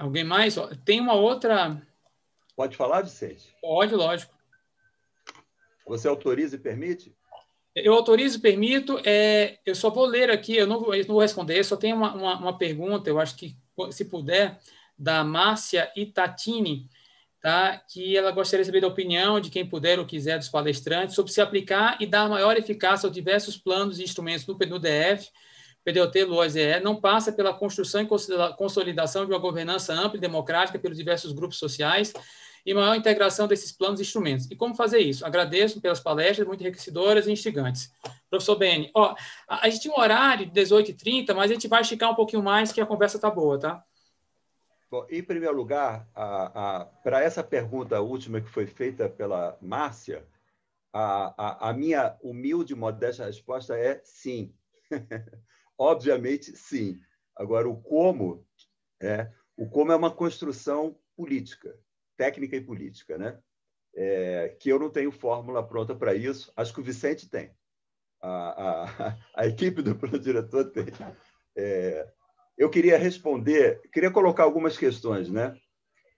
alguém mais? Tem uma outra. Pode falar, Vicente? Pode, lógico. Você autoriza e permite? Eu autorizo e permito. É, eu só vou ler aqui, eu não, vou, eu não vou responder, só tem uma, uma, uma, pergunta, eu acho que, se puder, da Márcia Itatini, tá? que ela gostaria de saber da opinião de quem puder ou quiser dos palestrantes sobre se aplicar e dar maior eficácia aos diversos planos e instrumentos do PNUDF, PDOT, e não passa pela construção e consolidação de uma governança ampla e democrática pelos diversos grupos sociais, e maior integração desses planos e instrumentos. E como fazer isso? Agradeço pelas palestras, muito enriquecedoras e instigantes. Professor Beni, ó, a, a gente tem um horário de 18h30, mas a gente vai esticar um pouquinho mais, que a conversa está boa, tá? Bom, em primeiro lugar, para essa pergunta última que foi feita pela Márcia, a, a, a minha humilde, modesta resposta é sim. Obviamente, sim. Agora, o como, é, o como é uma construção política técnica e política, né? É, que eu não tenho fórmula pronta para isso. Acho que o Vicente tem. A, a, a equipe do plano diretor tem. É, eu queria responder, queria colocar algumas questões, né?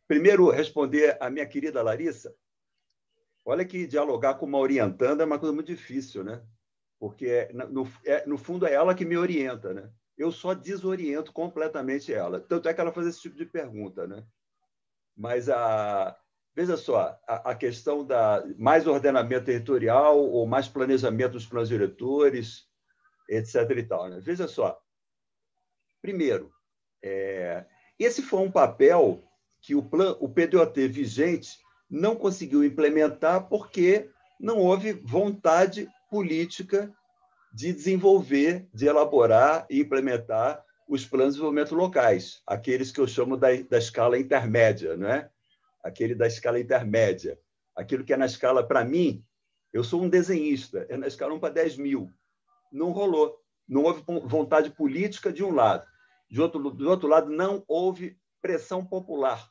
Primeiro, responder a minha querida Larissa. Olha que dialogar com uma orientanda é uma coisa muito difícil, né? Porque, é, no, é, no fundo, é ela que me orienta, né? Eu só desoriento completamente ela. Tanto é que ela faz esse tipo de pergunta, né? Mas a veja só a, a questão da mais ordenamento territorial ou mais planejamento dos planos diretores, etc. E tal, né? Veja só. Primeiro, é, esse foi um papel que o, plan, o PDOT vigente não conseguiu implementar porque não houve vontade política de desenvolver, de elaborar e implementar os planos de desenvolvimento locais, aqueles que eu chamo da, da escala intermédia, não é? Aquele da escala intermédia. Aquilo que é na escala, para mim, eu sou um desenhista, é na escala 1 para 10 mil. Não rolou. Não houve vontade política de um lado. De outro, do outro lado, não houve pressão popular.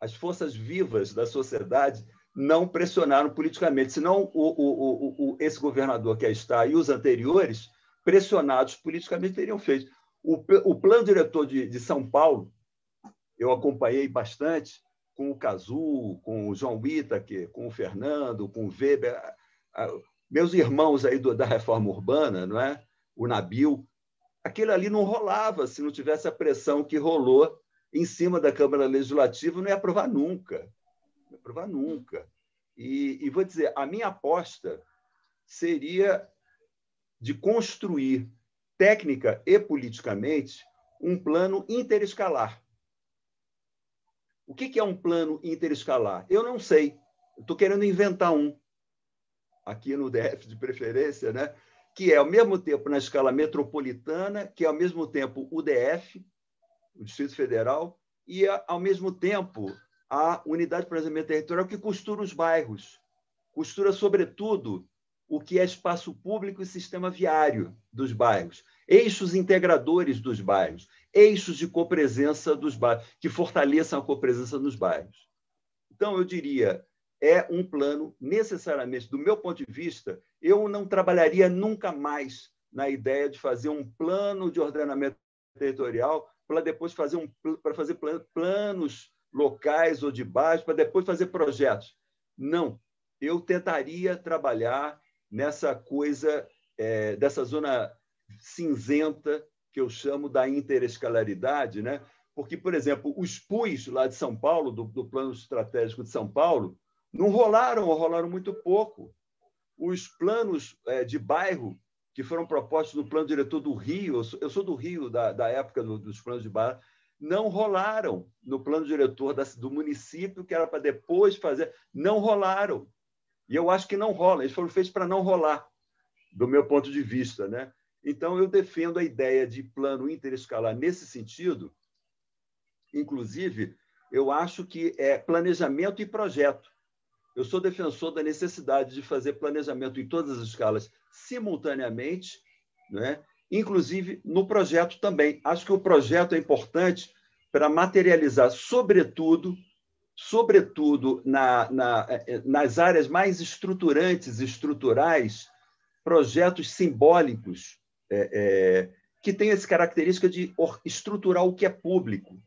As forças vivas da sociedade não pressionaram politicamente, senão o, o, o, esse governador que está e os anteriores, pressionados politicamente, teriam feito. O, o plano diretor de, de São Paulo, eu acompanhei bastante com o Cazu, com o João Itaque, com o Fernando, com o Weber, meus irmãos aí do, da reforma urbana, não é? O Nabil, aquilo ali não rolava se não tivesse a pressão que rolou em cima da Câmara Legislativa, não ia aprovar nunca, não ia aprovar nunca. E, e vou dizer, a minha aposta seria de construir técnica e politicamente, um plano interescalar. O que, é um plano interescalar? Eu não sei. Estou querendo inventar um. Aqui no DF, de preferência, né? que é, ao mesmo tempo, na escala metropolitana, que é, ao mesmo tempo, o DF, o Distrito Federal, e, ao mesmo tempo, a Unidade de Planejamento Territorial, que costura os bairros. Costura, sobretudo, o que é espaço público e sistema viário dos bairros, eixos integradores dos bairros, eixos de copresença dos bairros, que fortaleçam a copresença nos bairros. Então, eu diria, é um plano necessariamente, do meu ponto de vista, eu não trabalharia nunca mais na ideia de fazer um plano de ordenamento territorial para depois fazer um para fazer planos locais ou de bairros para depois fazer projetos. Não, eu tentaria trabalhar nessa coisa é, dessa zona cinzenta que eu chamo da interescalaridade, né? Porque, por exemplo, os PUS lá de São Paulo, do, do Plano Estratégico de São Paulo, não rolaram ou rolaram muito pouco. Os planos é, de bairro que foram propostos no plano diretor do Rio, eu sou, eu sou do Rio, da, da época do, dos planos de bairro, não rolaram no plano diretor da, do município, que era para depois fazer, não rolaram. E eu acho que não rola, eles foram feitos para não rolar, do meu ponto de vista. Né? Então, eu defendo a ideia de plano interescalar nesse sentido. Inclusive, eu acho que é planejamento e projeto. Eu sou defensor da necessidade de fazer planejamento em todas as escalas simultaneamente, né? inclusive no projeto também. Acho que o projeto é importante para materializar, sobretudo, sobretudo na, na, eh, eh, nas áreas mais estruturantes, estruturais, projetos simbólicos é, é, que têm essa característica de estruturar o que é público,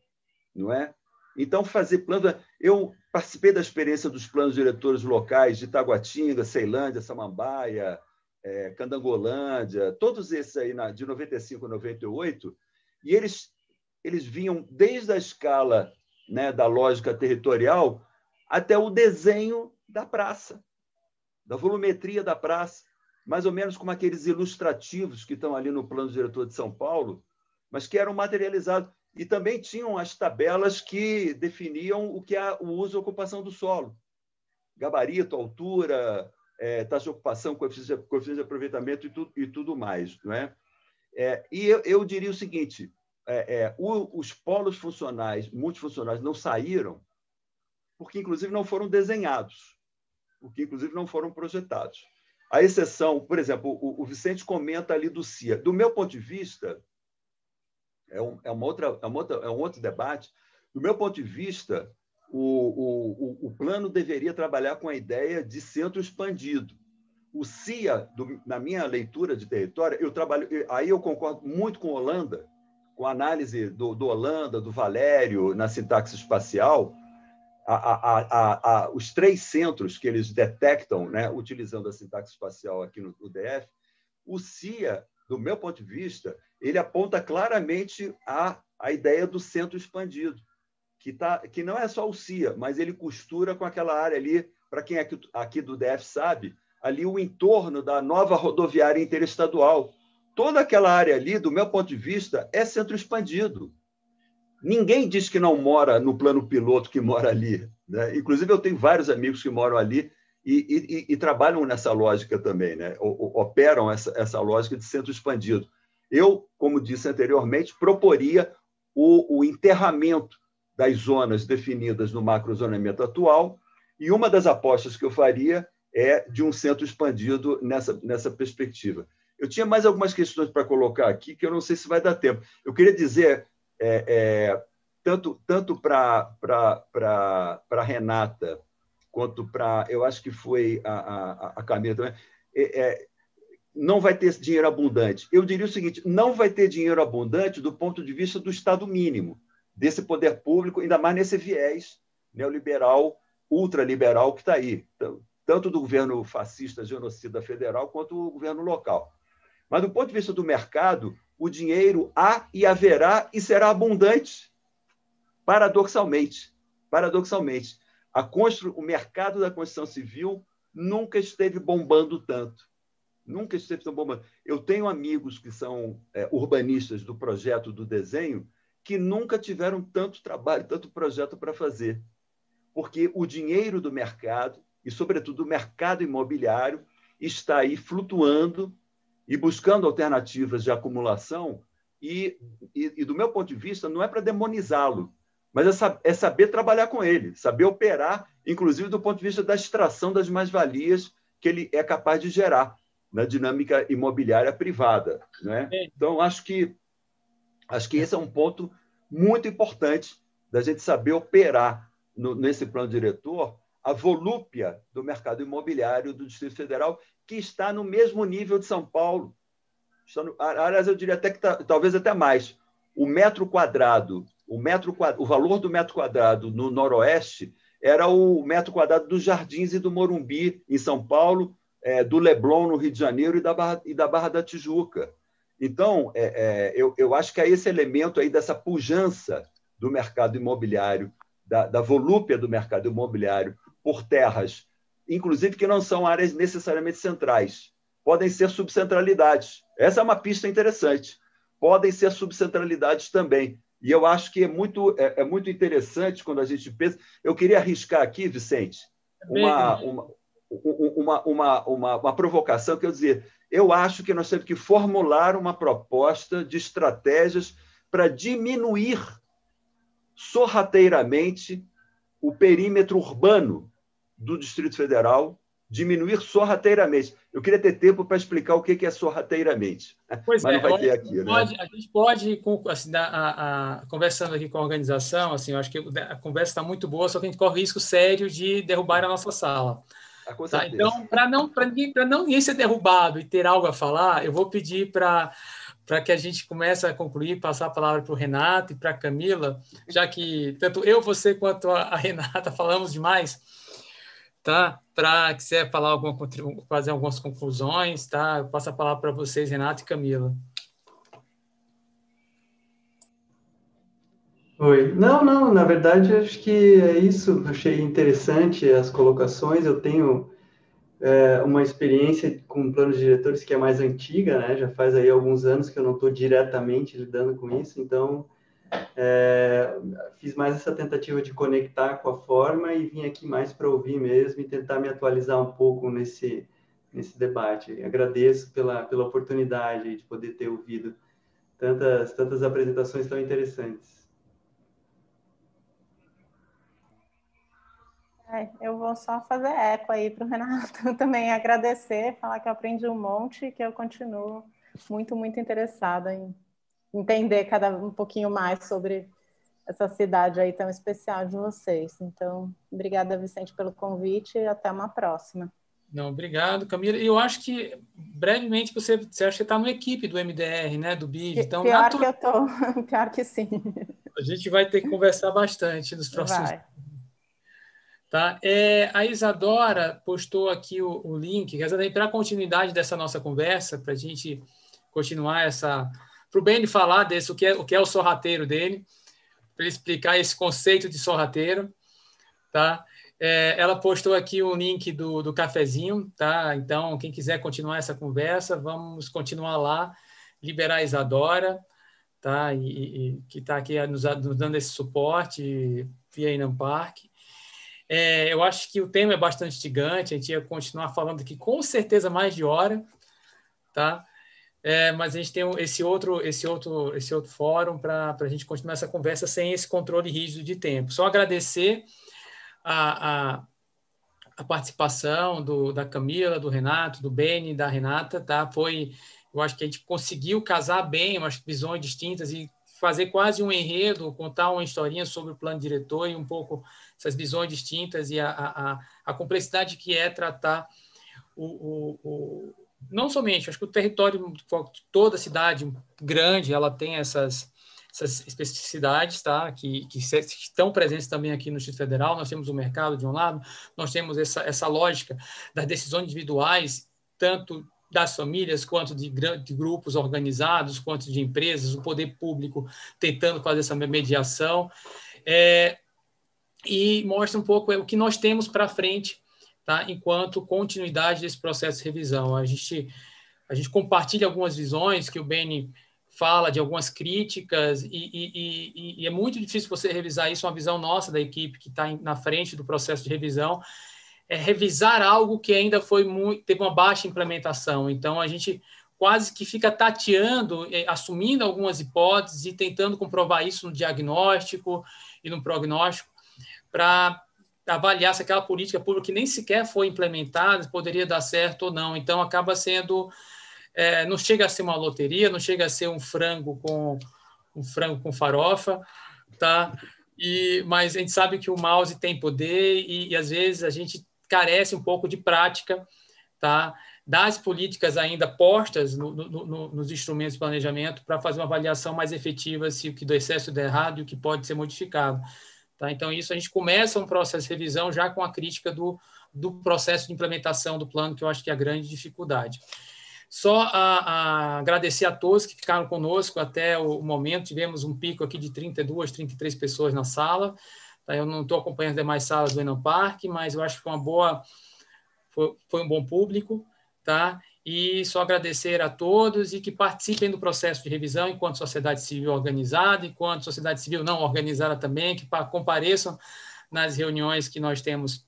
não é? Então, fazer plano. Eu participei da experiência dos planos diretores locais de Itaguatinga, Ceilândia, Samambaia, é, Candangolândia, todos esses aí na, de 95 a 98, e eles, eles vinham desde a escala né, da lógica territorial até o desenho da praça, da volumetria da praça, mais ou menos como aqueles ilustrativos que estão ali no plano diretor de São Paulo, mas que eram materializados. E também tinham as tabelas que definiam o que é o uso e ocupação do solo. Gabarito, altura, é, taxa de ocupação, coeficiente de aproveitamento e tudo, e tudo mais. Não é? É, e eu, eu diria o seguinte, é, é, o, os polos funcionais, multifuncionais, não saíram, porque, inclusive, não foram desenhados, porque, inclusive, não foram projetados. A exceção, por exemplo, o, o Vicente comenta ali do CIA. Do meu ponto de vista, é, um, é, uma outra, é, uma outra, é um outro debate. Do meu ponto de vista, o, o, o plano deveria trabalhar com a ideia de centro expandido. O CIA, do, na minha leitura de território, eu trabalho, aí eu concordo muito com Holanda, com a análise do, do Holanda, do Valério, na sintaxe espacial, a, a, a, os três centros que eles detectam, né, utilizando a sintaxe espacial aqui no, no DF, o CIA, do meu ponto de vista, ele aponta claramente a, a ideia do centro expandido, que, tá, que não é só o CIA, mas ele costura com aquela área ali, para quem é aqui do DF sabe, ali o entorno da nova rodoviária interestadual, toda aquela área ali, do meu ponto de vista, é centro expandido. Ninguém diz que não mora no plano piloto que mora ali. Né? Inclusive, eu tenho vários amigos que moram ali e, e, e trabalham nessa lógica também, né? O, operam essa, essa lógica de centro expandido. Eu, como disse anteriormente, proporia o, o enterramento das zonas definidas no macrozonamento atual, e uma das apostas que eu faria é de um centro expandido nessa, nessa perspectiva. Eu tinha mais algumas questões para colocar aqui que eu não sei se vai dar tempo. Eu queria dizer, é, é, tanto, tanto para Renata, quanto para. Eu acho que foi a, a, a Camila também. É, é, não vai ter dinheiro abundante. Eu diria o seguinte: não vai ter dinheiro abundante do ponto de vista do Estado mínimo, desse poder público, ainda mais nesse viés neoliberal, ultraliberal que está aí, tanto do governo fascista genocida federal quanto do governo local. Mas do ponto de vista do mercado, o dinheiro há e haverá e será abundante. Paradoxalmente, paradoxalmente, a constru... o mercado da construção civil nunca esteve bombando tanto. Nunca esteve tão bombando. Eu tenho amigos que são é, urbanistas do projeto do desenho que nunca tiveram tanto trabalho, tanto projeto para fazer. Porque o dinheiro do mercado, e sobretudo o mercado imobiliário, está aí flutuando e buscando alternativas de acumulação. E, e, e do meu ponto de vista, não é para demonizá-lo, mas é, sab é saber trabalhar com ele, saber operar, inclusive do ponto de vista da extração das mais-valias que ele é capaz de gerar na dinâmica imobiliária privada. Né? É. Então, acho que, acho que esse é um ponto muito importante da gente saber operar no, nesse plano diretor a volúpia do mercado imobiliário do Distrito Federal que está no mesmo nível de São Paulo. aliás, eu diria até que tá, talvez até mais. O metro quadrado, o metro quadrado, o valor do metro quadrado no Noroeste era o metro quadrado dos Jardins e do Morumbi em São Paulo, é, do Leblon no Rio de Janeiro e da Barra, e da, Barra da Tijuca. Então, é, é, eu, eu acho que é esse elemento aí dessa pujança do mercado imobiliário, da, da volúpia do mercado imobiliário por terras inclusive que não são áreas necessariamente centrais. Podem ser subcentralidades. Essa é uma pista interessante. Podem ser subcentralidades também. E eu acho que é muito, é, é muito interessante quando a gente pensa. Eu queria arriscar aqui, Vicente, é uma, uma, uma, uma, uma, uma provocação, quer dizer, eu acho que nós temos que formular uma proposta de estratégias para diminuir sorrateiramente o perímetro urbano do Distrito Federal diminuir sorrateiramente. Eu queria ter tempo para explicar o que é sorrateiramente. Pois Mas é, não vai ter aqui. Né? Pode, né? A gente pode, assim, a, a, conversando aqui com a organização, assim, eu acho que a conversa está muito boa, só que a gente corre risco sério de derrubar a nossa sala. Ah, tá? Então, para não, pra ninguém, não ninguém ser derrubado e ter algo a falar, eu vou pedir para para que a gente comece a concluir, passar a palavra para o Renato e para a Camila, já que tanto eu, você, quanto a Renata falamos demais tá? Para quiser falar alguma fazer algumas conclusões, tá? Eu passo a palavra para vocês, Renato e Camila. Oi. Não, não, na verdade acho que é isso. Achei interessante as colocações. Eu tenho é, uma experiência com planos diretores que é mais antiga, né? Já faz aí alguns anos que eu não estou diretamente lidando com isso, então é, fiz mais essa tentativa de conectar com a forma e vim aqui mais para ouvir mesmo e tentar me atualizar um pouco nesse, nesse debate. Agradeço pela, pela oportunidade de poder ter ouvido tantas, tantas apresentações tão interessantes. É, eu vou só fazer eco aí para o Renato também agradecer, falar que eu aprendi um monte e que eu continuo muito, muito interessada em entender cada um pouquinho mais sobre essa cidade aí tão especial de vocês. Então, obrigada, Vicente, pelo convite e até uma próxima. Não, obrigado, Camila. Eu acho que brevemente você, você acha que está na equipe do MDR, né, do BID. Então, pior que eu tô, pior que sim. A gente vai ter que conversar bastante nos próximos. Vai. Tá? É, a Isadora postou aqui o, o link, para a continuidade dessa nossa conversa, para a gente continuar essa para o Benny falar desse, o que, é, o que é o sorrateiro dele, para ele explicar esse conceito de sorrateiro, tá? É, ela postou aqui o um link do, do cafezinho, tá? Então, quem quiser continuar essa conversa, vamos continuar lá, liberar a Isadora, tá? E, e que está aqui nos, nos, dando esse suporte via Inam Park. É, eu acho que o tema é bastante gigante, a gente ia continuar falando aqui com certeza mais de hora, tá? É, mas a gente tem esse outro, esse outro, esse outro fórum para a gente continuar essa conversa sem esse controle rígido de tempo. Só agradecer a, a, a participação do, da Camila, do Renato, do Beni, da Renata, tá? Foi, eu acho que a gente conseguiu casar bem umas visões distintas e fazer quase um enredo, contar uma historinha sobre o plano diretor e um pouco essas visões distintas e a, a, a, a complexidade que é tratar o, o, o não somente, acho que o território, toda cidade grande, ela tem essas, essas especificidades, tá? Que, que, estão presentes também aqui no Distrito Federal. Nós temos o mercado de um lado, nós temos essa, essa lógica das decisões individuais, tanto das famílias, quanto de, de grupos organizados, quanto de empresas, o poder público tentando fazer essa mediação. É, e mostra um pouco o que nós temos para frente tá? enquanto continuidade desse processo de revisão. A gente, a gente compartilha algumas visões que o Beni fala, de algumas críticas, e, e, e, e, é muito difícil você revisar isso, uma visão nossa da equipe que está na frente do processo de revisão, é revisar algo que ainda foi muito, teve uma baixa implementação. Então, a gente quase que fica tateando, é, assumindo algumas hipóteses e tentando comprovar isso no diagnóstico e no prognóstico, para avaliar se aquela política pública que nem sequer foi implementada poderia dar certo ou não. Então, acaba sendo. É, não chega a ser uma loteria, não chega a ser um frango com um frango com farofa, tá? E, mas a gente sabe que o mouse tem poder e, e às vezes a gente carece um pouco de prática, tá? das políticas ainda postas no, no, no, nos instrumentos de planejamento para fazer uma avaliação mais efetiva se o que do excesso der errado e o que pode ser modificado. Tá? Então, isso a gente começa um processo de revisão já com a crítica do, do processo de implementação do plano, que eu acho que é a grande dificuldade. Só a, a agradecer a todos que ficaram conosco até o momento, tivemos um pico aqui de 32, 33 pessoas na sala. Tá? Eu não estou acompanhando as demais salas do Enam Parque, mas eu acho que foi uma boa, foi, foi um bom público. Tá? E só agradecer a todos e que participem do processo de revisão enquanto sociedade civil organizada, enquanto sociedade civil não organizada também, que compareçam nas reuniões que nós temos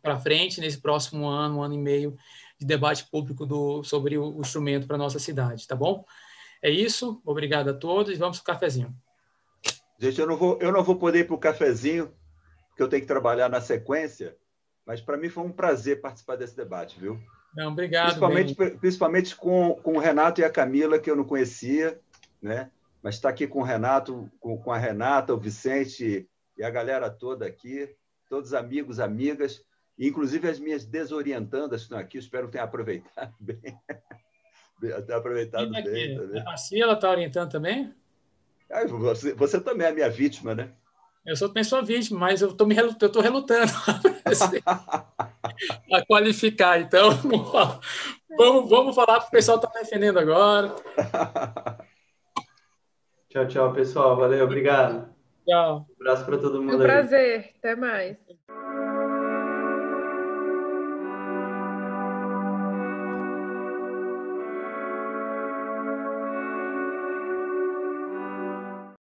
para frente, nesse próximo ano, um ano e meio de debate público do, sobre o instrumento para a nossa cidade, tá bom? É isso, obrigado a todos vamos para o cafezinho. Gente, eu não vou, eu não vou poder ir para o cafezinho, porque eu tenho que trabalhar na sequência, mas para mim foi um prazer participar desse debate, viu? Não, obrigado. Principalmente, principalmente com, com o Renato e a Camila, que eu não conhecia, né? mas está aqui com o Renato, com, com a Renata, o Vicente e a galera toda aqui, todos amigos, amigas, inclusive as minhas desorientandas que estão aqui, espero que tenham aproveitado bem. Até aproveitado bem. Também. A Sheila está orientando também? Ah, você, você também é a minha vítima, né? Eu sou, também sou vítima, mas eu estou relutando. a qualificar. Então, vamos, vamos falar para o pessoal que está defendendo agora. Tchau, tchau, pessoal. Valeu, obrigado. Tchau. Um abraço para todo mundo. um prazer. Aí. Até mais.